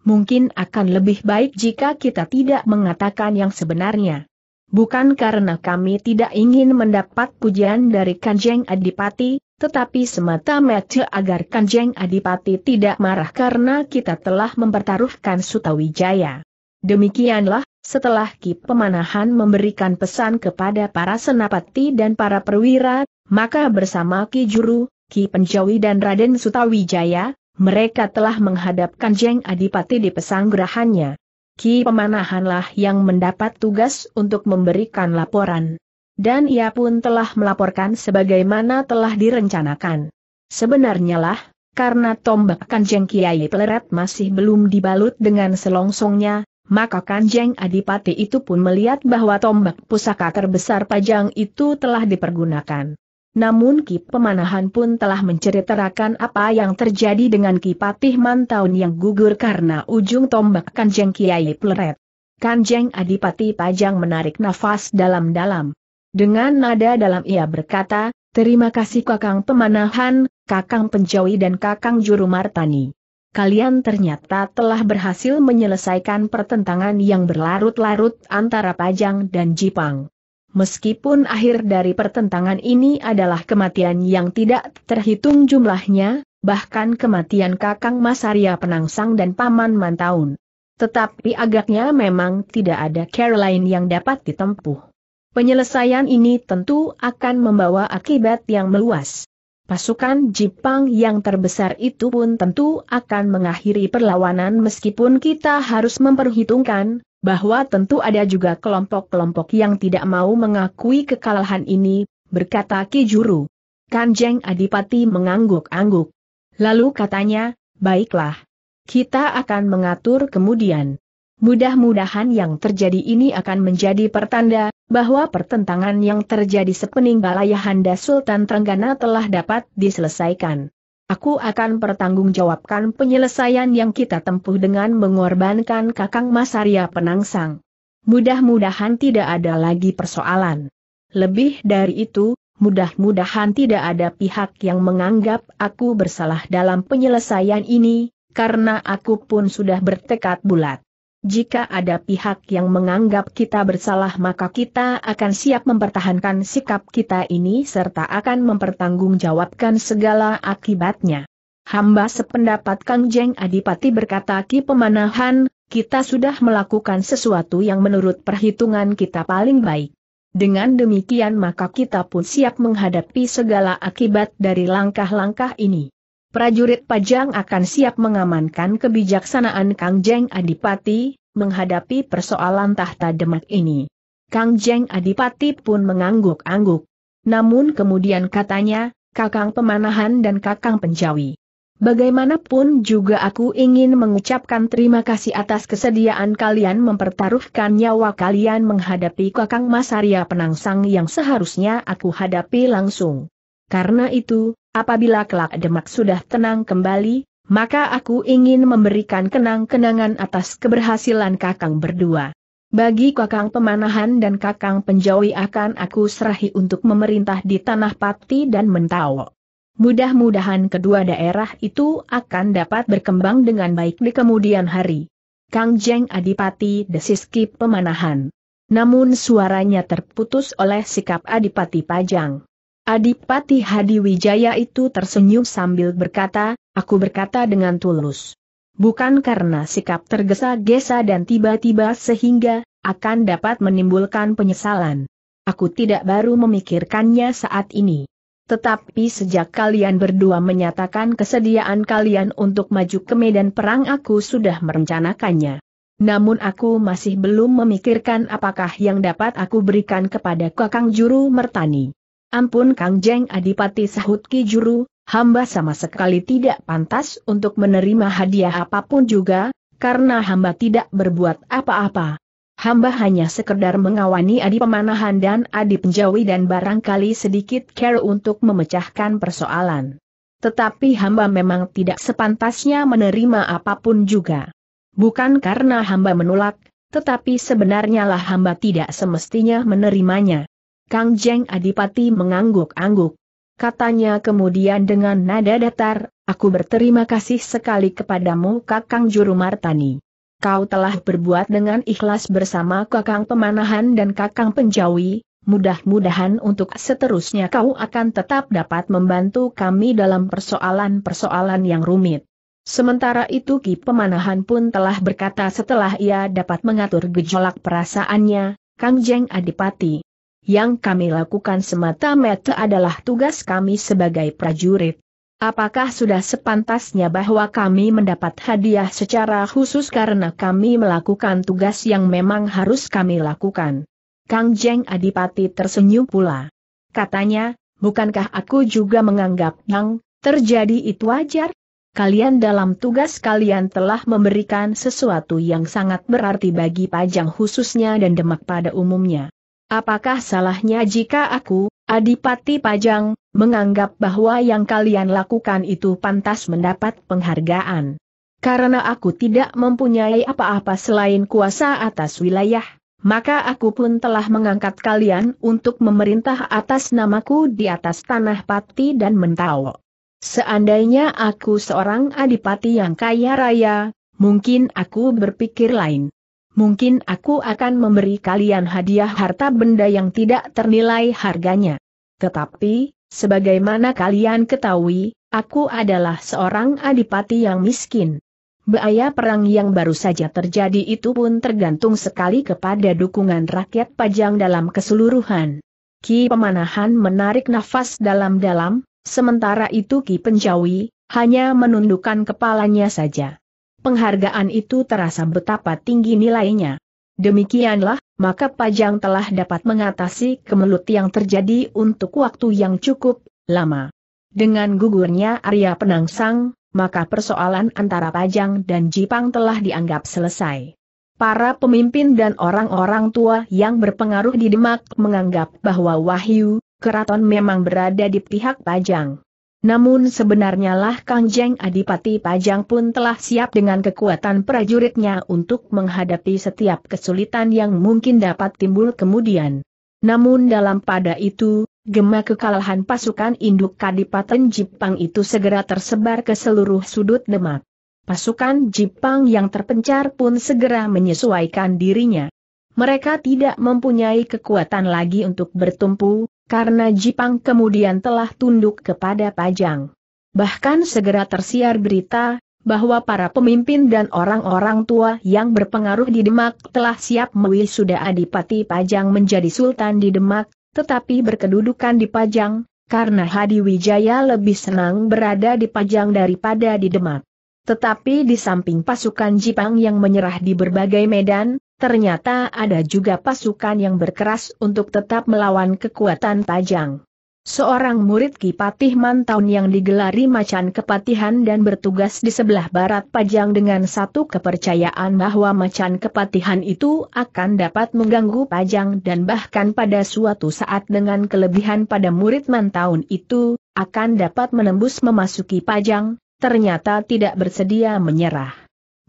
Mungkin akan lebih baik jika kita tidak mengatakan yang sebenarnya. Bukan karena kami tidak ingin mendapat pujian dari Kanjeng Adipati, tetapi semata-mata agar Kanjeng Adipati tidak marah karena kita telah mempertaruhkan Sutawijaya. Demikianlah setelah Ki Pemanahan memberikan pesan kepada para senapati dan para perwira, maka bersama Ki Juru, Ki Penjawi dan Raden Sutawijaya, mereka telah menghadapkan Jeng Adipati di pesanggerahannya. Ki Pemanahanlah yang mendapat tugas untuk memberikan laporan. Dan ia pun telah melaporkan sebagaimana telah direncanakan. Sebenarnya lah, karena tombak kanjeng Kiai Pleret masih belum dibalut dengan selongsongnya, maka Kanjeng Adipati itu pun melihat bahwa tombak pusaka terbesar pajang itu telah dipergunakan. Namun Ki Pemanahan pun telah menceritakan apa yang terjadi dengan Ki Patih Mantaun yang gugur karena ujung tombak Kanjeng Kiai Pleret. Kanjeng Adipati Pajang menarik nafas dalam-dalam. Dengan nada dalam ia berkata, Terima kasih Kakang Pemanahan, Kakang Penjawi dan Kakang Juru Martani kalian ternyata telah berhasil menyelesaikan pertentangan yang berlarut-larut antara Pajang dan Jipang. Meskipun akhir dari pertentangan ini adalah kematian yang tidak terhitung jumlahnya, bahkan kematian Kakang Masaria Penangsang dan Paman Mantaun. Tetapi agaknya memang tidak ada Caroline yang dapat ditempuh. Penyelesaian ini tentu akan membawa akibat yang meluas. Pasukan Jepang yang terbesar itu pun tentu akan mengakhiri perlawanan meskipun kita harus memperhitungkan bahwa tentu ada juga kelompok-kelompok yang tidak mau mengakui kekalahan ini, berkata Ki Juru. Kanjeng Adipati mengangguk-angguk. Lalu katanya, baiklah. Kita akan mengatur kemudian. Mudah-mudahan yang terjadi ini akan menjadi pertanda bahwa pertentangan yang terjadi sepeninggal Ayahanda Sultan Trenggana telah dapat diselesaikan. Aku akan pertanggungjawabkan penyelesaian yang kita tempuh dengan mengorbankan Kakang Masaria Penangsang. Mudah-mudahan tidak ada lagi persoalan. Lebih dari itu, mudah-mudahan tidak ada pihak yang menganggap aku bersalah dalam penyelesaian ini, karena aku pun sudah bertekad bulat. Jika ada pihak yang menganggap kita bersalah maka kita akan siap mempertahankan sikap kita ini serta akan mempertanggungjawabkan segala akibatnya. Hamba sependapat Kang Jeng Adipati berkata Ki Pemanahan, kita sudah melakukan sesuatu yang menurut perhitungan kita paling baik. Dengan demikian maka kita pun siap menghadapi segala akibat dari langkah-langkah ini prajurit Pajang akan siap mengamankan kebijaksanaan Kang Jeng Adipati, menghadapi persoalan tahta Demak ini. Kang Jeng Adipati pun mengangguk-angguk. Namun kemudian katanya, Kakang Pemanahan dan Kakang Penjawi. Bagaimanapun juga aku ingin mengucapkan terima kasih atas kesediaan kalian mempertaruhkan nyawa kalian menghadapi Kakang Masaria Penangsang yang seharusnya aku hadapi langsung. Karena itu, apabila kelak Demak sudah tenang kembali, maka aku ingin memberikan kenang-kenangan atas keberhasilan kakang berdua. Bagi kakang pemanahan dan kakang penjawi akan aku serahi untuk memerintah di Tanah Pati dan Mentawo. Mudah-mudahan kedua daerah itu akan dapat berkembang dengan baik di kemudian hari. Kang Jeng Adipati desiski pemanahan. Namun suaranya terputus oleh sikap Adipati Pajang. Adipati Hadi Wijaya itu tersenyum sambil berkata, aku berkata dengan tulus. Bukan karena sikap tergesa-gesa dan tiba-tiba sehingga, akan dapat menimbulkan penyesalan. Aku tidak baru memikirkannya saat ini. Tetapi sejak kalian berdua menyatakan kesediaan kalian untuk maju ke medan perang aku sudah merencanakannya. Namun aku masih belum memikirkan apakah yang dapat aku berikan kepada Kakang Juru Mertani. Ampun Kang Jeng Adipati sahut Ki Juru, hamba sama sekali tidak pantas untuk menerima hadiah apapun juga, karena hamba tidak berbuat apa-apa. Hamba hanya sekedar mengawani adi pemanahan dan adi penjawi dan barangkali sedikit care untuk memecahkan persoalan. Tetapi hamba memang tidak sepantasnya menerima apapun juga. Bukan karena hamba menolak, tetapi sebenarnya lah hamba tidak semestinya menerimanya. Kang Jeng Adipati mengangguk-angguk. Katanya kemudian dengan nada datar, aku berterima kasih sekali kepadamu Kakang Juru Martani. Kau telah berbuat dengan ikhlas bersama Kakang Pemanahan dan Kakang Penjawi, mudah-mudahan untuk seterusnya kau akan tetap dapat membantu kami dalam persoalan-persoalan yang rumit. Sementara itu Ki Pemanahan pun telah berkata setelah ia dapat mengatur gejolak perasaannya, Kang Jeng Adipati, yang kami lakukan semata-mata adalah tugas kami sebagai prajurit. Apakah sudah sepantasnya bahwa kami mendapat hadiah secara khusus karena kami melakukan tugas yang memang harus kami lakukan? Kang Jeng Adipati tersenyum pula. Katanya, bukankah aku juga menganggap yang terjadi itu wajar? Kalian dalam tugas kalian telah memberikan sesuatu yang sangat berarti bagi Pajang khususnya dan Demak pada umumnya. Apakah salahnya jika aku, Adipati Pajang, menganggap bahwa yang kalian lakukan itu pantas mendapat penghargaan? Karena aku tidak mempunyai apa-apa selain kuasa atas wilayah, maka aku pun telah mengangkat kalian untuk memerintah atas namaku di atas tanah pati dan mentawo. Seandainya aku seorang adipati yang kaya raya, mungkin aku berpikir lain mungkin aku akan memberi kalian hadiah harta benda yang tidak ternilai harganya. Tetapi, sebagaimana kalian ketahui, aku adalah seorang adipati yang miskin. Bahaya perang yang baru saja terjadi itu pun tergantung sekali kepada dukungan rakyat Pajang dalam keseluruhan. Ki Pemanahan menarik nafas dalam-dalam, sementara itu Ki Penjawi hanya menundukkan kepalanya saja penghargaan itu terasa betapa tinggi nilainya. Demikianlah, maka Pajang telah dapat mengatasi kemelut yang terjadi untuk waktu yang cukup lama. Dengan gugurnya Arya Penangsang, maka persoalan antara Pajang dan Jipang telah dianggap selesai. Para pemimpin dan orang-orang tua yang berpengaruh di Demak menganggap bahwa Wahyu, keraton memang berada di pihak Pajang. Namun sebenarnya lah Kang Jeng Adipati Pajang pun telah siap dengan kekuatan prajuritnya untuk menghadapi setiap kesulitan yang mungkin dapat timbul kemudian. Namun dalam pada itu, gema kekalahan pasukan induk Kadipaten Jipang itu segera tersebar ke seluruh sudut Demak. Pasukan Jipang yang terpencar pun segera menyesuaikan dirinya. Mereka tidak mempunyai kekuatan lagi untuk bertumpu, karena Jipang kemudian telah tunduk kepada Pajang. Bahkan segera tersiar berita, bahwa para pemimpin dan orang-orang tua yang berpengaruh di Demak telah siap mewisuda Adipati Pajang menjadi Sultan di Demak, tetapi berkedudukan di Pajang, karena Hadi Wijaya lebih senang berada di Pajang daripada di Demak. Tetapi di samping pasukan Jipang yang menyerah di berbagai medan, ternyata ada juga pasukan yang berkeras untuk tetap melawan kekuatan Pajang. Seorang murid Kipatih Mantaun yang digelari macan kepatihan dan bertugas di sebelah barat Pajang dengan satu kepercayaan bahwa macan kepatihan itu akan dapat mengganggu Pajang dan bahkan pada suatu saat dengan kelebihan pada murid Mantaun itu, akan dapat menembus memasuki Pajang, ternyata tidak bersedia menyerah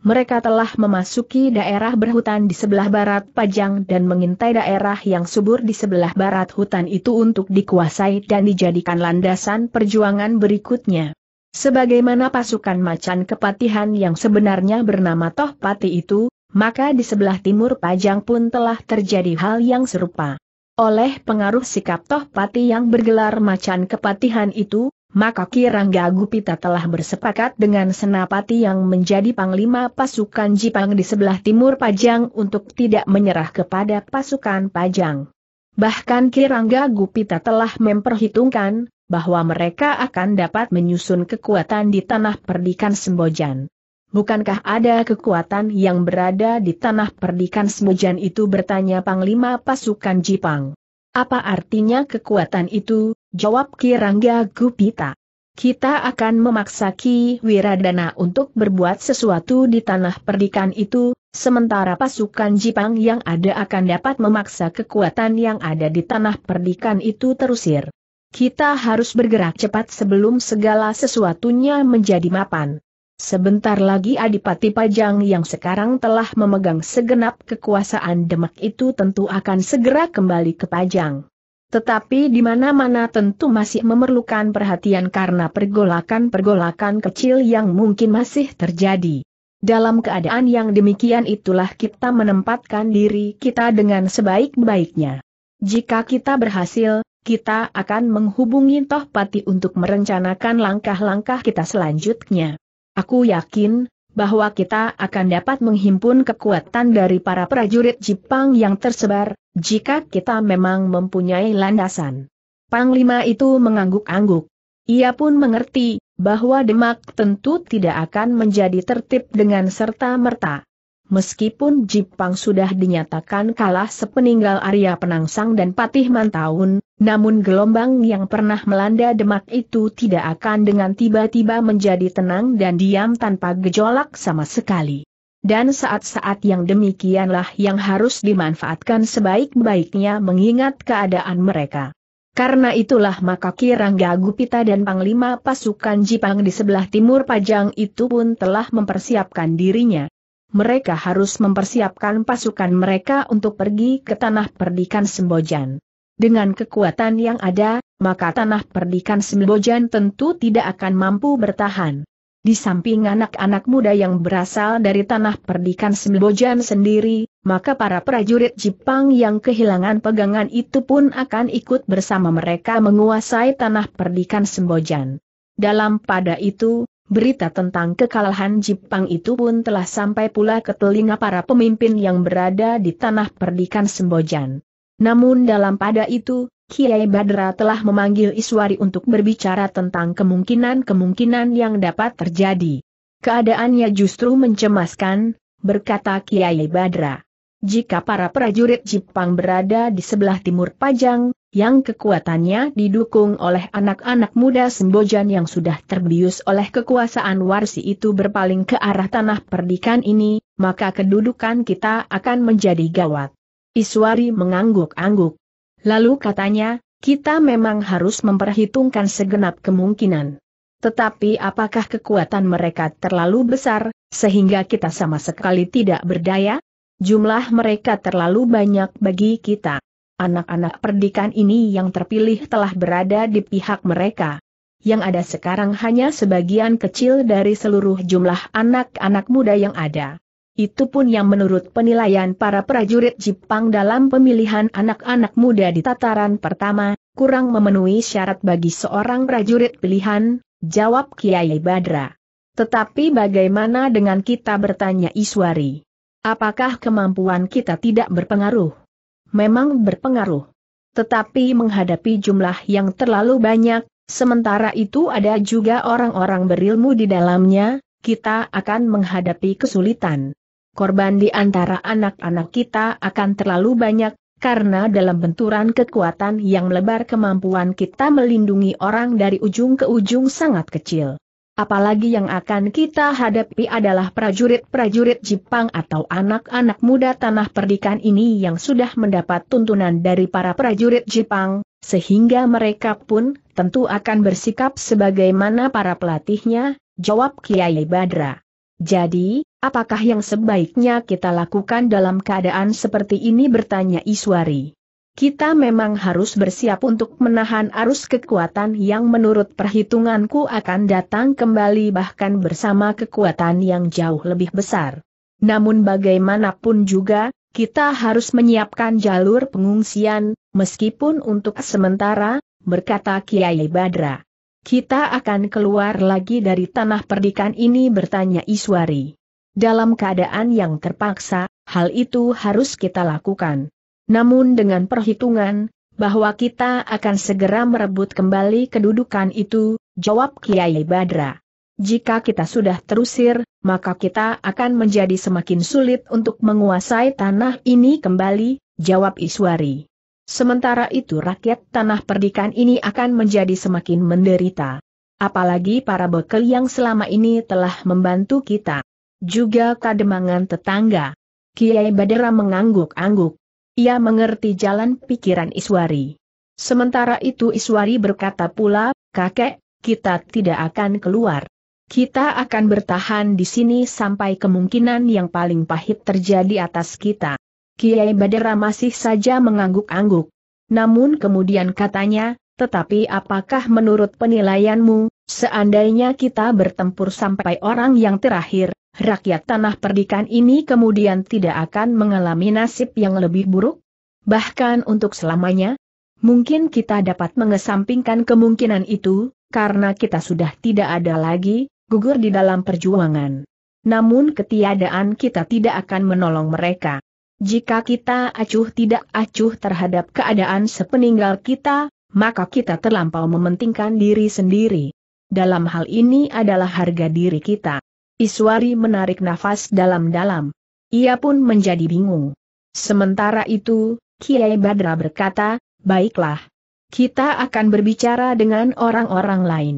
mereka telah memasuki daerah berhutan di sebelah barat Pajang dan mengintai daerah yang subur di sebelah barat hutan itu untuk dikuasai dan dijadikan landasan perjuangan berikutnya. Sebagaimana pasukan macan kepatihan yang sebenarnya bernama Toh Pati itu, maka di sebelah timur Pajang pun telah terjadi hal yang serupa. Oleh pengaruh sikap Toh Pati yang bergelar macan kepatihan itu, maka Kirangga Gupita telah bersepakat dengan Senapati yang menjadi panglima pasukan Jipang di sebelah timur Pajang untuk tidak menyerah kepada pasukan Pajang. Bahkan Kirangga Gupita telah memperhitungkan bahwa mereka akan dapat menyusun kekuatan di tanah perdikan Sembojan. Bukankah ada kekuatan yang berada di tanah perdikan Sembojan itu bertanya Panglima pasukan Jipang. Apa artinya kekuatan itu, jawab Kirangga Gupita. Kita akan memaksa Ki Wiradana untuk berbuat sesuatu di tanah perdikan itu, sementara pasukan Jipang yang ada akan dapat memaksa kekuatan yang ada di tanah perdikan itu terusir. Kita harus bergerak cepat sebelum segala sesuatunya menjadi mapan. Sebentar lagi Adipati Pajang yang sekarang telah memegang segenap kekuasaan Demak itu tentu akan segera kembali ke Pajang. Tetapi di mana-mana tentu masih memerlukan perhatian karena pergolakan-pergolakan kecil yang mungkin masih terjadi. Dalam keadaan yang demikian itulah kita menempatkan diri kita dengan sebaik-baiknya. Jika kita berhasil, kita akan menghubungi Tohpati untuk merencanakan langkah-langkah kita selanjutnya. Aku yakin, bahwa kita akan dapat menghimpun kekuatan dari para prajurit Jepang yang tersebar, jika kita memang mempunyai landasan. Panglima itu mengangguk-angguk. Ia pun mengerti, bahwa Demak tentu tidak akan menjadi tertib dengan serta-merta. Meskipun Jipang sudah dinyatakan kalah sepeninggal Arya Penangsang dan Patih Mantaun, namun gelombang yang pernah melanda Demak itu tidak akan dengan tiba-tiba menjadi tenang dan diam tanpa gejolak sama sekali. Dan saat-saat yang demikianlah yang harus dimanfaatkan sebaik-baiknya mengingat keadaan mereka. Karena itulah maka Kirangga Gupita dan Panglima pasukan Jipang di sebelah timur Pajang itu pun telah mempersiapkan dirinya. Mereka harus mempersiapkan pasukan mereka untuk pergi ke tanah perdikan Sembojan. Dengan kekuatan yang ada, maka tanah perdikan Sembojan tentu tidak akan mampu bertahan. Di samping anak-anak muda yang berasal dari tanah perdikan Sembojan sendiri, maka para prajurit Jepang yang kehilangan pegangan itu pun akan ikut bersama mereka menguasai tanah perdikan Sembojan. Dalam pada itu, berita tentang kekalahan Jepang itu pun telah sampai pula ke telinga para pemimpin yang berada di tanah perdikan Sembojan. Namun dalam pada itu, Kiai Badra telah memanggil Iswari untuk berbicara tentang kemungkinan-kemungkinan yang dapat terjadi. Keadaannya justru mencemaskan, berkata Kiai Badra. Jika para prajurit Jepang berada di sebelah timur Pajang, yang kekuatannya didukung oleh anak-anak muda Sembojan yang sudah terbius oleh kekuasaan Warsi itu berpaling ke arah tanah perdikan ini, maka kedudukan kita akan menjadi gawat. Iswari mengangguk-angguk. Lalu katanya, kita memang harus memperhitungkan segenap kemungkinan. Tetapi apakah kekuatan mereka terlalu besar, sehingga kita sama sekali tidak berdaya? Jumlah mereka terlalu banyak bagi kita. Anak-anak perdikan ini yang terpilih telah berada di pihak mereka. Yang ada sekarang hanya sebagian kecil dari seluruh jumlah anak-anak muda yang ada. Itu pun yang menurut penilaian para prajurit Jepang dalam pemilihan anak-anak muda di tataran pertama, kurang memenuhi syarat bagi seorang prajurit pilihan, jawab Kiai Badra. Tetapi bagaimana dengan kita bertanya Iswari? Apakah kemampuan kita tidak berpengaruh? Memang berpengaruh. Tetapi menghadapi jumlah yang terlalu banyak, sementara itu ada juga orang-orang berilmu di dalamnya, kita akan menghadapi kesulitan korban di antara anak-anak kita akan terlalu banyak, karena dalam benturan kekuatan yang melebar kemampuan kita melindungi orang dari ujung ke ujung sangat kecil. Apalagi yang akan kita hadapi adalah prajurit-prajurit Jepang atau anak-anak muda tanah perdikan ini yang sudah mendapat tuntunan dari para prajurit Jepang, sehingga mereka pun tentu akan bersikap sebagaimana para pelatihnya, jawab Kiai Badra. Jadi, Apakah yang sebaiknya kita lakukan dalam keadaan seperti ini bertanya Iswari. Kita memang harus bersiap untuk menahan arus kekuatan yang menurut perhitunganku akan datang kembali bahkan bersama kekuatan yang jauh lebih besar. Namun bagaimanapun juga, kita harus menyiapkan jalur pengungsian, meskipun untuk sementara, berkata Kiai Badra. Kita akan keluar lagi dari tanah perdikan ini bertanya Iswari. Dalam keadaan yang terpaksa, hal itu harus kita lakukan. Namun dengan perhitungan, bahwa kita akan segera merebut kembali kedudukan itu, jawab Kiai Badra. Jika kita sudah terusir, maka kita akan menjadi semakin sulit untuk menguasai tanah ini kembali, jawab Iswari. Sementara itu rakyat tanah perdikan ini akan menjadi semakin menderita. Apalagi para bekel yang selama ini telah membantu kita juga kademangan tetangga. Kiai Badera mengangguk-angguk. Ia mengerti jalan pikiran Iswari. Sementara itu Iswari berkata pula, kakek, kita tidak akan keluar. Kita akan bertahan di sini sampai kemungkinan yang paling pahit terjadi atas kita. Kiai Badera masih saja mengangguk-angguk. Namun kemudian katanya, tetapi apakah menurut penilaianmu, seandainya kita bertempur sampai orang yang terakhir, rakyat tanah perdikan ini kemudian tidak akan mengalami nasib yang lebih buruk? Bahkan untuk selamanya? Mungkin kita dapat mengesampingkan kemungkinan itu, karena kita sudah tidak ada lagi, gugur di dalam perjuangan. Namun ketiadaan kita tidak akan menolong mereka. Jika kita acuh tidak acuh terhadap keadaan sepeninggal kita, maka kita terlampau mementingkan diri sendiri. Dalam hal ini adalah harga diri kita. Iswari menarik nafas dalam-dalam. Ia pun menjadi bingung. Sementara itu, Kiai Badra berkata, baiklah. Kita akan berbicara dengan orang-orang lain.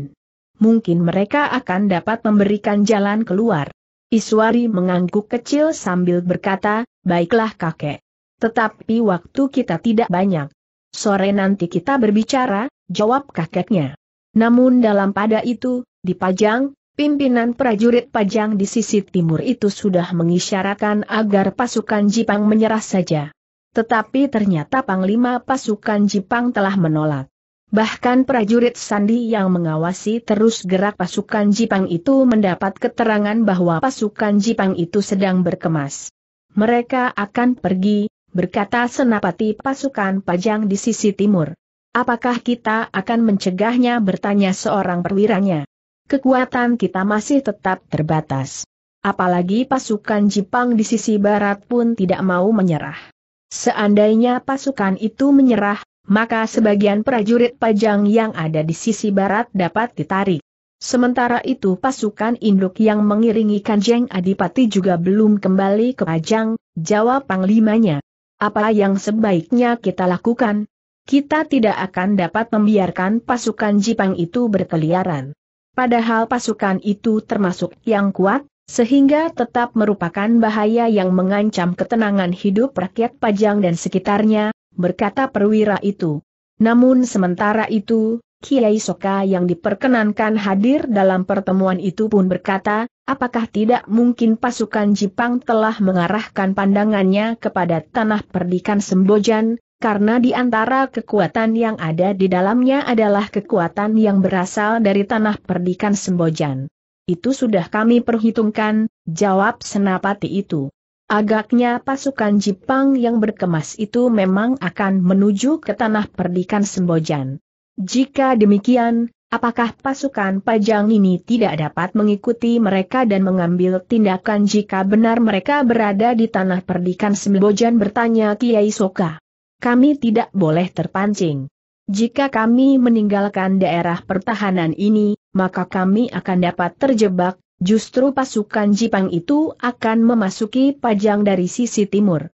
Mungkin mereka akan dapat memberikan jalan keluar. Iswari mengangguk kecil sambil berkata, baiklah kakek. Tetapi waktu kita tidak banyak. Sore nanti kita berbicara, jawab kakeknya. Namun dalam pada itu, dipajang, Pimpinan prajurit pajang di sisi timur itu sudah mengisyaratkan agar pasukan Jipang menyerah saja. Tetapi ternyata Panglima pasukan Jipang telah menolak. Bahkan prajurit Sandi yang mengawasi terus gerak pasukan Jipang itu mendapat keterangan bahwa pasukan Jipang itu sedang berkemas. Mereka akan pergi, berkata senapati pasukan pajang di sisi timur. Apakah kita akan mencegahnya bertanya seorang perwiranya kekuatan kita masih tetap terbatas. Apalagi pasukan Jepang di sisi barat pun tidak mau menyerah. Seandainya pasukan itu menyerah, maka sebagian prajurit pajang yang ada di sisi barat dapat ditarik. Sementara itu pasukan induk yang mengiringi Kanjeng Adipati juga belum kembali ke Pajang, jawab panglimanya. Apa yang sebaiknya kita lakukan? Kita tidak akan dapat membiarkan pasukan Jepang itu berkeliaran. Padahal pasukan itu termasuk yang kuat, sehingga tetap merupakan bahaya yang mengancam ketenangan hidup rakyat Pajang dan sekitarnya, berkata perwira itu. Namun sementara itu, Kiai Soka yang diperkenankan hadir dalam pertemuan itu pun berkata, apakah tidak mungkin pasukan Jepang telah mengarahkan pandangannya kepada tanah perdikan Sembojan, karena di antara kekuatan yang ada di dalamnya adalah kekuatan yang berasal dari tanah perdikan Sembojan. Itu sudah kami perhitungkan, jawab senapati itu. Agaknya pasukan Jepang yang berkemas itu memang akan menuju ke tanah perdikan Sembojan. Jika demikian, apakah pasukan Pajang ini tidak dapat mengikuti mereka dan mengambil tindakan jika benar mereka berada di tanah perdikan Sembojan bertanya Kiai Soka. Kami tidak boleh terpancing. Jika kami meninggalkan daerah pertahanan ini, maka kami akan dapat terjebak, justru pasukan Jipang itu akan memasuki Pajang dari sisi timur.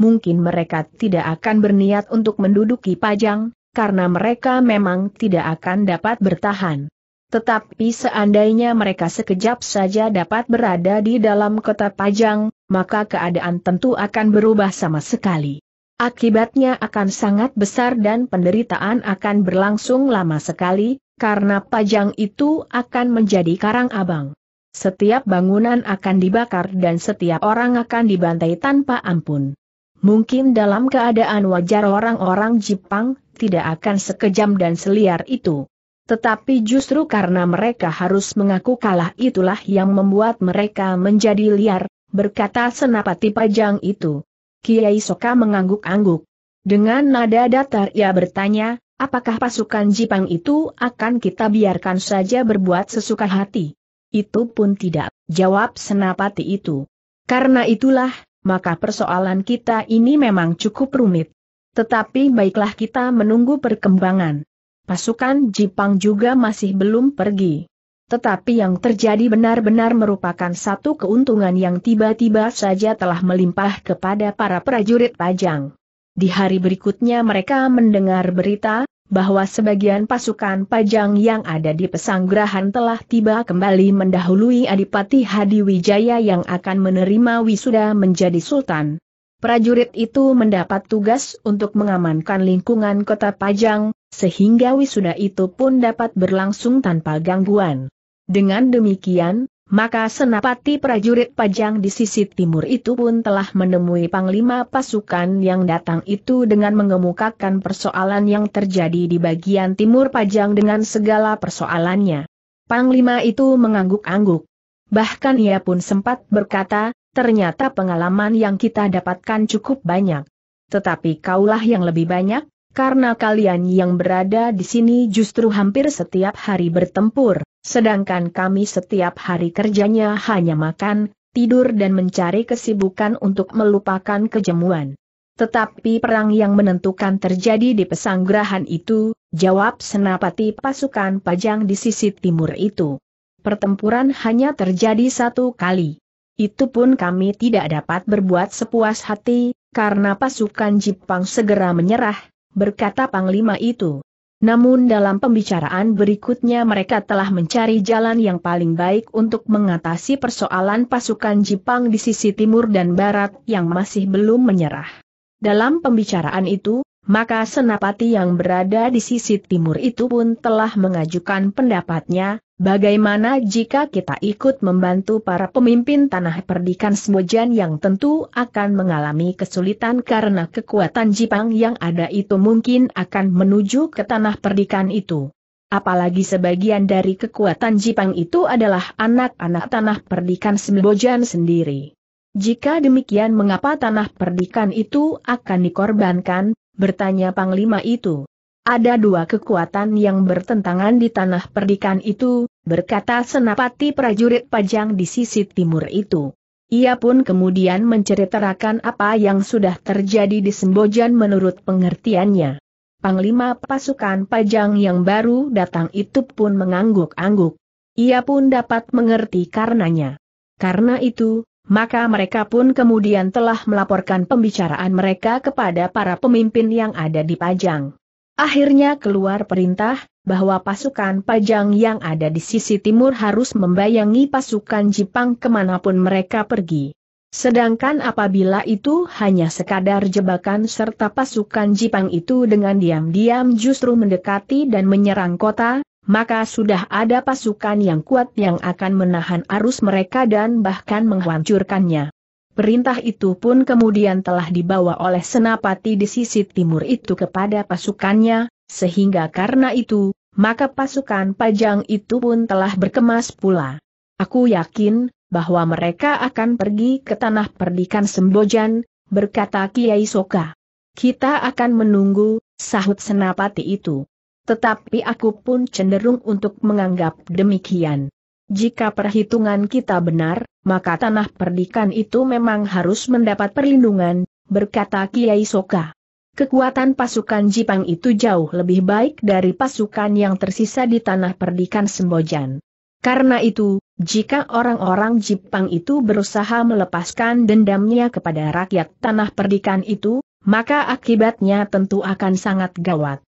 Mungkin mereka tidak akan berniat untuk menduduki Pajang, karena mereka memang tidak akan dapat bertahan. Tetapi seandainya mereka sekejap saja dapat berada di dalam kota Pajang, maka keadaan tentu akan berubah sama sekali. Akibatnya akan sangat besar dan penderitaan akan berlangsung lama sekali, karena pajang itu akan menjadi karang abang. Setiap bangunan akan dibakar dan setiap orang akan dibantai tanpa ampun. Mungkin dalam keadaan wajar orang-orang Jepang tidak akan sekejam dan seliar itu. Tetapi justru karena mereka harus mengaku kalah itulah yang membuat mereka menjadi liar, berkata senapati pajang itu. Kiai Soka mengangguk-angguk. Dengan nada datar ia bertanya, apakah pasukan Jipang itu akan kita biarkan saja berbuat sesuka hati? Itu pun tidak, jawab senapati itu. Karena itulah, maka persoalan kita ini memang cukup rumit. Tetapi baiklah kita menunggu perkembangan. Pasukan Jipang juga masih belum pergi. Tetapi yang terjadi benar-benar merupakan satu keuntungan yang tiba-tiba saja telah melimpah kepada para prajurit Pajang. Di hari berikutnya mereka mendengar berita, bahwa sebagian pasukan Pajang yang ada di pesanggrahan telah tiba kembali mendahului Adipati Hadiwijaya yang akan menerima wisuda menjadi sultan. Prajurit itu mendapat tugas untuk mengamankan lingkungan kota Pajang, sehingga wisuda itu pun dapat berlangsung tanpa gangguan. Dengan demikian, maka senapati prajurit pajang di sisi timur itu pun telah menemui panglima pasukan yang datang itu dengan mengemukakan persoalan yang terjadi di bagian timur pajang dengan segala persoalannya. Panglima itu mengangguk-angguk. Bahkan ia pun sempat berkata, ternyata pengalaman yang kita dapatkan cukup banyak. Tetapi kaulah yang lebih banyak, karena kalian yang berada di sini justru hampir setiap hari bertempur. Sedangkan kami setiap hari kerjanya hanya makan, tidur dan mencari kesibukan untuk melupakan kejemuan. Tetapi perang yang menentukan terjadi di pesanggrahan itu, jawab senapati pasukan pajang di sisi timur itu. Pertempuran hanya terjadi satu kali. Itu pun kami tidak dapat berbuat sepuas hati, karena pasukan Jepang segera menyerah, berkata Panglima itu. Namun dalam pembicaraan berikutnya mereka telah mencari jalan yang paling baik untuk mengatasi persoalan pasukan Jepang di sisi timur dan barat yang masih belum menyerah. Dalam pembicaraan itu, maka Senapati yang berada di sisi timur itu pun telah mengajukan pendapatnya, bagaimana jika kita ikut membantu para pemimpin tanah perdikan Sembojan yang tentu akan mengalami kesulitan karena kekuatan Jipang yang ada itu mungkin akan menuju ke tanah perdikan itu. Apalagi sebagian dari kekuatan Jipang itu adalah anak-anak tanah perdikan Sembojan sendiri. Jika demikian mengapa tanah perdikan itu akan dikorbankan, bertanya Panglima itu. Ada dua kekuatan yang bertentangan di tanah perdikan itu, berkata senapati prajurit pajang di sisi timur itu. Ia pun kemudian menceritakan apa yang sudah terjadi di Sembojan menurut pengertiannya. Panglima pasukan pajang yang baru datang itu pun mengangguk-angguk. Ia pun dapat mengerti karenanya. Karena itu, maka mereka pun kemudian telah melaporkan pembicaraan mereka kepada para pemimpin yang ada di Pajang. Akhirnya keluar perintah, bahwa pasukan Pajang yang ada di sisi timur harus membayangi pasukan Jepang kemanapun mereka pergi. Sedangkan apabila itu hanya sekadar jebakan serta pasukan Jepang itu dengan diam-diam justru mendekati dan menyerang kota, maka sudah ada pasukan yang kuat yang akan menahan arus mereka dan bahkan menghancurkannya. Perintah itu pun kemudian telah dibawa oleh Senapati di sisi timur itu kepada pasukannya, sehingga karena itu, maka pasukan pajang itu pun telah berkemas pula. Aku yakin, bahwa mereka akan pergi ke tanah perdikan Sembojan, berkata Kiai Soka. Kita akan menunggu, sahut Senapati itu. Tetapi aku pun cenderung untuk menganggap demikian. Jika perhitungan kita benar, maka tanah perdikan itu memang harus mendapat perlindungan, berkata Kiai Soka. Kekuatan pasukan Jipang itu jauh lebih baik dari pasukan yang tersisa di tanah perdikan Sembojan. Karena itu, jika orang-orang Jipang itu berusaha melepaskan dendamnya kepada rakyat tanah perdikan itu, maka akibatnya tentu akan sangat gawat.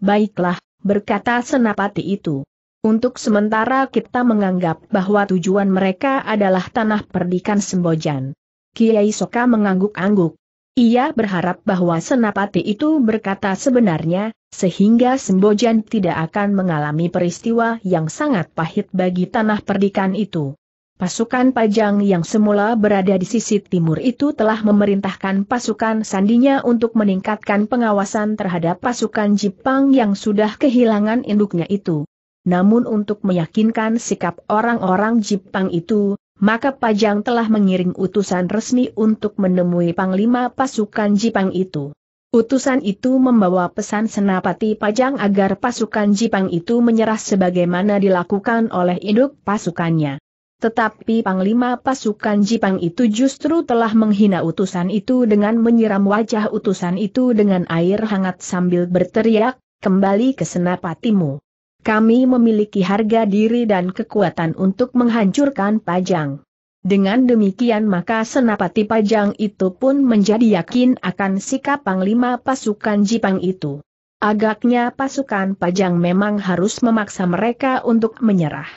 Baiklah, berkata senapati itu. Untuk sementara kita menganggap bahwa tujuan mereka adalah tanah perdikan Sembojan. Kiai Soka mengangguk-angguk. Ia berharap bahwa senapati itu berkata sebenarnya, sehingga Sembojan tidak akan mengalami peristiwa yang sangat pahit bagi tanah perdikan itu. Pasukan Pajang yang semula berada di sisi timur itu telah memerintahkan pasukan sandinya untuk meningkatkan pengawasan terhadap pasukan Jepang yang sudah kehilangan induknya itu. Namun untuk meyakinkan sikap orang-orang Jepang itu, maka Pajang telah mengiring utusan resmi untuk menemui Panglima pasukan Jepang itu. Utusan itu membawa pesan senapati Pajang agar pasukan Jepang itu menyerah sebagaimana dilakukan oleh induk pasukannya. Tetapi Panglima pasukan Jipang itu justru telah menghina utusan itu dengan menyiram wajah utusan itu dengan air hangat sambil berteriak, kembali ke senapatimu. Kami memiliki harga diri dan kekuatan untuk menghancurkan Pajang. Dengan demikian maka senapati Pajang itu pun menjadi yakin akan sikap Panglima pasukan Jipang itu. Agaknya pasukan Pajang memang harus memaksa mereka untuk menyerah.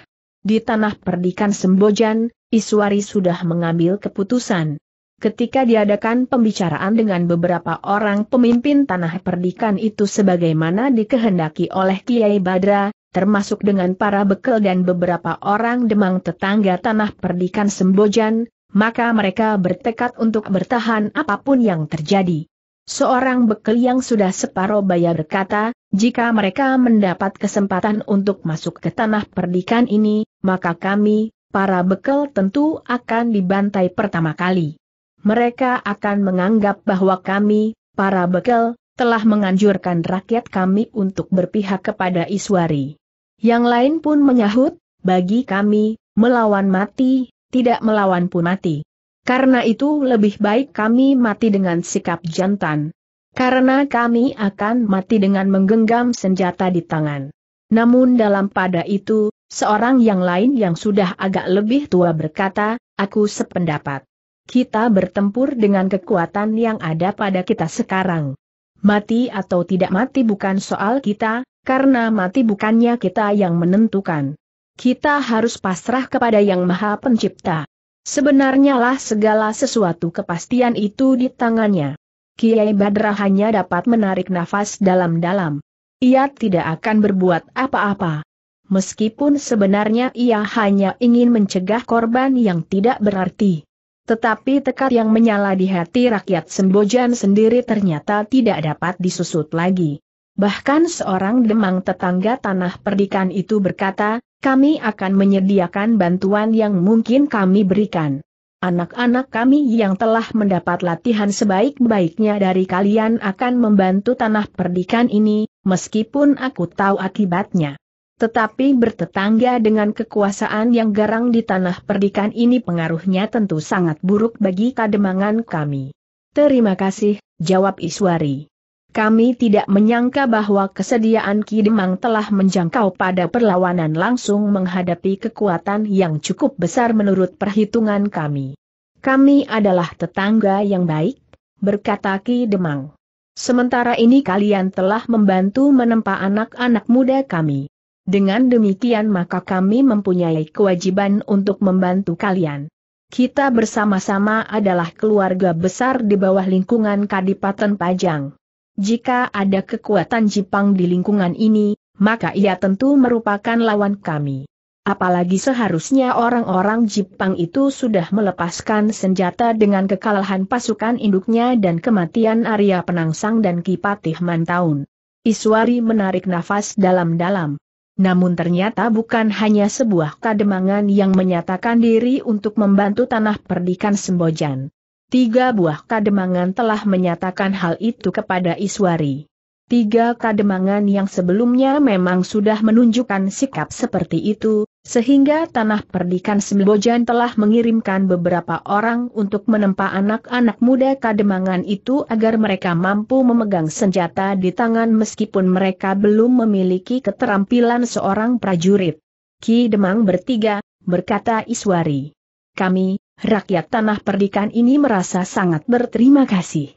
Di tanah perdikan Sembojan, Iswari sudah mengambil keputusan. Ketika diadakan pembicaraan dengan beberapa orang pemimpin tanah perdikan itu sebagaimana dikehendaki oleh Kiai Badra, termasuk dengan para bekel dan beberapa orang demang tetangga tanah perdikan Sembojan, maka mereka bertekad untuk bertahan apapun yang terjadi. Seorang bekel yang sudah separuh bayar berkata, jika mereka mendapat kesempatan untuk masuk ke tanah perdikan ini, maka kami, para bekel tentu akan dibantai pertama kali. Mereka akan menganggap bahwa kami, para bekel, telah menganjurkan rakyat kami untuk berpihak kepada Iswari. Yang lain pun menyahut, bagi kami, melawan mati, tidak melawan pun mati. Karena itu lebih baik kami mati dengan sikap jantan. Karena kami akan mati dengan menggenggam senjata di tangan. Namun dalam pada itu, seorang yang lain yang sudah agak lebih tua berkata, aku sependapat. Kita bertempur dengan kekuatan yang ada pada kita sekarang. Mati atau tidak mati bukan soal kita, karena mati bukannya kita yang menentukan. Kita harus pasrah kepada Yang Maha Pencipta. Sebenarnya lah segala sesuatu kepastian itu di tangannya. Kiai Badra hanya dapat menarik nafas dalam-dalam. Ia tidak akan berbuat apa-apa. Meskipun sebenarnya ia hanya ingin mencegah korban yang tidak berarti. Tetapi tekad yang menyala di hati rakyat Sembojan sendiri ternyata tidak dapat disusut lagi. Bahkan seorang demang tetangga tanah perdikan itu berkata, kami akan menyediakan bantuan yang mungkin kami berikan. Anak-anak kami yang telah mendapat latihan sebaik-baiknya dari kalian akan membantu tanah perdikan ini, meskipun aku tahu akibatnya. Tetapi bertetangga dengan kekuasaan yang garang di tanah perdikan ini pengaruhnya tentu sangat buruk bagi kademangan kami. Terima kasih, jawab Iswari. Kami tidak menyangka bahwa kesediaan Ki Demang telah menjangkau pada perlawanan langsung menghadapi kekuatan yang cukup besar menurut perhitungan kami. Kami adalah tetangga yang baik, berkata Ki Demang. Sementara ini kalian telah membantu menempa anak-anak muda kami. Dengan demikian maka kami mempunyai kewajiban untuk membantu kalian. Kita bersama-sama adalah keluarga besar di bawah lingkungan Kadipaten Pajang. Jika ada kekuatan Jepang di lingkungan ini, maka ia tentu merupakan lawan kami. Apalagi seharusnya orang-orang Jepang itu sudah melepaskan senjata dengan kekalahan pasukan induknya dan kematian Arya Penangsang dan Kipatih Mantaun. Iswari menarik nafas dalam-dalam. Namun ternyata bukan hanya sebuah kademangan yang menyatakan diri untuk membantu tanah perdikan Sembojan. Tiga buah kademangan telah menyatakan hal itu kepada Iswari. Tiga kademangan yang sebelumnya memang sudah menunjukkan sikap seperti itu, sehingga tanah perdikan Sembojan telah mengirimkan beberapa orang untuk menempa anak-anak muda kademangan itu agar mereka mampu memegang senjata di tangan meskipun mereka belum memiliki keterampilan seorang prajurit. Ki Demang bertiga, berkata Iswari. Kami, rakyat tanah perdikan ini merasa sangat berterima kasih.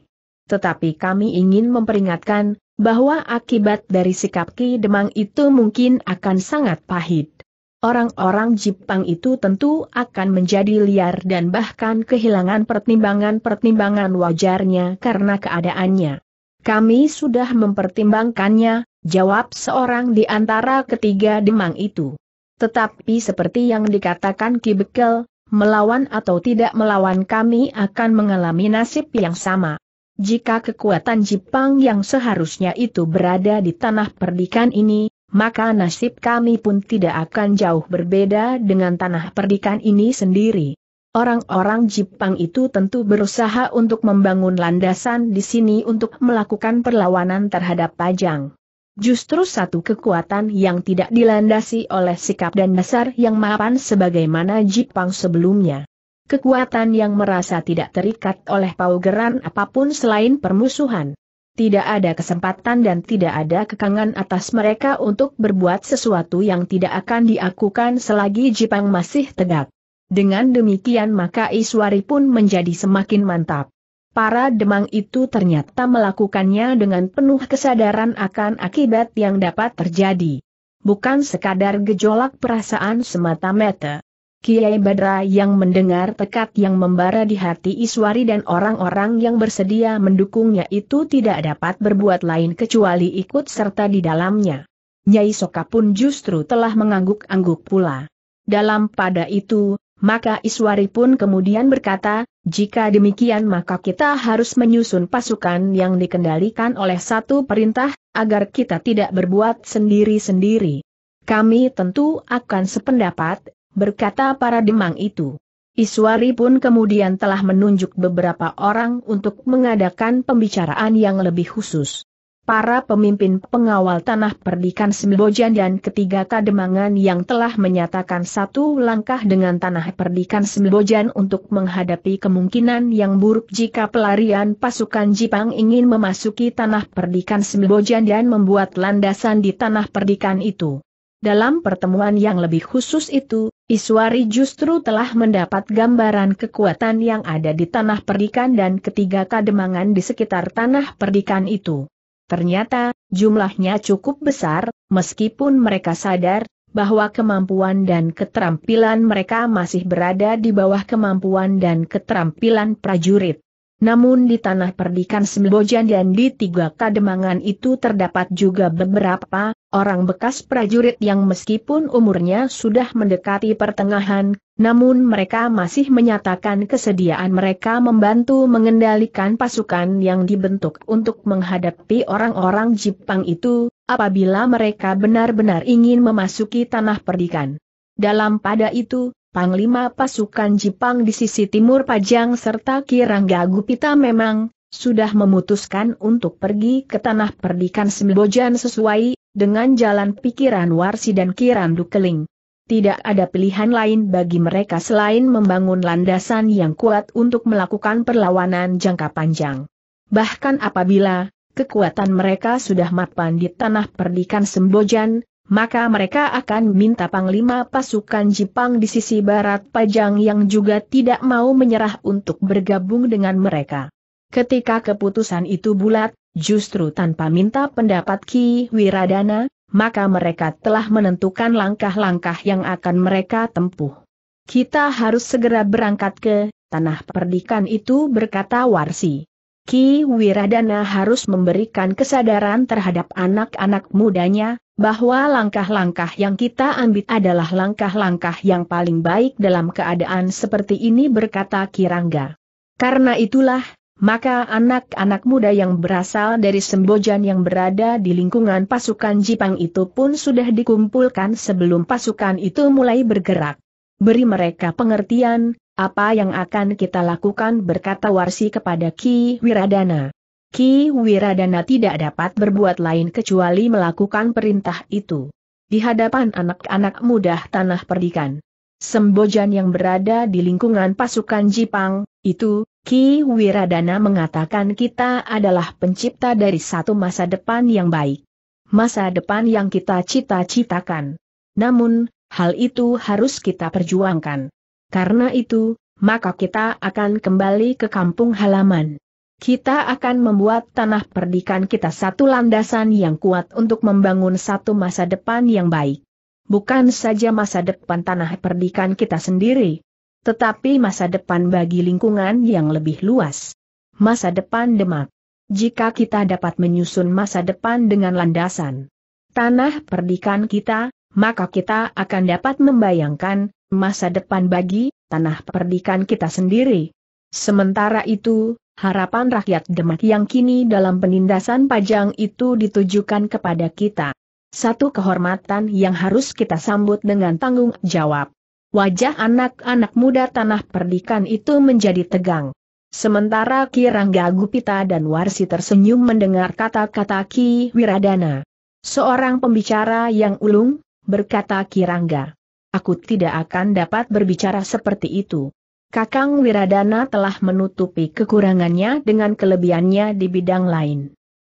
Tetapi kami ingin memperingatkan, bahwa akibat dari sikap Ki Demang itu mungkin akan sangat pahit. Orang-orang Jepang itu tentu akan menjadi liar dan bahkan kehilangan pertimbangan-pertimbangan wajarnya karena keadaannya. Kami sudah mempertimbangkannya, jawab seorang di antara ketiga demang itu. Tetapi seperti yang dikatakan Ki Bekel, melawan atau tidak melawan kami akan mengalami nasib yang sama. Jika kekuatan Jepang yang seharusnya itu berada di tanah perdikan ini, maka nasib kami pun tidak akan jauh berbeda dengan tanah perdikan ini sendiri. Orang-orang Jepang itu tentu berusaha untuk membangun landasan di sini untuk melakukan perlawanan terhadap Pajang justru satu kekuatan yang tidak dilandasi oleh sikap dan dasar yang mapan sebagaimana Jipang sebelumnya. Kekuatan yang merasa tidak terikat oleh paugeran apapun selain permusuhan. Tidak ada kesempatan dan tidak ada kekangan atas mereka untuk berbuat sesuatu yang tidak akan diakukan selagi Jipang masih tegak. Dengan demikian maka Iswari pun menjadi semakin mantap para demang itu ternyata melakukannya dengan penuh kesadaran akan akibat yang dapat terjadi. Bukan sekadar gejolak perasaan semata-mata. Kiai Badra yang mendengar tekad yang membara di hati Iswari dan orang-orang yang bersedia mendukungnya itu tidak dapat berbuat lain kecuali ikut serta di dalamnya. Nyai Soka pun justru telah mengangguk-angguk pula. Dalam pada itu, maka Iswari pun kemudian berkata, jika demikian maka kita harus menyusun pasukan yang dikendalikan oleh satu perintah, agar kita tidak berbuat sendiri-sendiri. Kami tentu akan sependapat, berkata para demang itu. Iswari pun kemudian telah menunjuk beberapa orang untuk mengadakan pembicaraan yang lebih khusus para pemimpin pengawal tanah perdikan Sembojan dan ketiga Kademangan yang telah menyatakan satu langkah dengan tanah perdikan Sembojan untuk menghadapi kemungkinan yang buruk jika pelarian pasukan Jipang ingin memasuki tanah perdikan Sembojan dan membuat landasan di tanah perdikan itu. Dalam pertemuan yang lebih khusus itu, Iswari justru telah mendapat gambaran kekuatan yang ada di tanah perdikan dan ketiga kademangan di sekitar tanah perdikan itu. Ternyata, jumlahnya cukup besar, meskipun mereka sadar bahwa kemampuan dan keterampilan mereka masih berada di bawah kemampuan dan keterampilan prajurit. Namun di tanah perdikan Sembojan dan di tiga kademangan itu terdapat juga beberapa orang bekas prajurit yang meskipun umurnya sudah mendekati pertengahan, namun mereka masih menyatakan kesediaan mereka membantu mengendalikan pasukan yang dibentuk untuk menghadapi orang-orang Jepang itu, apabila mereka benar-benar ingin memasuki tanah perdikan. Dalam pada itu, Panglima pasukan Jepang di sisi timur Pajang serta Kirangga Gupita memang sudah memutuskan untuk pergi ke tanah perdikan Sembojan sesuai dengan jalan pikiran Warsi dan Kirandu Keling tidak ada pilihan lain bagi mereka selain membangun landasan yang kuat untuk melakukan perlawanan jangka panjang. Bahkan apabila kekuatan mereka sudah mapan di tanah perdikan Sembojan, maka mereka akan minta Panglima pasukan Jepang di sisi barat Pajang yang juga tidak mau menyerah untuk bergabung dengan mereka. Ketika keputusan itu bulat, justru tanpa minta pendapat Ki Wiradana, maka mereka telah menentukan langkah-langkah yang akan mereka tempuh. Kita harus segera berangkat ke tanah perdikan itu berkata Warsi. Ki Wiradana harus memberikan kesadaran terhadap anak-anak mudanya, bahwa langkah-langkah yang kita ambil adalah langkah-langkah yang paling baik dalam keadaan seperti ini berkata Kirangga. Karena itulah, maka anak-anak muda yang berasal dari Sembojan yang berada di lingkungan pasukan Jipang itu pun sudah dikumpulkan sebelum pasukan itu mulai bergerak. Beri mereka pengertian, apa yang akan kita lakukan berkata Warsi kepada Ki Wiradana. Ki Wiradana tidak dapat berbuat lain kecuali melakukan perintah itu. Di hadapan anak-anak muda tanah perdikan. Sembojan yang berada di lingkungan pasukan Jipang, itu, Ki Wiradana mengatakan kita adalah pencipta dari satu masa depan yang baik. Masa depan yang kita cita-citakan. Namun, hal itu harus kita perjuangkan. Karena itu, maka kita akan kembali ke kampung halaman. Kita akan membuat tanah perdikan kita satu landasan yang kuat untuk membangun satu masa depan yang baik. Bukan saja masa depan tanah perdikan kita sendiri, tetapi masa depan bagi lingkungan yang lebih luas. Masa depan Demak. Jika kita dapat menyusun masa depan dengan landasan tanah perdikan kita, maka kita akan dapat membayangkan masa depan bagi tanah perdikan kita sendiri. Sementara itu, harapan rakyat Demak yang kini dalam penindasan pajang itu ditujukan kepada kita. Satu kehormatan yang harus kita sambut dengan tanggung jawab. Wajah anak-anak muda tanah perdikan itu menjadi tegang. Sementara Ki Rangga Gupita dan Warsi tersenyum mendengar kata-kata Ki Wiradana. Seorang pembicara yang ulung, berkata Ki Rangga. Aku tidak akan dapat berbicara seperti itu. Kakang Wiradana telah menutupi kekurangannya dengan kelebihannya di bidang lain.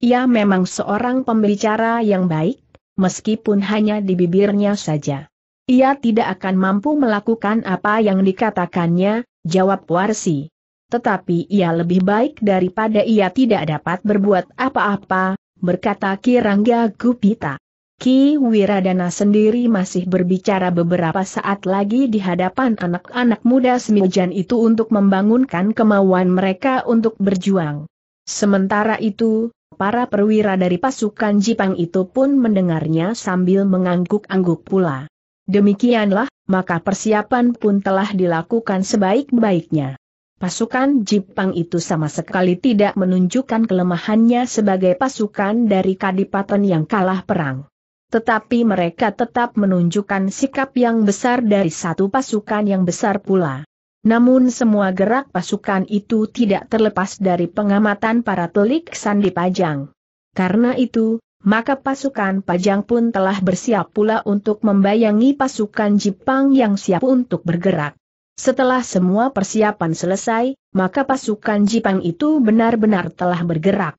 Ia memang seorang pembicara yang baik, meskipun hanya di bibirnya saja. Ia tidak akan mampu melakukan apa yang dikatakannya, jawab Warsi. Tetapi ia lebih baik daripada ia tidak dapat berbuat apa-apa, berkata Ki Rangga Gupita. Ki Wiradana sendiri masih berbicara beberapa saat lagi di hadapan anak-anak muda Semijan itu untuk membangunkan kemauan mereka untuk berjuang. Sementara itu, para perwira dari pasukan Jipang itu pun mendengarnya sambil mengangguk-angguk pula. Demikianlah, maka persiapan pun telah dilakukan sebaik-baiknya. Pasukan Jepang itu sama sekali tidak menunjukkan kelemahannya sebagai pasukan dari kadipaten yang kalah perang. Tetapi mereka tetap menunjukkan sikap yang besar dari satu pasukan yang besar pula. Namun semua gerak pasukan itu tidak terlepas dari pengamatan para telik sandi pajang. Karena itu, maka pasukan Pajang pun telah bersiap pula untuk membayangi pasukan Jepang yang siap untuk bergerak. Setelah semua persiapan selesai, maka pasukan Jepang itu benar-benar telah bergerak.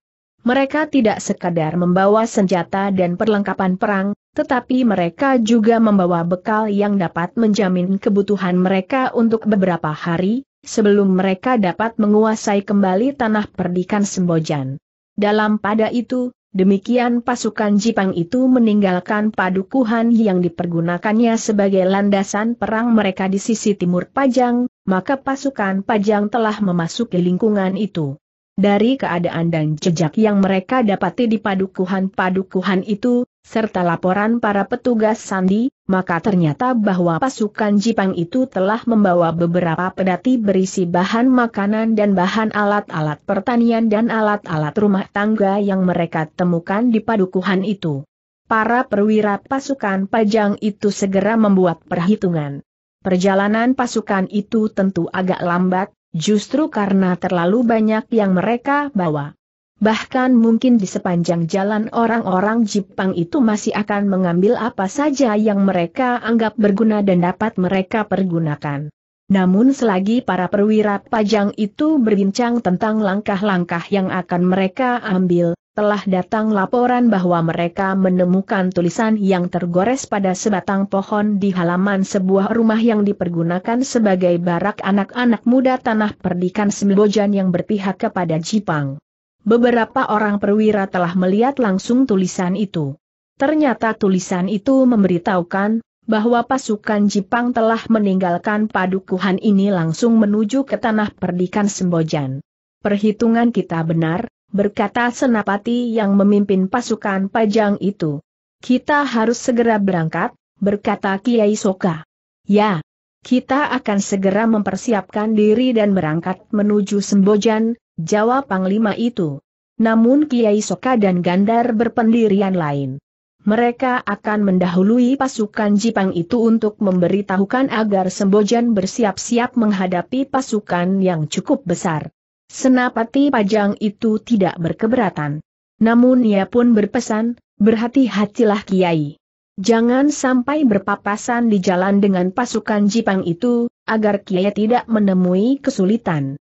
Mereka tidak sekadar membawa senjata dan perlengkapan perang, tetapi mereka juga membawa bekal yang dapat menjamin kebutuhan mereka untuk beberapa hari, sebelum mereka dapat menguasai kembali tanah perdikan Sembojan. Dalam pada itu, Demikian pasukan Jipang itu meninggalkan padukuhan yang dipergunakannya sebagai landasan perang mereka di sisi timur Pajang, maka pasukan Pajang telah memasuki lingkungan itu. Dari keadaan dan jejak yang mereka dapati di padukuhan-padukuhan itu, serta laporan para petugas sandi, maka ternyata bahwa pasukan Jipang itu telah membawa beberapa pedati berisi bahan makanan dan bahan alat-alat pertanian dan alat-alat rumah tangga yang mereka temukan di padukuhan itu. Para perwira pasukan pajang itu segera membuat perhitungan. Perjalanan pasukan itu tentu agak lambat, justru karena terlalu banyak yang mereka bawa. Bahkan mungkin di sepanjang jalan orang-orang Jepang itu masih akan mengambil apa saja yang mereka anggap berguna dan dapat mereka pergunakan. Namun selagi para perwira pajang itu berbincang tentang langkah-langkah yang akan mereka ambil, telah datang laporan bahwa mereka menemukan tulisan yang tergores pada sebatang pohon di halaman sebuah rumah yang dipergunakan sebagai barak anak-anak muda tanah perdikan Sembojan yang berpihak kepada Jepang. Beberapa orang perwira telah melihat langsung tulisan itu. Ternyata tulisan itu memberitahukan bahwa pasukan Jepang telah meninggalkan padukuhan ini langsung menuju ke tanah perdikan Sembojan. Perhitungan kita benar, berkata Senapati yang memimpin pasukan Pajang itu. Kita harus segera berangkat, berkata Kiai Soka. Ya, kita akan segera mempersiapkan diri dan berangkat menuju Sembojan, jawab Panglima itu. Namun Kiai Soka dan Gandar berpendirian lain. Mereka akan mendahului pasukan Jipang itu untuk memberitahukan agar Sembojan bersiap-siap menghadapi pasukan yang cukup besar. Senapati Pajang itu tidak berkeberatan. Namun ia pun berpesan, berhati-hatilah Kiai. Jangan sampai berpapasan di jalan dengan pasukan Jipang itu, agar Kiai tidak menemui kesulitan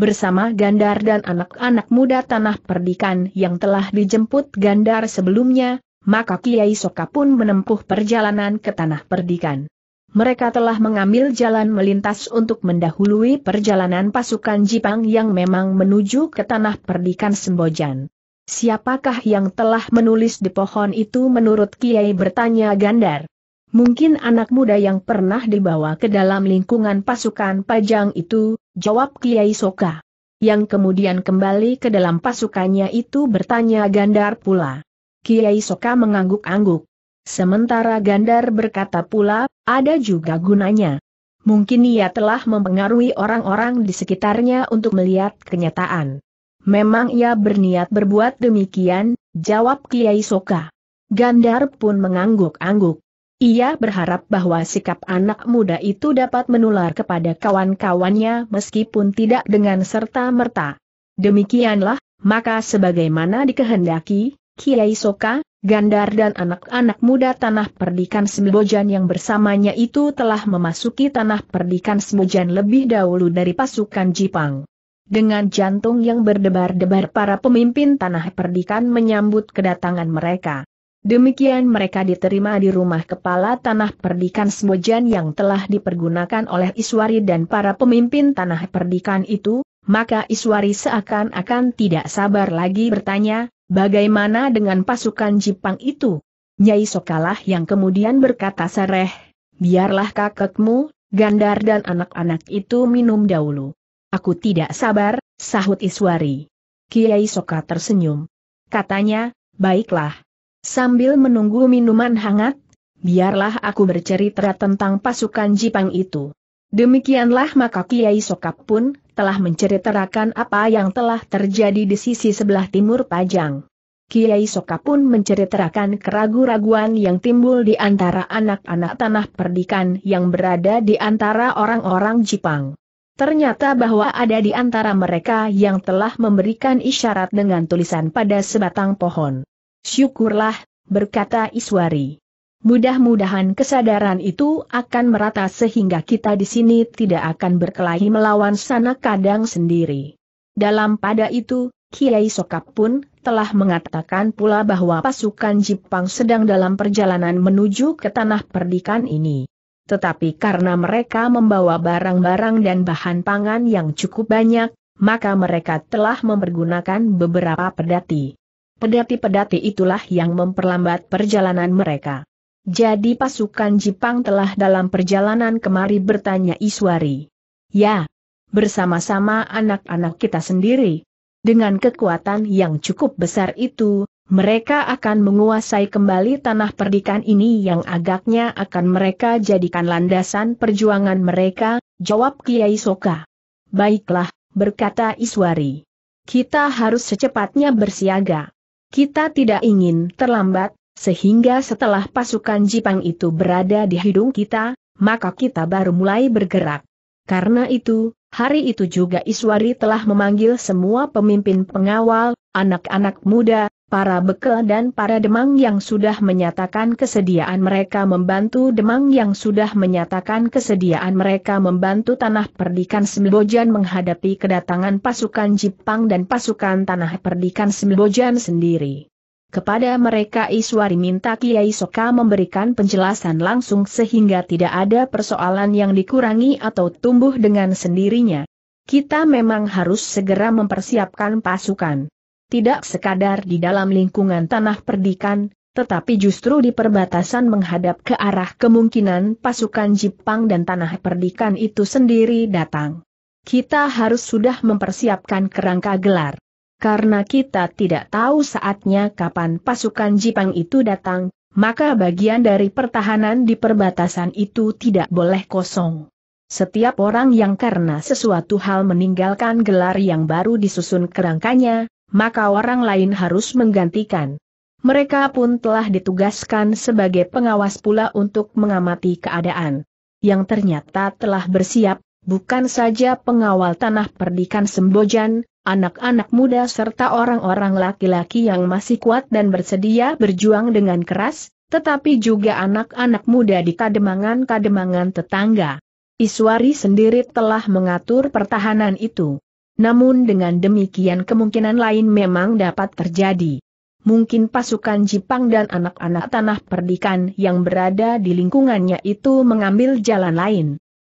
bersama Gandar dan anak-anak muda tanah perdikan yang telah dijemput Gandar sebelumnya, maka Kiai Soka pun menempuh perjalanan ke tanah perdikan. Mereka telah mengambil jalan melintas untuk mendahului perjalanan pasukan Jipang yang memang menuju ke tanah perdikan Sembojan. Siapakah yang telah menulis di pohon itu menurut Kiai bertanya Gandar? Mungkin anak muda yang pernah dibawa ke dalam lingkungan pasukan Pajang itu, jawab Kiai Soka. Yang kemudian kembali ke dalam pasukannya itu bertanya Gandar pula. Kiai Soka mengangguk-angguk. Sementara Gandar berkata pula, ada juga gunanya. Mungkin ia telah mempengaruhi orang-orang di sekitarnya untuk melihat kenyataan. Memang ia berniat berbuat demikian, jawab Kiai Soka. Gandar pun mengangguk-angguk. Ia berharap bahwa sikap anak muda itu dapat menular kepada kawan-kawannya meskipun tidak dengan serta-merta. Demikianlah, maka sebagaimana dikehendaki, Kiai Soka, Gandar dan anak-anak muda tanah perdikan Sembojan yang bersamanya itu telah memasuki tanah perdikan Sembojan lebih dahulu dari pasukan Jipang. Dengan jantung yang berdebar-debar para pemimpin tanah perdikan menyambut kedatangan mereka. Demikian mereka diterima di rumah kepala tanah perdikan Sembojan yang telah dipergunakan oleh Iswari dan para pemimpin tanah perdikan itu, maka Iswari seakan-akan tidak sabar lagi bertanya, bagaimana dengan pasukan Jepang itu? Nyai Sokalah yang kemudian berkata sereh biarlah kakekmu, Gandar dan anak-anak itu minum dahulu. Aku tidak sabar, sahut Iswari. Kiai Soka tersenyum. Katanya, baiklah Sambil menunggu minuman hangat, biarlah aku bercerita tentang pasukan Jipang itu. Demikianlah maka Kiai Sokap pun telah menceritakan apa yang telah terjadi di sisi sebelah timur Pajang. Kiai Sokap pun menceritakan keraguan-raguan yang timbul di antara anak-anak tanah perdikan yang berada di antara orang-orang Jipang. Ternyata bahwa ada di antara mereka yang telah memberikan isyarat dengan tulisan pada sebatang pohon. Syukurlah, berkata Iswari. Mudah-mudahan kesadaran itu akan merata sehingga kita di sini tidak akan berkelahi melawan sana kadang sendiri. Dalam pada itu, Kiai Sokap pun telah mengatakan pula bahwa pasukan Jepang sedang dalam perjalanan menuju ke tanah perdikan ini. Tetapi karena mereka membawa barang-barang dan bahan pangan yang cukup banyak, maka mereka telah mempergunakan beberapa pedati. Pedati-pedati itulah yang memperlambat perjalanan mereka. Jadi pasukan Jepang telah dalam perjalanan kemari bertanya Iswari. Ya, bersama-sama anak-anak kita sendiri. Dengan kekuatan yang cukup besar itu, mereka akan menguasai kembali tanah perdikan ini yang agaknya akan mereka jadikan landasan perjuangan mereka, jawab Kiai Soka. Baiklah, berkata Iswari. Kita harus secepatnya bersiaga. Kita tidak ingin terlambat, sehingga setelah pasukan Jipang itu berada di hidung kita, maka kita baru mulai bergerak. Karena itu, hari itu juga Iswari telah memanggil semua pemimpin pengawal, anak-anak muda, para bekel dan para demang yang sudah menyatakan kesediaan mereka membantu demang yang sudah menyatakan kesediaan mereka membantu tanah perdikan Sembojan menghadapi kedatangan pasukan Jepang dan pasukan tanah perdikan Sembojan sendiri. Kepada mereka Iswari minta Kiai Soka memberikan penjelasan langsung sehingga tidak ada persoalan yang dikurangi atau tumbuh dengan sendirinya. Kita memang harus segera mempersiapkan pasukan tidak sekadar di dalam lingkungan tanah perdikan, tetapi justru di perbatasan menghadap ke arah kemungkinan pasukan Jepang dan tanah perdikan itu sendiri datang. Kita harus sudah mempersiapkan kerangka gelar. Karena kita tidak tahu saatnya kapan pasukan Jepang itu datang, maka bagian dari pertahanan di perbatasan itu tidak boleh kosong. Setiap orang yang karena sesuatu hal meninggalkan gelar yang baru disusun kerangkanya, maka orang lain harus menggantikan. Mereka pun telah ditugaskan sebagai pengawas pula untuk mengamati keadaan. Yang ternyata telah bersiap, bukan saja pengawal tanah perdikan Sembojan, anak-anak muda serta orang-orang laki-laki yang masih kuat dan bersedia berjuang dengan keras, tetapi juga anak-anak muda di kademangan-kademangan tetangga. Iswari sendiri telah mengatur pertahanan itu. Namun dengan demikian kemungkinan lain memang dapat terjadi. Mungkin pasukan Jepang dan anak-anak tanah perdikan yang berada di lingkungannya itu mengambil jalan lain.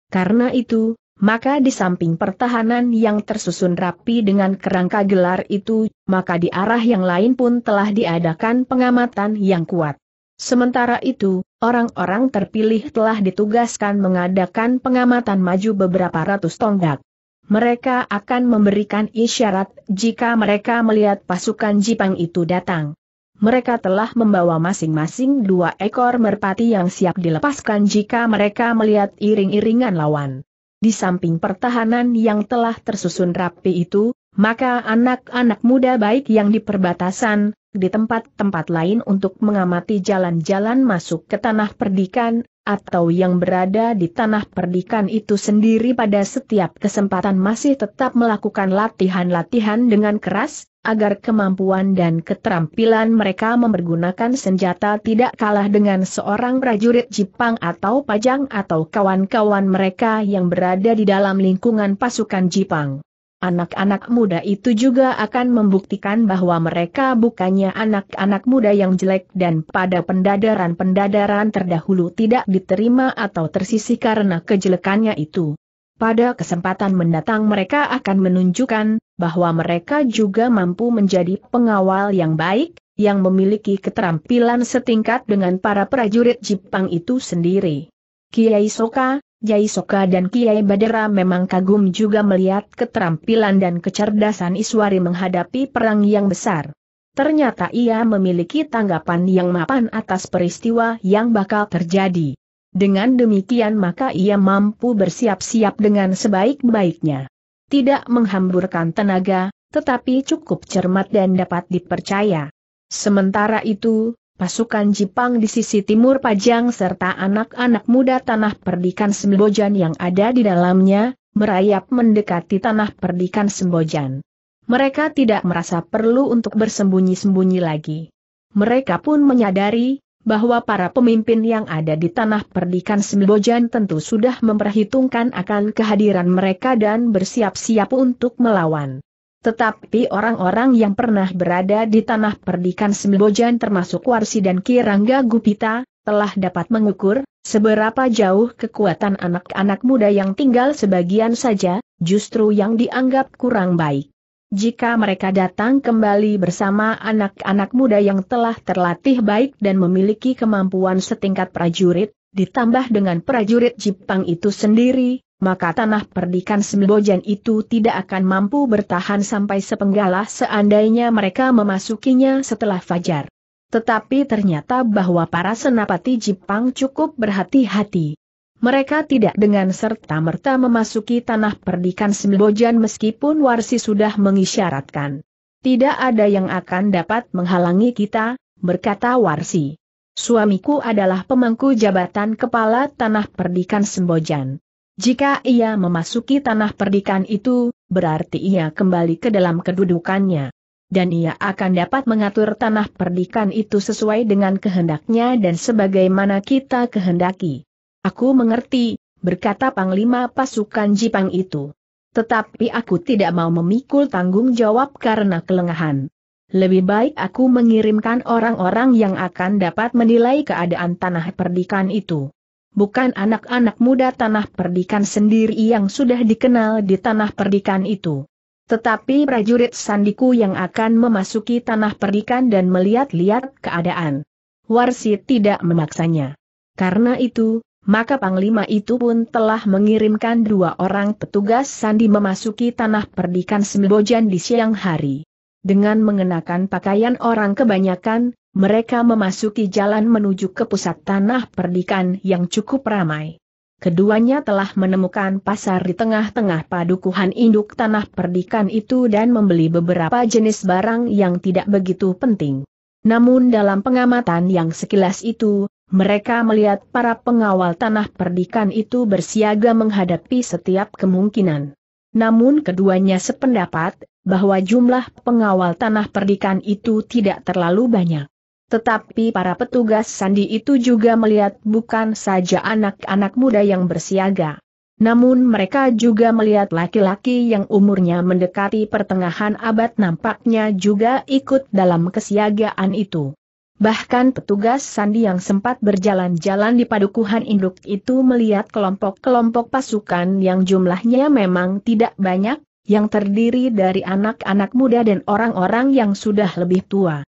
Karena itu, maka di samping pertahanan yang tersusun rapi dengan kerangka gelar itu, maka di arah yang lain pun telah diadakan pengamatan yang kuat. Sementara itu, orang-orang terpilih telah ditugaskan mengadakan pengamatan maju beberapa ratus tonggak mereka akan memberikan isyarat jika mereka melihat pasukan Jipang itu datang. Mereka telah membawa masing-masing dua ekor merpati yang siap dilepaskan jika mereka melihat iring-iringan lawan. Di samping pertahanan yang telah tersusun rapi itu, maka anak-anak muda baik yang di perbatasan, di tempat-tempat lain untuk mengamati jalan-jalan masuk ke tanah perdikan, atau yang berada di tanah perdikan itu sendiri pada setiap kesempatan masih tetap melakukan latihan-latihan dengan keras, agar kemampuan dan keterampilan mereka mempergunakan senjata tidak kalah dengan seorang prajurit Jepang atau Pajang atau kawan-kawan mereka yang berada di dalam lingkungan pasukan Jepang. Anak-anak muda itu juga akan membuktikan bahwa mereka bukannya anak-anak muda yang jelek dan pada pendadaran-pendadaran terdahulu tidak diterima atau tersisih karena kejelekannya itu. Pada kesempatan mendatang mereka akan menunjukkan bahwa mereka juga mampu menjadi pengawal yang baik, yang memiliki keterampilan setingkat dengan para prajurit Jepang itu sendiri. Kiai Soka, Jai Soka dan Kiai Badera memang kagum juga melihat keterampilan dan kecerdasan Iswari menghadapi perang yang besar. Ternyata ia memiliki tanggapan yang mapan atas peristiwa yang bakal terjadi. Dengan demikian maka ia mampu bersiap-siap dengan sebaik-baiknya. Tidak menghamburkan tenaga, tetapi cukup cermat dan dapat dipercaya. Sementara itu, pasukan Jepang di sisi timur Pajang serta anak-anak muda tanah perdikan Sembojan yang ada di dalamnya, merayap mendekati tanah perdikan Sembojan. Mereka tidak merasa perlu untuk bersembunyi-sembunyi lagi. Mereka pun menyadari, bahwa para pemimpin yang ada di tanah perdikan Sembojan tentu sudah memperhitungkan akan kehadiran mereka dan bersiap-siap untuk melawan. Tetapi orang-orang yang pernah berada di tanah perdikan Sembojan termasuk Warsi dan Kirangga Gupita, telah dapat mengukur seberapa jauh kekuatan anak-anak muda yang tinggal sebagian saja, justru yang dianggap kurang baik. Jika mereka datang kembali bersama anak-anak muda yang telah terlatih baik dan memiliki kemampuan setingkat prajurit, ditambah dengan prajurit Jepang itu sendiri, maka tanah perdikan Sembojan itu tidak akan mampu bertahan sampai sepenggalah seandainya mereka memasukinya setelah fajar. Tetapi ternyata bahwa para senapati Jepang cukup berhati-hati. Mereka tidak dengan serta-merta memasuki tanah perdikan Sembojan meskipun Warsi sudah mengisyaratkan. Tidak ada yang akan dapat menghalangi kita, berkata Warsi. Suamiku adalah pemangku jabatan kepala tanah perdikan Sembojan. Jika ia memasuki tanah perdikan itu, berarti ia kembali ke dalam kedudukannya. Dan ia akan dapat mengatur tanah perdikan itu sesuai dengan kehendaknya dan sebagaimana kita kehendaki. Aku mengerti, berkata Panglima pasukan Jipang itu. Tetapi aku tidak mau memikul tanggung jawab karena kelengahan. Lebih baik aku mengirimkan orang-orang yang akan dapat menilai keadaan tanah perdikan itu bukan anak-anak muda tanah perdikan sendiri yang sudah dikenal di tanah perdikan itu. Tetapi prajurit sandiku yang akan memasuki tanah perdikan dan melihat-lihat keadaan. Warsi tidak memaksanya. Karena itu, maka Panglima itu pun telah mengirimkan dua orang petugas sandi memasuki tanah perdikan Sembojan di siang hari. Dengan mengenakan pakaian orang kebanyakan, mereka memasuki jalan menuju ke pusat tanah perdikan yang cukup ramai. Keduanya telah menemukan pasar di tengah-tengah padukuhan induk tanah perdikan itu dan membeli beberapa jenis barang yang tidak begitu penting. Namun dalam pengamatan yang sekilas itu, mereka melihat para pengawal tanah perdikan itu bersiaga menghadapi setiap kemungkinan. Namun keduanya sependapat, bahwa jumlah pengawal tanah perdikan itu tidak terlalu banyak. Tetapi para petugas sandi itu juga melihat bukan saja anak-anak muda yang bersiaga. Namun mereka juga melihat laki-laki yang umurnya mendekati pertengahan abad nampaknya juga ikut dalam kesiagaan itu. Bahkan petugas sandi yang sempat berjalan-jalan di padukuhan induk itu melihat kelompok-kelompok pasukan yang jumlahnya memang tidak banyak, yang terdiri dari anak-anak muda dan orang-orang yang sudah lebih tua.